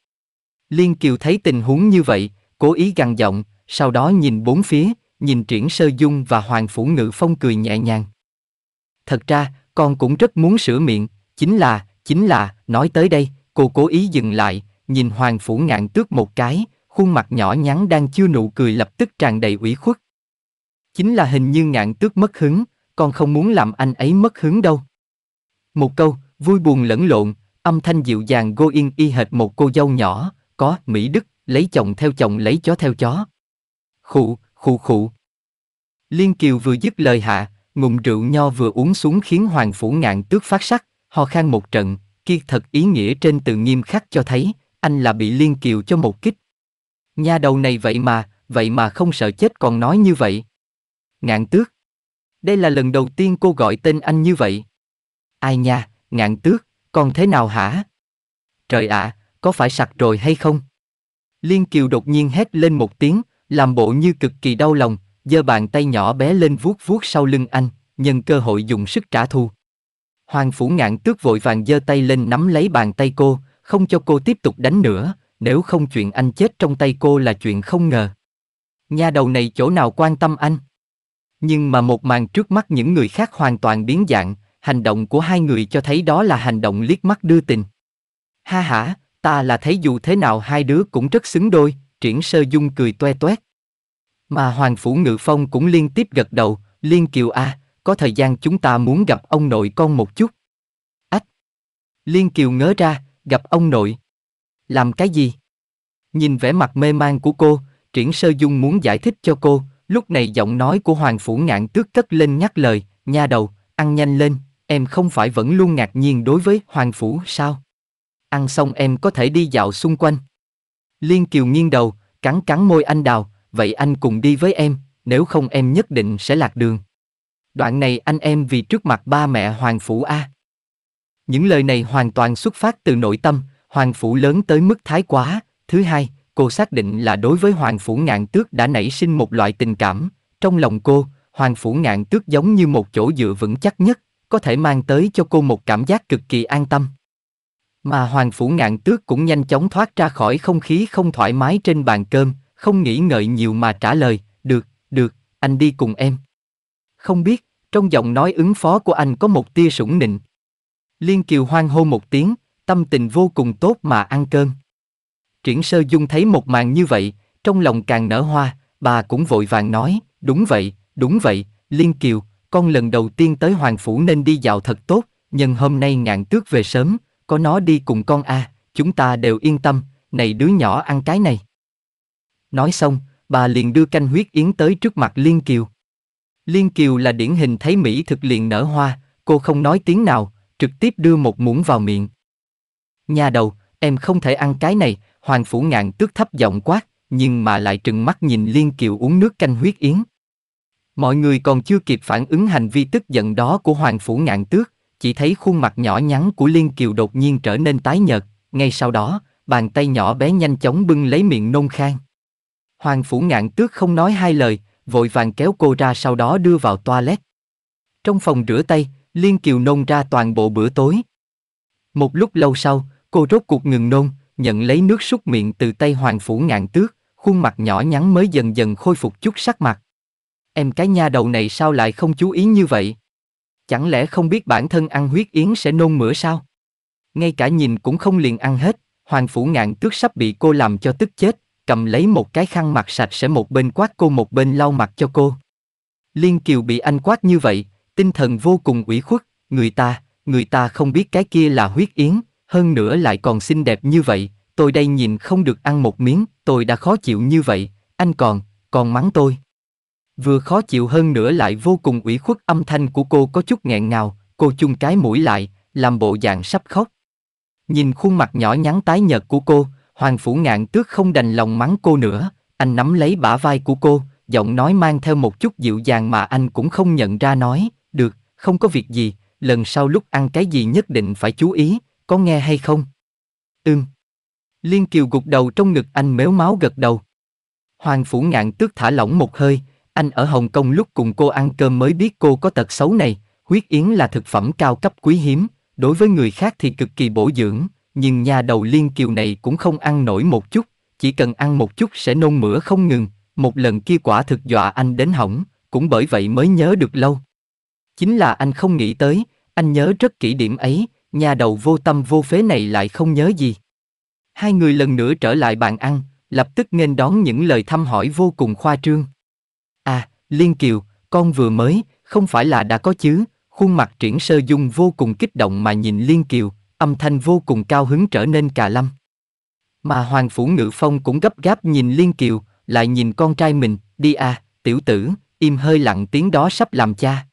Liên Kiều thấy tình huống như vậy, cố ý gằn giọng, sau đó nhìn bốn phía, nhìn Triển Sơ Dung và Hoàng Phủ Ngự Phong cười nhẹ nhàng. Thật ra, con cũng rất muốn sửa miệng, chính là, chính là, nói tới đây, cô cố ý dừng lại, nhìn Hoàng Phủ Ngạn Tước một cái, khuôn mặt nhỏ nhắn đang chưa nụ cười lập tức tràn đầy ủy khuất. Chính là hình như Ngạn Tước mất hứng, con không muốn làm anh ấy mất hứng đâu. Một câu, vui buồn lẫn lộn, âm thanh dịu dàng go in y hệt một cô dâu nhỏ, có Mỹ Đức, lấy chồng theo chồng lấy chó theo chó. Khụ, khụ khụ. Liên Kiều vừa dứt lời hạ, ngụm rượu nho vừa uống xuống khiến hoàng phủ ngạn tước phát sắc, ho khan một trận, kia thật ý nghĩa trên từ nghiêm khắc cho thấy, anh là bị liên kiều cho một kích. Nha đầu này vậy mà, vậy mà không sợ chết còn nói như vậy. Ngạn tước. Đây là lần đầu tiên cô gọi tên anh như vậy. Ai nha, ngạn tước, còn thế nào hả? Trời ạ, à, có phải sặc rồi hay không? Liên Kiều đột nhiên hét lên một tiếng, làm bộ như cực kỳ đau lòng, giơ bàn tay nhỏ bé lên vuốt vuốt sau lưng anh, nhân cơ hội dùng sức trả thù. Hoàng phủ ngạn tước vội vàng giơ tay lên nắm lấy bàn tay cô, không cho cô tiếp tục đánh nữa, nếu không chuyện anh chết trong tay cô là chuyện không ngờ. Nhà đầu này chỗ nào quan tâm anh? Nhưng mà một màn trước mắt những người khác hoàn toàn biến dạng, hành động của hai người cho thấy đó là hành động liếc mắt đưa tình. Ha ha, ta là thấy dù thế nào hai đứa cũng rất xứng đôi, triển sơ dung cười toe toét. Mà Hoàng Phủ Ngự Phong cũng liên tiếp gật đầu, Liên Kiều A, à, có thời gian chúng ta muốn gặp ông nội con một chút. Ách! Liên Kiều ngớ ra, gặp ông nội. Làm cái gì? Nhìn vẻ mặt mê man của cô, Triển Sơ Dung muốn giải thích cho cô, lúc này giọng nói của Hoàng Phủ Ngạn tước cất lên nhắc lời, nha đầu, ăn nhanh lên, em không phải vẫn luôn ngạc nhiên đối với Hoàng Phủ sao? Ăn xong em có thể đi dạo xung quanh. Liên Kiều nghiêng đầu, cắn cắn môi anh đào, vậy anh cùng đi với em, nếu không em nhất định sẽ lạc đường. Đoạn này anh em vì trước mặt ba mẹ Hoàng Phủ A. Những lời này hoàn toàn xuất phát từ nội tâm, Hoàng Phủ lớn tới mức thái quá. Thứ hai, cô xác định là đối với Hoàng Phủ Ngạn Tước đã nảy sinh một loại tình cảm. Trong lòng cô, Hoàng Phủ Ngạn Tước giống như một chỗ dựa vững chắc nhất, có thể mang tới cho cô một cảm giác cực kỳ an tâm. Mà Hoàng Phủ Ngạn Tước cũng nhanh chóng thoát ra khỏi không khí không thoải mái trên bàn cơm, không nghĩ ngợi nhiều mà trả lời, được, được, anh đi cùng em. Không biết, trong giọng nói ứng phó của anh có một tia sủng nịnh. Liên Kiều hoang hô một tiếng, tâm tình vô cùng tốt mà ăn cơm. Triển sơ dung thấy một màn như vậy, trong lòng càng nở hoa, bà cũng vội vàng nói, đúng vậy, đúng vậy, Liên Kiều, con lần đầu tiên tới Hoàng Phủ nên đi dạo thật tốt, nhưng hôm nay ngạn tước về sớm, có nó đi cùng con a chúng ta đều yên tâm, này đứa nhỏ ăn cái này. Nói xong, bà liền đưa canh huyết yến tới trước mặt Liên Kiều. Liên Kiều là điển hình thấy Mỹ thực liền nở hoa, cô không nói tiếng nào, trực tiếp đưa một muỗng vào miệng. Nhà đầu, em không thể ăn cái này, Hoàng Phủ Ngạn tước thấp giọng quát, nhưng mà lại trừng mắt nhìn Liên Kiều uống nước canh huyết yến. Mọi người còn chưa kịp phản ứng hành vi tức giận đó của Hoàng Phủ Ngạn tước, chỉ thấy khuôn mặt nhỏ nhắn của Liên Kiều đột nhiên trở nên tái nhợt, ngay sau đó, bàn tay nhỏ bé nhanh chóng bưng lấy miệng nôn khang. Hoàng phủ ngạn tước không nói hai lời, vội vàng kéo cô ra sau đó đưa vào toilet. Trong phòng rửa tay, Liên Kiều nôn ra toàn bộ bữa tối. Một lúc lâu sau, cô rốt cuộc ngừng nôn, nhận lấy nước súc miệng từ tay Hoàng phủ ngạn tước, khuôn mặt nhỏ nhắn mới dần dần khôi phục chút sắc mặt. Em cái nha đầu này sao lại không chú ý như vậy? Chẳng lẽ không biết bản thân ăn huyết yến sẽ nôn mửa sao? Ngay cả nhìn cũng không liền ăn hết, Hoàng phủ ngạn tước sắp bị cô làm cho tức chết, cầm lấy một cái khăn mặt sạch sẽ một bên quát cô một bên lau mặt cho cô. Liên Kiều bị anh quát như vậy, tinh thần vô cùng ủy khuất, người ta, người ta không biết cái kia là huyết yến, hơn nữa lại còn xinh đẹp như vậy, tôi đây nhìn không được ăn một miếng, tôi đã khó chịu như vậy, anh còn, còn mắng tôi. Vừa khó chịu hơn nữa lại vô cùng ủy khuất âm thanh của cô có chút nghẹn ngào, cô chung cái mũi lại, làm bộ dạng sắp khóc. Nhìn khuôn mặt nhỏ nhắn tái nhợt của cô, Hoàng Phủ Ngạn Tước không đành lòng mắng cô nữa, anh nắm lấy bả vai của cô, giọng nói mang theo một chút dịu dàng mà anh cũng không nhận ra nói, được, không có việc gì, lần sau lúc ăn cái gì nhất định phải chú ý, có nghe hay không? Ừm. Liên Kiều gục đầu trong ngực anh méo máu gật đầu. Hoàng Phủ Ngạn Tước thả lỏng một hơi, anh ở Hồng Kông lúc cùng cô ăn cơm mới biết cô có tật xấu này, huyết yến là thực phẩm cao cấp quý hiếm, đối với người khác thì cực kỳ bổ dưỡng, nhưng nhà đầu liên kiều này cũng không ăn nổi một chút, chỉ cần ăn một chút sẽ nôn mửa không ngừng, một lần kia quả thực dọa anh đến hỏng, cũng bởi vậy mới nhớ được lâu. Chính là anh không nghĩ tới, anh nhớ rất kỹ điểm ấy, nhà đầu vô tâm vô phế này lại không nhớ gì. Hai người lần nữa trở lại bàn ăn, lập tức nghênh đón những lời thăm hỏi vô cùng khoa trương. À, Liên Kiều, con vừa mới, không phải là đã có chứ, khuôn mặt triển sơ dung vô cùng kích động mà nhìn Liên Kiều, âm thanh vô cùng cao hứng trở nên cà lâm. Mà Hoàng Phủ Ngự Phong cũng gấp gáp nhìn Liên Kiều, lại nhìn con trai mình, đi à, tiểu tử, im hơi lặng tiếng đó sắp làm cha.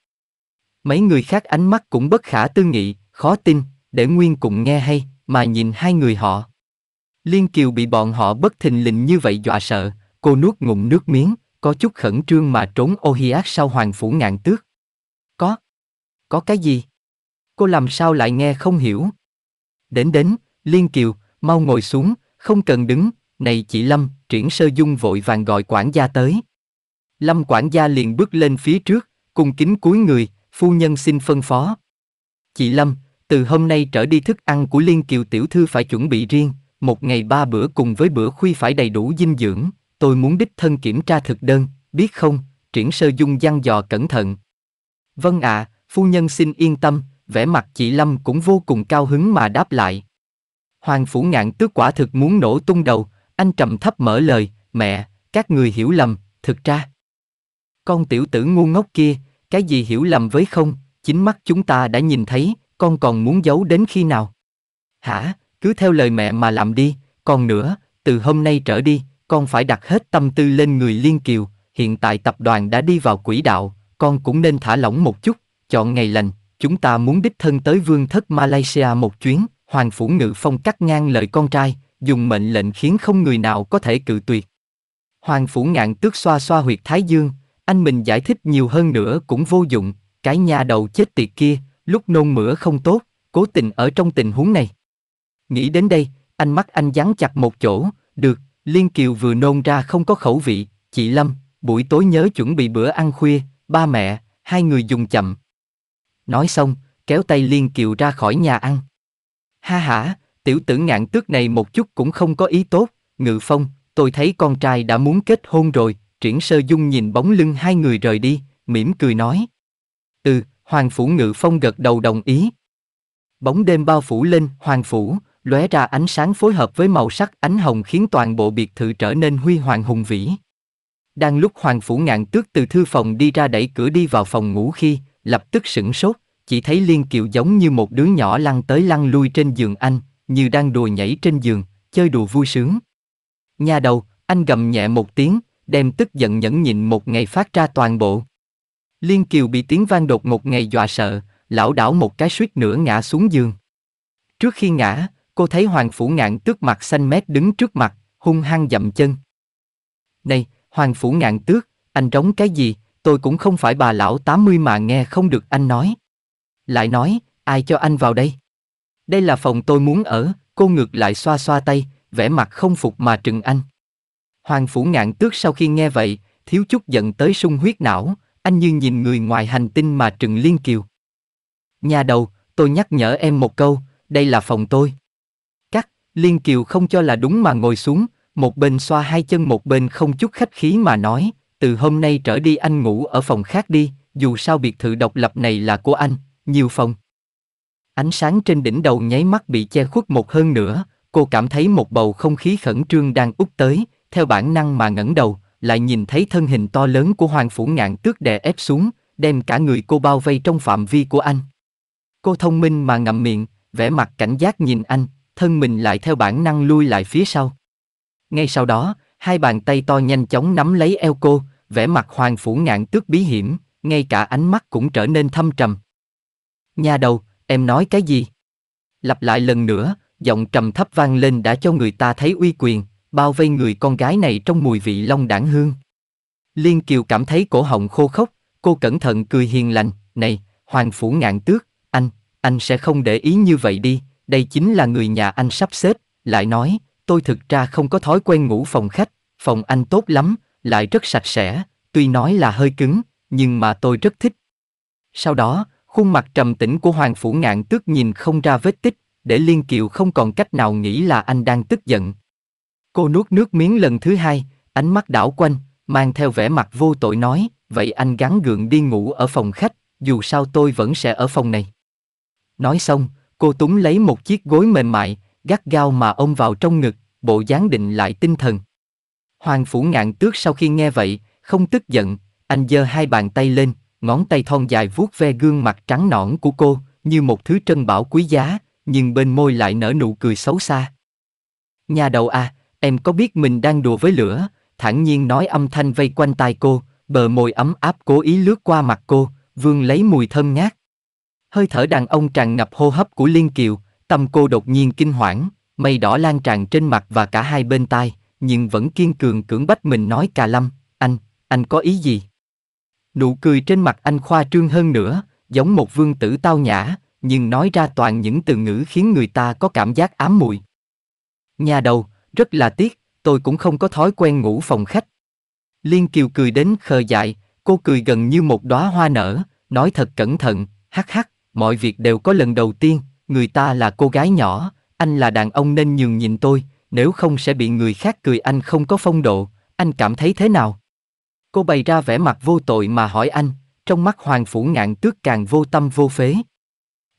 Mấy người khác ánh mắt cũng bất khả tư nghị, khó tin, để Nguyên cùng nghe hay, mà nhìn hai người họ. Liên Kiều bị bọn họ bất thình lình như vậy dọa sợ, cô nuốt ngụm nước miếng, có chút khẩn trương mà trốn ô hi ác sau hoàng phủ ngạn tước. Có. Có cái gì? Cô làm sao lại nghe không hiểu? Đến đến, Liên Kiều, mau ngồi xuống, không cần đứng, này chị Lâm, triển sơ dung vội vàng gọi quản gia tới. Lâm quản gia liền bước lên phía trước, cùng kính cúi người, phu nhân xin phân phó. Chị Lâm, từ hôm nay trở đi thức ăn của Liên Kiều tiểu thư phải chuẩn bị riêng, một ngày ba bữa cùng với bữa khuya phải đầy đủ dinh dưỡng, tôi muốn đích thân kiểm tra thực đơn, biết không, triển sơ dung dăn dò cẩn thận. Vâng ạ, à, phu nhân xin yên tâm, vẻ mặt chị Lâm cũng vô cùng cao hứng mà đáp lại. Hoàng Phủ Ngạn tức quả thực muốn nổ tung đầu, anh trầm thấp mở lời, mẹ, các người hiểu lầm, thực ra. Con tiểu tử ngu ngốc kia, cái gì hiểu lầm với không, chính mắt chúng ta đã nhìn thấy, con còn muốn giấu đến khi nào? Hả, cứ theo lời mẹ mà làm đi, còn nữa, từ hôm nay trở đi, con phải đặt hết tâm tư lên người Liên Kiều, hiện tại tập đoàn đã đi vào quỹ đạo, con cũng nên thả lỏng một chút, chọn ngày lành, Chúng ta muốn đích thân tới vương thất Malaysia một chuyến, Hoàng Phủ Ngự Phong cắt ngang lời con trai, dùng mệnh lệnh khiến không người nào có thể cự tuyệt. Hoàng Phủ Ngạn tước xoa xoa huyệt Thái Dương, anh mình giải thích nhiều hơn nữa cũng vô dụng, cái nhà đầu chết tiệt kia, lúc nôn mửa không tốt, cố tình ở trong tình huống này. Nghĩ đến đây, anh mắt anh dán chặt một chỗ, được, Liên Kiều vừa nôn ra không có khẩu vị, chị Lâm, buổi tối nhớ chuẩn bị bữa ăn khuya, ba mẹ, hai người dùng chậm, Nói xong, kéo tay Liên Kiều ra khỏi nhà ăn. Ha ha, tiểu tử ngạn tước này một chút cũng không có ý tốt, ngự phong, tôi thấy con trai đã muốn kết hôn rồi, triển sơ dung nhìn bóng lưng hai người rời đi, mỉm cười nói. Ừ, hoàng phủ ngự phong gật đầu đồng ý. Bóng đêm bao phủ lên, hoàng phủ, lóe ra ánh sáng phối hợp với màu sắc ánh hồng khiến toàn bộ biệt thự trở nên huy hoàng hùng vĩ. Đang lúc hoàng phủ ngạn tước từ thư phòng đi ra đẩy cửa đi vào phòng ngủ khi, lập tức sửng sốt, chỉ thấy Liên Kiều giống như một đứa nhỏ lăn tới lăn lui trên giường anh, như đang đùa nhảy trên giường, chơi đùa vui sướng. Nhà đầu, anh gầm nhẹ một tiếng, đem tức giận nhẫn nhịn một ngày phát ra toàn bộ. Liên Kiều bị tiếng vang đột một ngày dọa sợ, lão đảo một cái suýt nữa ngã xuống giường. Trước khi ngã, cô thấy Hoàng Phủ Ngạn tước mặt xanh mét đứng trước mặt, hung hăng dậm chân. Này, Hoàng Phủ Ngạn tước, anh trống cái gì, tôi cũng không phải bà lão 80 mà nghe không được anh nói. Lại nói, ai cho anh vào đây? Đây là phòng tôi muốn ở, cô ngược lại xoa xoa tay, vẻ mặt không phục mà trừng anh. Hoàng phủ ngạn tước sau khi nghe vậy, thiếu chút giận tới sung huyết não, anh như nhìn người ngoài hành tinh mà trừng liên kiều. Nhà đầu, tôi nhắc nhở em một câu, đây là phòng tôi. Cắt, liên kiều không cho là đúng mà ngồi xuống, một bên xoa hai chân một bên không chút khách khí mà nói, từ hôm nay trở đi anh ngủ ở phòng khác đi, dù sao biệt thự độc lập này là của anh, nhiều phòng. Ánh sáng trên đỉnh đầu nháy mắt bị che khuất một hơn nữa, cô cảm thấy một bầu không khí khẩn trương đang úp tới, theo bản năng mà ngẩng đầu, lại nhìn thấy thân hình to lớn của Hoàng Phủ Ngạn tước đè ép xuống, đem cả người cô bao vây trong phạm vi của anh. Cô thông minh mà ngậm miệng, vẻ mặt cảnh giác nhìn anh, thân mình lại theo bản năng lui lại phía sau. Ngay sau đó, hai bàn tay to nhanh chóng nắm lấy eo cô, vẻ mặt hoàng phủ ngạn tước bí hiểm, ngay cả ánh mắt cũng trở nên thâm trầm. Nhà đầu, em nói cái gì? Lặp lại lần nữa, giọng trầm thấp vang lên đã cho người ta thấy uy quyền, bao vây người con gái này trong mùi vị long đảng hương. Liên Kiều cảm thấy cổ họng khô khốc, cô cẩn thận cười hiền lành, này, hoàng phủ ngạn tước, anh, anh sẽ không để ý như vậy đi, đây chính là người nhà anh sắp xếp, lại nói, tôi thực ra không có thói quen ngủ phòng khách, Phòng anh tốt lắm, lại rất sạch sẽ, tuy nói là hơi cứng, nhưng mà tôi rất thích. Sau đó, khuôn mặt trầm tĩnh của Hoàng Phủ Ngạn tức nhìn không ra vết tích, để Liên Kiều không còn cách nào nghĩ là anh đang tức giận. Cô nuốt nước miếng lần thứ hai, ánh mắt đảo quanh, mang theo vẻ mặt vô tội nói, vậy anh gắn gượng đi ngủ ở phòng khách, dù sao tôi vẫn sẽ ở phòng này. Nói xong, cô túng lấy một chiếc gối mềm mại, gắt gao mà ôm vào trong ngực, bộ dáng định lại tinh thần. Hoàng phủ ngạn tước sau khi nghe vậy, không tức giận, anh giơ hai bàn tay lên, ngón tay thon dài vuốt ve gương mặt trắng nõn của cô, như một thứ trân bảo quý giá, nhưng bên môi lại nở nụ cười xấu xa. Nhà đầu à, em có biết mình đang đùa với lửa, thản nhiên nói âm thanh vây quanh tai cô, bờ môi ấm áp cố ý lướt qua mặt cô, vương lấy mùi thơm ngát. Hơi thở đàn ông tràn ngập hô hấp của Liên Kiều, tâm cô đột nhiên kinh hoảng, mây đỏ lan tràn trên mặt và cả hai bên tai, nhưng vẫn kiên cường cưỡng bách mình nói cà lâm, anh, anh có ý gì? Nụ cười trên mặt anh khoa trương hơn nữa, giống một vương tử tao nhã, nhưng nói ra toàn những từ ngữ khiến người ta có cảm giác ám muội. Nhà đầu, rất là tiếc, tôi cũng không có thói quen ngủ phòng khách. Liên Kiều cười đến khờ dại, cô cười gần như một đóa hoa nở, nói thật cẩn thận, hắc hắc, mọi việc đều có lần đầu tiên, người ta là cô gái nhỏ, anh là đàn ông nên nhường nhìn tôi, nếu không sẽ bị người khác cười anh không có phong độ, anh cảm thấy thế nào? Cô bày ra vẻ mặt vô tội mà hỏi anh, trong mắt Hoàng Phủ Ngạn Tước càng vô tâm vô phế.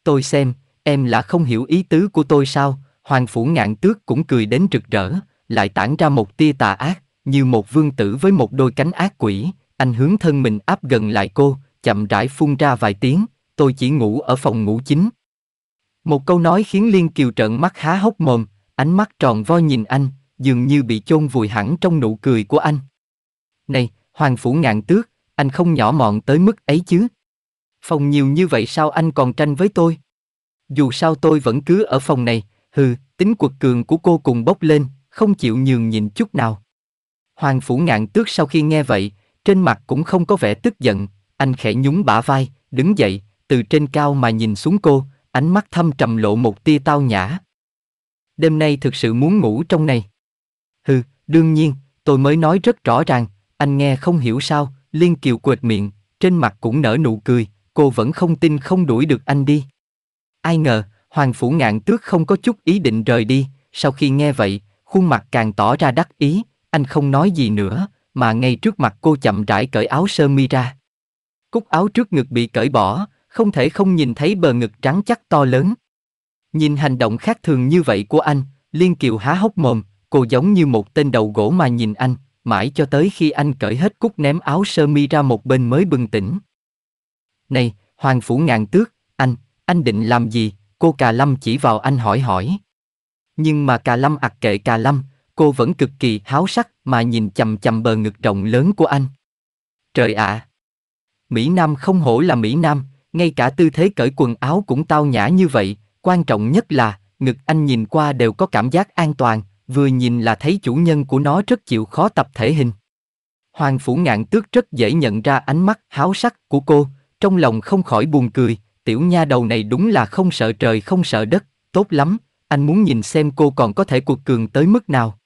Tôi xem, em là không hiểu ý tứ của tôi sao, Hoàng Phủ Ngạn Tước cũng cười đến rực rỡ, lại tản ra một tia tà ác, như một vương tử với một đôi cánh ác quỷ, anh hướng thân mình áp gần lại cô, chậm rãi phun ra vài tiếng, tôi chỉ ngủ ở phòng ngủ chính. Một câu nói khiến Liên Kiều trợn mắt há hốc mồm, ánh mắt tròn vo nhìn anh, dường như bị chôn vùi hẳn trong nụ cười của anh. Này, Hoàng Phủ Ngạn Tước, anh không nhỏ mọn tới mức ấy chứ. Phòng nhiều như vậy sao anh còn tranh với tôi? Dù sao tôi vẫn cứ ở phòng này, hừ, tính quật cường của cô cùng bốc lên, không chịu nhường nhịn chút nào. Hoàng Phủ Ngạn Tước sau khi nghe vậy, trên mặt cũng không có vẻ tức giận, anh khẽ nhún bả vai, đứng dậy, từ trên cao mà nhìn xuống cô, ánh mắt thâm trầm lộ một tia tao nhã, đêm nay thực sự muốn ngủ trong này. Hừ, đương nhiên, tôi mới nói rất rõ ràng, anh nghe không hiểu sao, Liên Kiều quệt miệng, trên mặt cũng nở nụ cười, cô vẫn không tin không đuổi được anh đi. Ai ngờ, Hoàng Phủ Ngạn Tước không có chút ý định rời đi, sau khi nghe vậy, khuôn mặt càng tỏ ra đắc ý, anh không nói gì nữa, mà ngay trước mặt cô chậm rãi cởi áo sơ mi ra. Cúc áo trước ngực bị cởi bỏ, không thể không nhìn thấy bờ ngực trắng chắc to lớn. Nhìn hành động khác thường như vậy của anh, Liên Kiều há hốc mồm, cô giống như một tên đầu gỗ mà nhìn anh, mãi cho tới khi anh cởi hết cúc ném áo sơ mi ra một bên mới bừng tỉnh. Này, Hoàng Phủ Ngàn Tước, anh, anh định làm gì? Cô Cà Lâm chỉ vào anh hỏi hỏi. Nhưng mà Cà Lâm ặc kệ Cà Lâm, cô vẫn cực kỳ háo sắc mà nhìn chầm chầm bờ ngực rộng lớn của anh. Trời ạ! Mỹ Nam không hổ là Mỹ Nam, ngay cả tư thế cởi quần áo cũng tao nhã như vậy, Quan trọng nhất là, ngực anh nhìn qua đều có cảm giác an toàn, vừa nhìn là thấy chủ nhân của nó rất chịu khó tập thể hình. Hoàng Phủ Ngạn Tước rất dễ nhận ra ánh mắt háo sắc của cô, trong lòng không khỏi buồn cười, tiểu nha đầu này đúng là không sợ trời không sợ đất, tốt lắm, anh muốn nhìn xem cô còn có thể cuộc cường tới mức nào.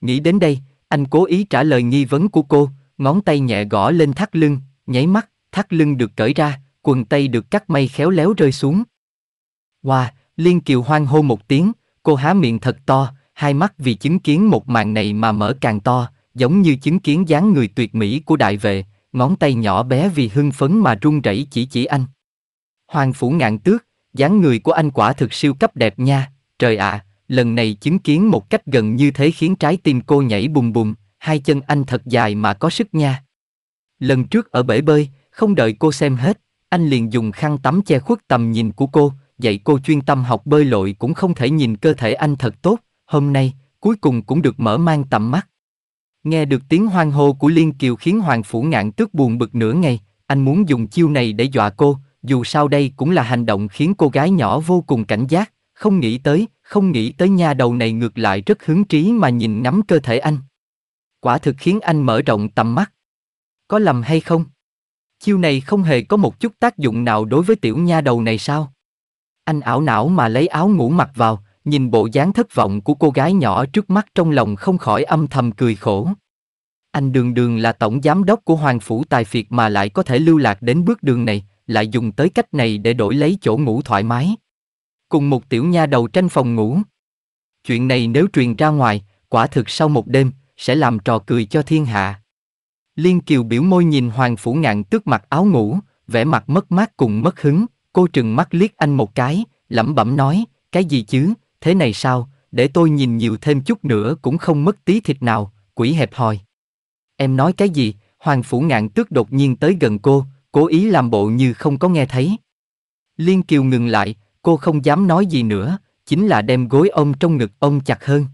Nghĩ đến đây, anh cố ý trả lời nghi vấn của cô, ngón tay nhẹ gõ lên thắt lưng, nháy mắt, thắt lưng được cởi ra, quần tây được cắt may khéo léo rơi xuống. Wow, Liên Kiều hoang hô một tiếng, cô há miệng thật to, hai mắt vì chứng kiến một màn này mà mở càng to, giống như chứng kiến dáng người tuyệt mỹ của đại vệ, ngón tay nhỏ bé vì hưng phấn mà run rẩy chỉ chỉ anh. Hoàng phủ ngạn tước, dáng người của anh quả thực siêu cấp đẹp nha, trời ạ, à, lần này chứng kiến một cách gần như thế khiến trái tim cô nhảy bùng bùng, hai chân anh thật dài mà có sức nha. Lần trước ở bể bơi, không đợi cô xem hết, anh liền dùng khăn tắm che khuất tầm nhìn của cô, dạy cô chuyên tâm học bơi lội cũng không thể nhìn cơ thể anh thật tốt, hôm nay, cuối cùng cũng được mở mang tầm mắt. Nghe được tiếng hoang hô của Liên Kiều khiến Hoàng Phủ Ngạn tức buồn bực nửa ngày, anh muốn dùng chiêu này để dọa cô, dù sao đây cũng là hành động khiến cô gái nhỏ vô cùng cảnh giác, không nghĩ tới, không nghĩ tới nha đầu này ngược lại rất hứng trí mà nhìn ngắm cơ thể anh. Quả thực khiến anh mở rộng tầm mắt. Có lầm hay không? Chiêu này không hề có một chút tác dụng nào đối với tiểu nha đầu này sao? Anh ảo não mà lấy áo ngủ mặc vào, nhìn bộ dáng thất vọng của cô gái nhỏ trước mắt trong lòng không khỏi âm thầm cười khổ. Anh đường đường là tổng giám đốc của Hoàng Phủ Tài Phiệt mà lại có thể lưu lạc đến bước đường này, lại dùng tới cách này để đổi lấy chỗ ngủ thoải mái. Cùng một tiểu nha đầu tranh phòng ngủ. Chuyện này nếu truyền ra ngoài, quả thực sau một đêm, sẽ làm trò cười cho thiên hạ. Liên Kiều biểu môi nhìn Hoàng Phủ Ngạn tước mặt áo ngủ, vẻ mặt mất mát cùng mất hứng, Cô trừng mắt liếc anh một cái, lẩm bẩm nói, cái gì chứ, thế này sao, để tôi nhìn nhiều thêm chút nữa cũng không mất tí thịt nào, quỷ hẹp hòi. Em nói cái gì, Hoàng Phủ Ngạn Tước đột nhiên tới gần cô, cố ý làm bộ như không có nghe thấy. Liên Kiều ngừng lại, cô không dám nói gì nữa, chính là đem gối ôm trong ngực ông chặt hơn.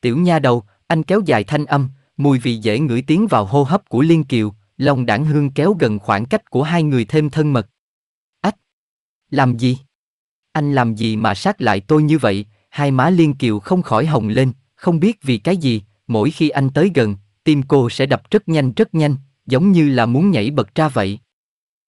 Tiểu nha đầu, anh kéo dài thanh âm, mùi vị dễ ngửi tiếng vào hô hấp của Liên Kiều, lòng đảng hương kéo gần khoảng cách của hai người thêm thân mật. Làm gì? Anh làm gì mà sát lại tôi như vậy? Hai má Liên Kiều không khỏi hồng lên, không biết vì cái gì, mỗi khi anh tới gần, tim cô sẽ đập rất nhanh rất nhanh, giống như là muốn nhảy bật ra vậy.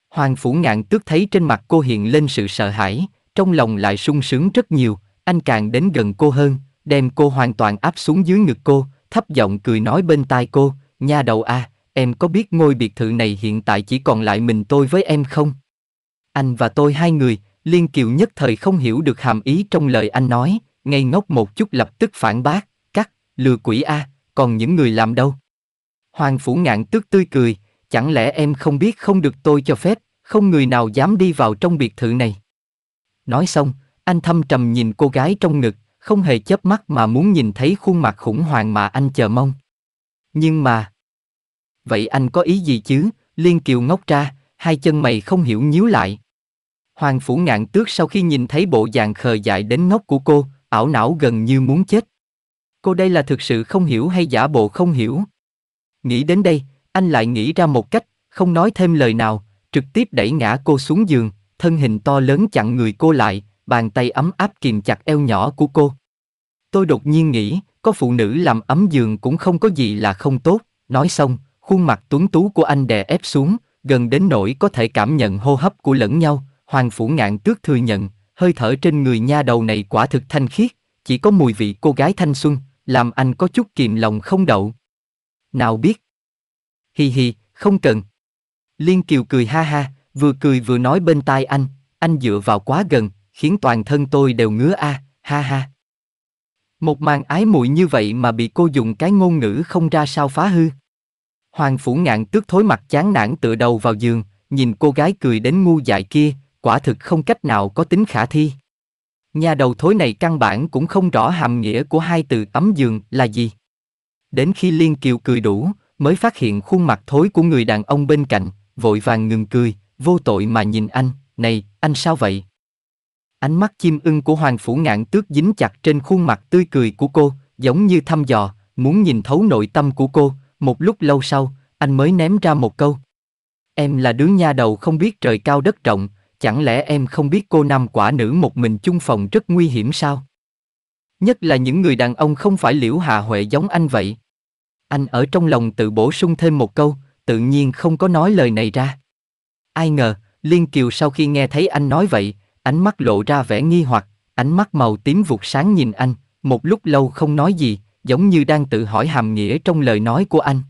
Hoàng Phủ Ngạn tước thấy trên mặt cô hiện lên sự sợ hãi, trong lòng lại sung sướng rất nhiều, anh càng đến gần cô hơn, đem cô hoàn toàn áp xuống dưới ngực cô, thấp giọng cười nói bên tai cô, nha đầu a, à, em có biết ngôi biệt thự này hiện tại chỉ còn lại mình tôi với em không? Anh và tôi hai người, Liên Kiều nhất thời không hiểu được hàm ý trong lời anh nói, ngây ngốc một chút lập tức phản bác, cắt, lừa quỷ a, còn những người làm đâu. Hoàng Phủ Ngạn tức tươi cười, chẳng lẽ em không biết không được tôi cho phép, không người nào dám đi vào trong biệt thự này. Nói xong, anh thâm trầm nhìn cô gái trong ngực, không hề chớp mắt mà muốn nhìn thấy khuôn mặt khủng hoảng mà anh chờ mong. Nhưng mà... Vậy anh có ý gì chứ? Liên Kiều ngốc ra, hai chân mày không hiểu nhíu lại. Hoàng Phủ Ngạn Tước sau khi nhìn thấy bộ dạng khờ dại đến ngốc của cô, ảo não gần như muốn chết. Cô đây là thực sự không hiểu hay giả bộ không hiểu? Nghĩ đến đây, anh lại nghĩ ra một cách, không nói thêm lời nào, trực tiếp đẩy ngã cô xuống giường, thân hình to lớn chặn người cô lại, bàn tay ấm áp kìm chặt eo nhỏ của cô. Tôi đột nhiên nghĩ, có phụ nữ làm ấm giường cũng không có gì là không tốt, nói xong, khuôn mặt tuấn tú của anh đè ép xuống, gần đến nỗi có thể cảm nhận hô hấp của lẫn nhau, Hoàng Phủ Ngạn Tước thừa nhận, hơi thở trên người nha đầu này quả thực thanh khiết, chỉ có mùi vị cô gái thanh xuân, làm anh có chút kìm lòng không đậu. Nào biết. Hi hi, không cần. Liên Kiều cười ha ha, vừa cười vừa nói bên tai anh, anh dựa vào quá gần, khiến toàn thân tôi đều ngứa a, ha ha. Một màn ái muội như vậy mà bị cô dùng cái ngôn ngữ không ra sao phá hư. Hoàng phủ ngạn tước thối mặt chán nản tựa đầu vào giường, nhìn cô gái cười đến ngu dại kia, quả thực không cách nào có tính khả thi. Nhà đầu thối này căn bản cũng không rõ hàm nghĩa của hai từ tấm giường là gì. Đến khi Liên Kiều cười đủ, mới phát hiện khuôn mặt thối của người đàn ông bên cạnh, vội vàng ngừng cười, vô tội mà nhìn anh, này, anh sao vậy? Ánh mắt chim ưng của Hoàng Phủ Ngạn tước dính chặt trên khuôn mặt tươi cười của cô, giống như thăm dò, muốn nhìn thấu nội tâm của cô, một lúc lâu sau, anh mới ném ra một câu. Em là đứa nha đầu không biết trời cao đất rộng, Chẳng lẽ em không biết cô nam quả nữ một mình chung phòng rất nguy hiểm sao? Nhất là những người đàn ông không phải liễu hạ huệ giống anh vậy. Anh ở trong lòng tự bổ sung thêm một câu, tự nhiên không có nói lời này ra. Ai ngờ, Liên Kiều sau khi nghe thấy anh nói vậy, ánh mắt lộ ra vẻ nghi hoặc, ánh mắt màu tím vụt sáng nhìn anh, một lúc lâu không nói gì, giống như đang tự hỏi hàm nghĩa trong lời nói của anh.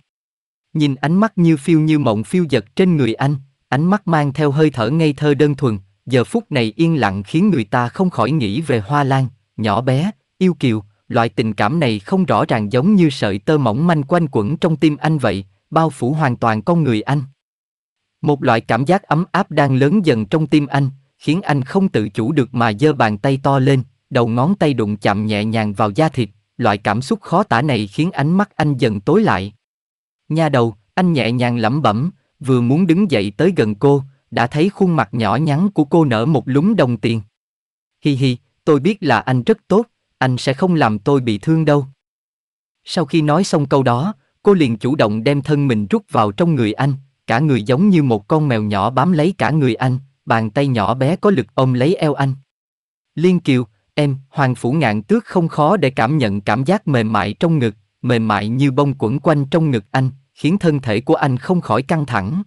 Nhìn ánh mắt như phiêu như mộng phiêu giật trên người anh, ánh mắt mang theo hơi thở ngây thơ đơn thuần, giờ phút này yên lặng khiến người ta không khỏi nghĩ về hoa lan, nhỏ bé, yêu kiều, loại tình cảm này không rõ ràng giống như sợi tơ mỏng manh quanh quẩn trong tim anh vậy, bao phủ hoàn toàn con người anh. Một loại cảm giác ấm áp đang lớn dần trong tim anh, khiến anh không tự chủ được mà giơ bàn tay to lên, đầu ngón tay đụng chạm nhẹ nhàng vào da thịt, loại cảm xúc khó tả này khiến ánh mắt anh dần tối lại. Nha đầu, anh nhẹ nhàng lẩm bẩm, vừa muốn đứng dậy tới gần cô, đã thấy khuôn mặt nhỏ nhắn của cô nở một lúng đồng tiền. Hi hi, tôi biết là anh rất tốt, anh sẽ không làm tôi bị thương đâu. Sau khi nói xong câu đó, cô liền chủ động đem thân mình rút vào trong người anh, cả người giống như một con mèo nhỏ bám lấy cả người anh, bàn tay nhỏ bé có lực ôm lấy eo anh. Liên Kiều, em, Hoàng Phủ Ngạn Tước không khó để cảm nhận cảm giác mềm mại trong ngực, mềm mại như bông quẩn quanh trong ngực anh, khiến thân thể của anh không khỏi căng thẳng.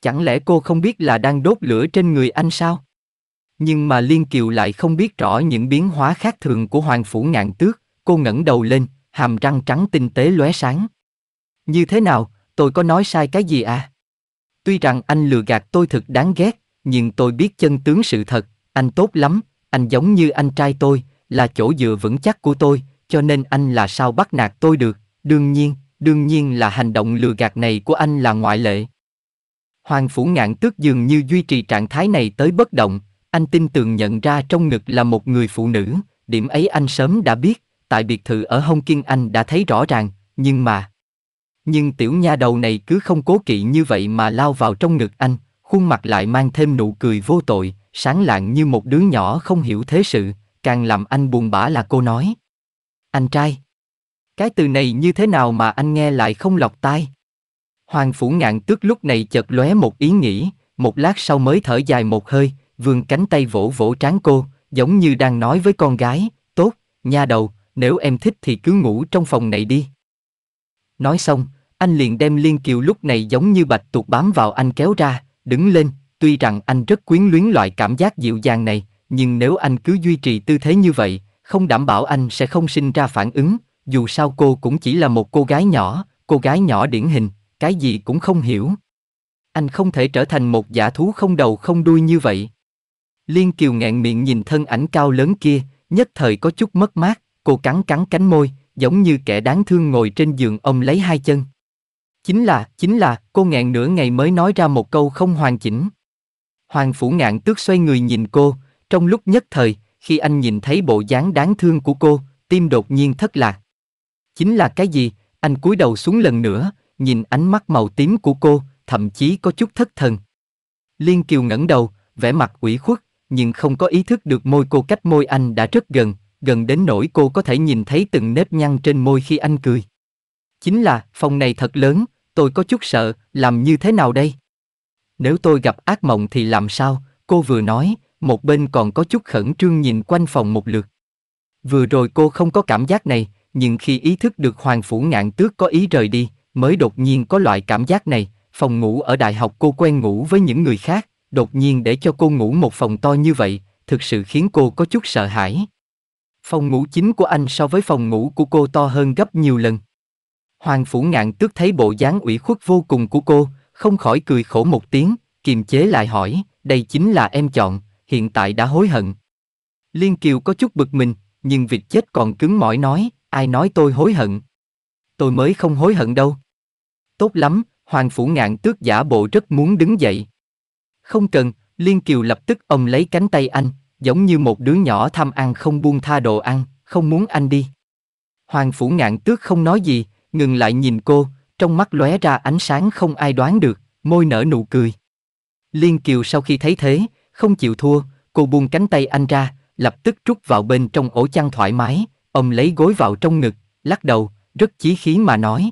Chẳng lẽ cô không biết là đang đốt lửa trên người anh sao? Nhưng mà Liên Kiều lại không biết rõ những biến hóa khác thường của Hoàng Phủ Ngạn Tước, cô ngẩng đầu lên, hàm răng trắng tinh tế lóe sáng. Như thế nào, tôi có nói sai cái gì à? Tuy rằng anh lừa gạt tôi thật đáng ghét, nhưng tôi biết chân tướng sự thật, anh tốt lắm, anh giống như anh trai tôi, là chỗ dựa vững chắc của tôi, cho nên anh là sao bắt nạt tôi được, đương nhiên, đương nhiên là hành động lừa gạt này của anh là ngoại lệ. Hoàng Phủ Ngạn Tước dường như duy trì trạng thái này tới bất động, anh tin tưởng nhận ra trong ngực là một người phụ nữ, điểm ấy anh sớm đã biết, tại biệt thự ở Hồng Kinh anh đã thấy rõ ràng, nhưng mà... Nhưng tiểu nha đầu này cứ không cố kỵ như vậy mà lao vào trong ngực anh, khuôn mặt lại mang thêm nụ cười vô tội, sáng lạng như một đứa nhỏ không hiểu thế sự, càng làm anh buồn bã là cô nói. Anh trai, cái từ này như thế nào mà anh nghe lại không lọc tai? Hoàng phủ ngạn tước lúc này chợt lóe một ý nghĩ, một lát sau mới thở dài một hơi, vươn cánh tay vỗ vỗ trán cô, giống như đang nói với con gái, tốt, nha đầu, nếu em thích thì cứ ngủ trong phòng này đi. Nói xong, anh liền đem Liên Kiều lúc này giống như bạch tuộc bám vào anh kéo ra, đứng lên, tuy rằng anh rất quyến luyến loại cảm giác dịu dàng này, nhưng nếu anh cứ duy trì tư thế như vậy, không đảm bảo anh sẽ không sinh ra phản ứng, dù sao cô cũng chỉ là một cô gái nhỏ, cô gái nhỏ điển hình, cái gì cũng không hiểu. Anh không thể trở thành một giả thú không đầu không đuôi như vậy. Liên Kiều ngẹn miệng nhìn thân ảnh cao lớn kia, nhất thời có chút mất mát, cô cắn cắn cánh môi, giống như kẻ đáng thương ngồi trên giường ông lấy hai chân. Chính là, chính là, cô ngẹn nửa ngày mới nói ra một câu không hoàn chỉnh. Hoàng phủ ngạn tước xoay người nhìn cô, trong lúc nhất thời, khi anh nhìn thấy bộ dáng đáng thương của cô, tim đột nhiên thất lạc chính là cái gì, anh cúi đầu xuống lần nữa, nhìn ánh mắt màu tím của cô, thậm chí có chút thất thần. Liên Kiều ngẩng đầu, vẻ mặt ủy khuất, nhưng không có ý thức được môi cô cách môi anh đã rất gần, gần đến nỗi cô có thể nhìn thấy từng nếp nhăn trên môi khi anh cười. Chính là, phòng này thật lớn, tôi có chút sợ, làm như thế nào đây? Nếu tôi gặp ác mộng thì làm sao? Cô vừa nói, một bên còn có chút khẩn trương nhìn quanh phòng một lượt. Vừa rồi cô không có cảm giác này, nhưng khi ý thức được Hoàng Phủ Ngạn Tước có ý rời đi, mới đột nhiên có loại cảm giác này, phòng ngủ ở đại học cô quen ngủ với những người khác, đột nhiên để cho cô ngủ một phòng to như vậy, thực sự khiến cô có chút sợ hãi. Phòng ngủ chính của anh so với phòng ngủ của cô to hơn gấp nhiều lần. Hoàng Phủ Ngạn Tước thấy bộ dáng ủy khuất vô cùng của cô, không khỏi cười khổ một tiếng, kiềm chế lại hỏi, đây chính là em chọn, hiện tại đã hối hận. Liên Kiều có chút bực mình, nhưng vịt chết còn cứng mỏi nói, Ai nói tôi hối hận? Tôi mới không hối hận đâu. Tốt lắm, Hoàng Phủ Ngạn tước giả bộ rất muốn đứng dậy. Không cần, Liên Kiều lập tức ông lấy cánh tay anh, giống như một đứa nhỏ tham ăn không buông tha đồ ăn, không muốn anh đi. Hoàng Phủ Ngạn tước không nói gì, ngừng lại nhìn cô, trong mắt lóe ra ánh sáng không ai đoán được, môi nở nụ cười. Liên Kiều sau khi thấy thế, không chịu thua, cô buông cánh tay anh ra, lập tức trút vào bên trong ổ chăn thoải mái, Ông lấy gối vào trong ngực, lắc đầu, rất chí khí mà nói.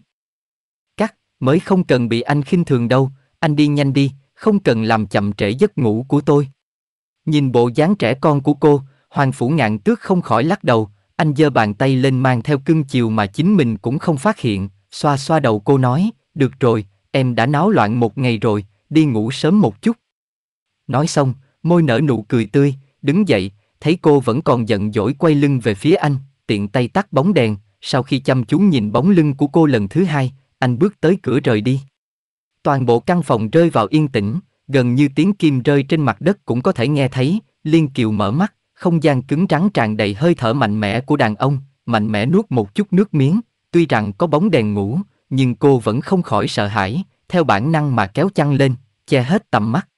Cắt, mới không cần bị anh khinh thường đâu, anh đi nhanh đi, không cần làm chậm trễ giấc ngủ của tôi. Nhìn bộ dáng trẻ con của cô, Hoàng Phủ Ngạn Tước không khỏi lắc đầu, anh giơ bàn tay lên mang theo cưng chiều mà chính mình cũng không phát hiện, xoa xoa đầu cô nói, được rồi, em đã náo loạn một ngày rồi, đi ngủ sớm một chút. Nói xong, môi nở nụ cười tươi, đứng dậy, thấy cô vẫn còn giận dỗi quay lưng về phía anh tiện tay tắt bóng đèn, sau khi chăm chú nhìn bóng lưng của cô lần thứ hai, anh bước tới cửa rời đi. Toàn bộ căn phòng rơi vào yên tĩnh, gần như tiếng kim rơi trên mặt đất cũng có thể nghe thấy, Liên Kiều mở mắt, không gian cứng trắng tràn đầy hơi thở mạnh mẽ của đàn ông, mạnh mẽ nuốt một chút nước miếng, tuy rằng có bóng đèn ngủ, nhưng cô vẫn không khỏi sợ hãi, theo bản năng mà kéo chăn lên, che hết tầm mắt.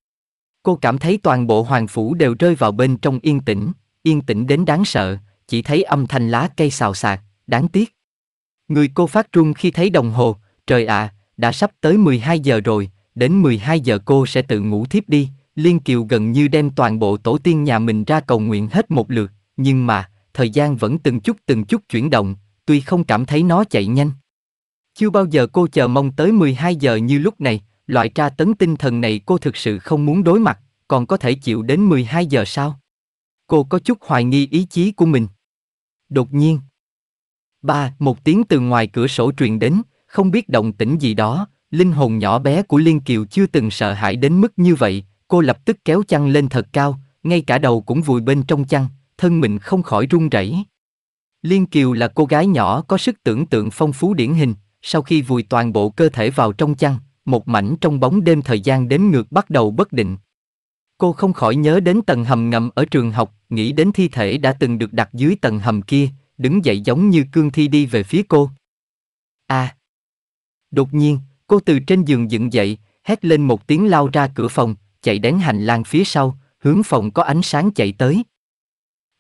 Cô cảm thấy toàn bộ hoàng phủ đều rơi vào bên trong yên tĩnh, yên tĩnh đến đáng sợ, chỉ thấy âm thanh lá cây xào xạc, đáng tiếc. Người cô phát run khi thấy đồng hồ, trời ạ, à, đã sắp tới 12 giờ rồi, đến 12 giờ cô sẽ tự ngủ thiếp đi. Liên Kiều gần như đem toàn bộ tổ tiên nhà mình ra cầu nguyện hết một lượt, nhưng mà, thời gian vẫn từng chút từng chút chuyển động, tuy không cảm thấy nó chạy nhanh. Chưa bao giờ cô chờ mong tới 12 giờ như lúc này, loại tra tấn tinh thần này cô thực sự không muốn đối mặt, còn có thể chịu đến 12 giờ sao? Cô có chút hoài nghi ý chí của mình. Đột nhiên. Ba, một tiếng từ ngoài cửa sổ truyền đến, không biết động tĩnh gì đó, linh hồn nhỏ bé của Liên Kiều chưa từng sợ hãi đến mức như vậy, cô lập tức kéo chăn lên thật cao, ngay cả đầu cũng vùi bên trong chăn, thân mình không khỏi run rẩy. Liên Kiều là cô gái nhỏ có sức tưởng tượng phong phú điển hình, sau khi vùi toàn bộ cơ thể vào trong chăn, một mảnh trong bóng đêm thời gian đếm ngược bắt đầu bất định. Cô không khỏi nhớ đến tầng hầm ngầm ở trường học, nghĩ đến thi thể đã từng được đặt dưới tầng hầm kia, đứng dậy giống như cương thi đi về phía cô. a à. Đột nhiên, cô từ trên giường dựng dậy, hét lên một tiếng lao ra cửa phòng, chạy đến hành lang phía sau, hướng phòng có ánh sáng chạy tới.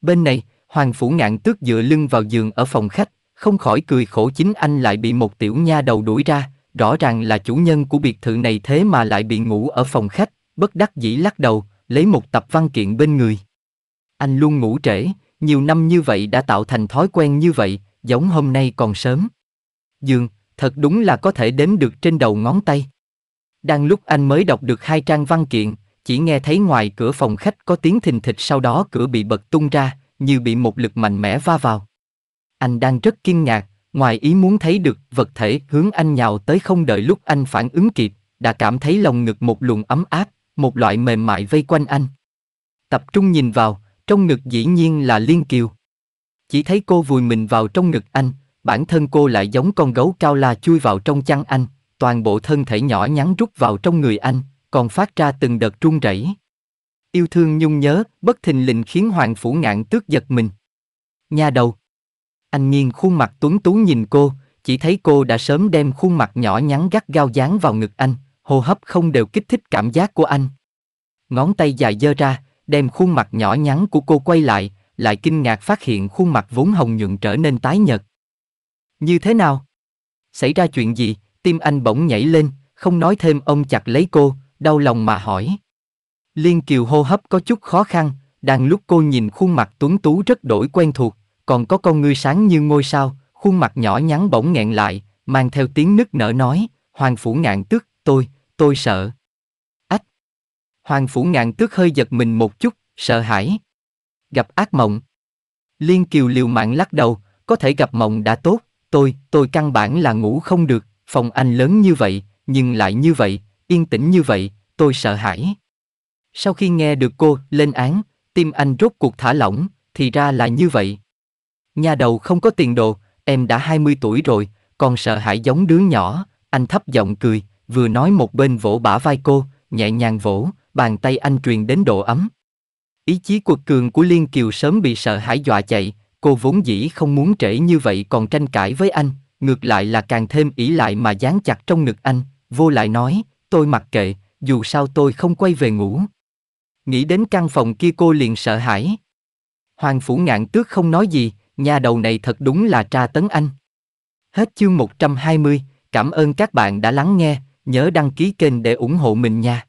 Bên này, Hoàng Phủ Ngạn tước dựa lưng vào giường ở phòng khách, không khỏi cười khổ chính anh lại bị một tiểu nha đầu đuổi ra, rõ ràng là chủ nhân của biệt thự này thế mà lại bị ngủ ở phòng khách, bất đắc dĩ lắc đầu, lấy một tập văn kiện bên người. Anh luôn ngủ trễ, nhiều năm như vậy đã tạo thành thói quen như vậy, giống hôm nay còn sớm. Dương, thật đúng là có thể đếm được trên đầu ngón tay. Đang lúc anh mới đọc được hai trang văn kiện, chỉ nghe thấy ngoài cửa phòng khách có tiếng thình thịch sau đó cửa bị bật tung ra, như bị một lực mạnh mẽ va vào. Anh đang rất kinh ngạc, ngoài ý muốn thấy được vật thể hướng anh nhào tới không đợi lúc anh phản ứng kịp, đã cảm thấy lòng ngực một luồng ấm áp, một loại mềm mại vây quanh anh. Tập trung nhìn vào, trong ngực dĩ nhiên là Liên Kiều. Chỉ thấy cô vùi mình vào trong ngực anh, bản thân cô lại giống con gấu cao la chui vào trong chăn anh, toàn bộ thân thể nhỏ nhắn rút vào trong người anh, còn phát ra từng đợt run rẩy. Yêu thương nhung nhớ, bất thình lình khiến Hoàng Phủ Ngạn tước giật mình. Nha đầu. Anh nghiêng khuôn mặt tuấn tú nhìn cô, chỉ thấy cô đã sớm đem khuôn mặt nhỏ nhắn gắt gao dán vào ngực anh, hô hấp không đều kích thích cảm giác của anh. Ngón tay dài dơ ra, đem khuôn mặt nhỏ nhắn của cô quay lại, lại kinh ngạc phát hiện khuôn mặt vốn hồng nhuận trở nên tái nhợt. Như thế nào? Xảy ra chuyện gì? Tim anh bỗng nhảy lên, không nói thêm ông chặt lấy cô, đau lòng mà hỏi. Liên Kiều hô hấp có chút khó khăn, đang lúc cô nhìn khuôn mặt tuấn tú rất đổi quen thuộc, còn có con ngươi sáng như ngôi sao, khuôn mặt nhỏ nhắn bỗng nghẹn lại, mang theo tiếng nức nở nói, Hoàng Phủ ngạn tức, tôi, tôi sợ, Hoàng phủ ngạn tước hơi giật mình một chút, sợ hãi. Gặp ác mộng. Liên Kiều liều mạng lắc đầu, có thể gặp mộng đã tốt, tôi, tôi căn bản là ngủ không được, phòng anh lớn như vậy, nhưng lại như vậy, yên tĩnh như vậy, tôi sợ hãi. Sau khi nghe được cô lên án, tim anh rốt cuộc thả lỏng, thì ra là như vậy. Nhà đầu không có tiền đồ, em đã 20 tuổi rồi, còn sợ hãi giống đứa nhỏ, anh thấp giọng cười, vừa nói một bên vỗ bả vai cô, nhẹ nhàng vỗ, bàn tay anh truyền đến độ ấm. Ý chí cuột cường của Liên Kiều sớm bị sợ hãi dọa chạy, cô vốn dĩ không muốn trễ như vậy còn tranh cãi với anh, ngược lại là càng thêm ỷ lại mà dán chặt trong ngực anh, vô lại nói, tôi mặc kệ, dù sao tôi không quay về ngủ. Nghĩ đến căn phòng kia cô liền sợ hãi. Hoàng Phủ Ngạn Tước không nói gì, nhà đầu này thật đúng là tra tấn anh. Hết chương 120, cảm ơn các bạn đã lắng nghe, nhớ đăng ký kênh để ủng hộ mình nha.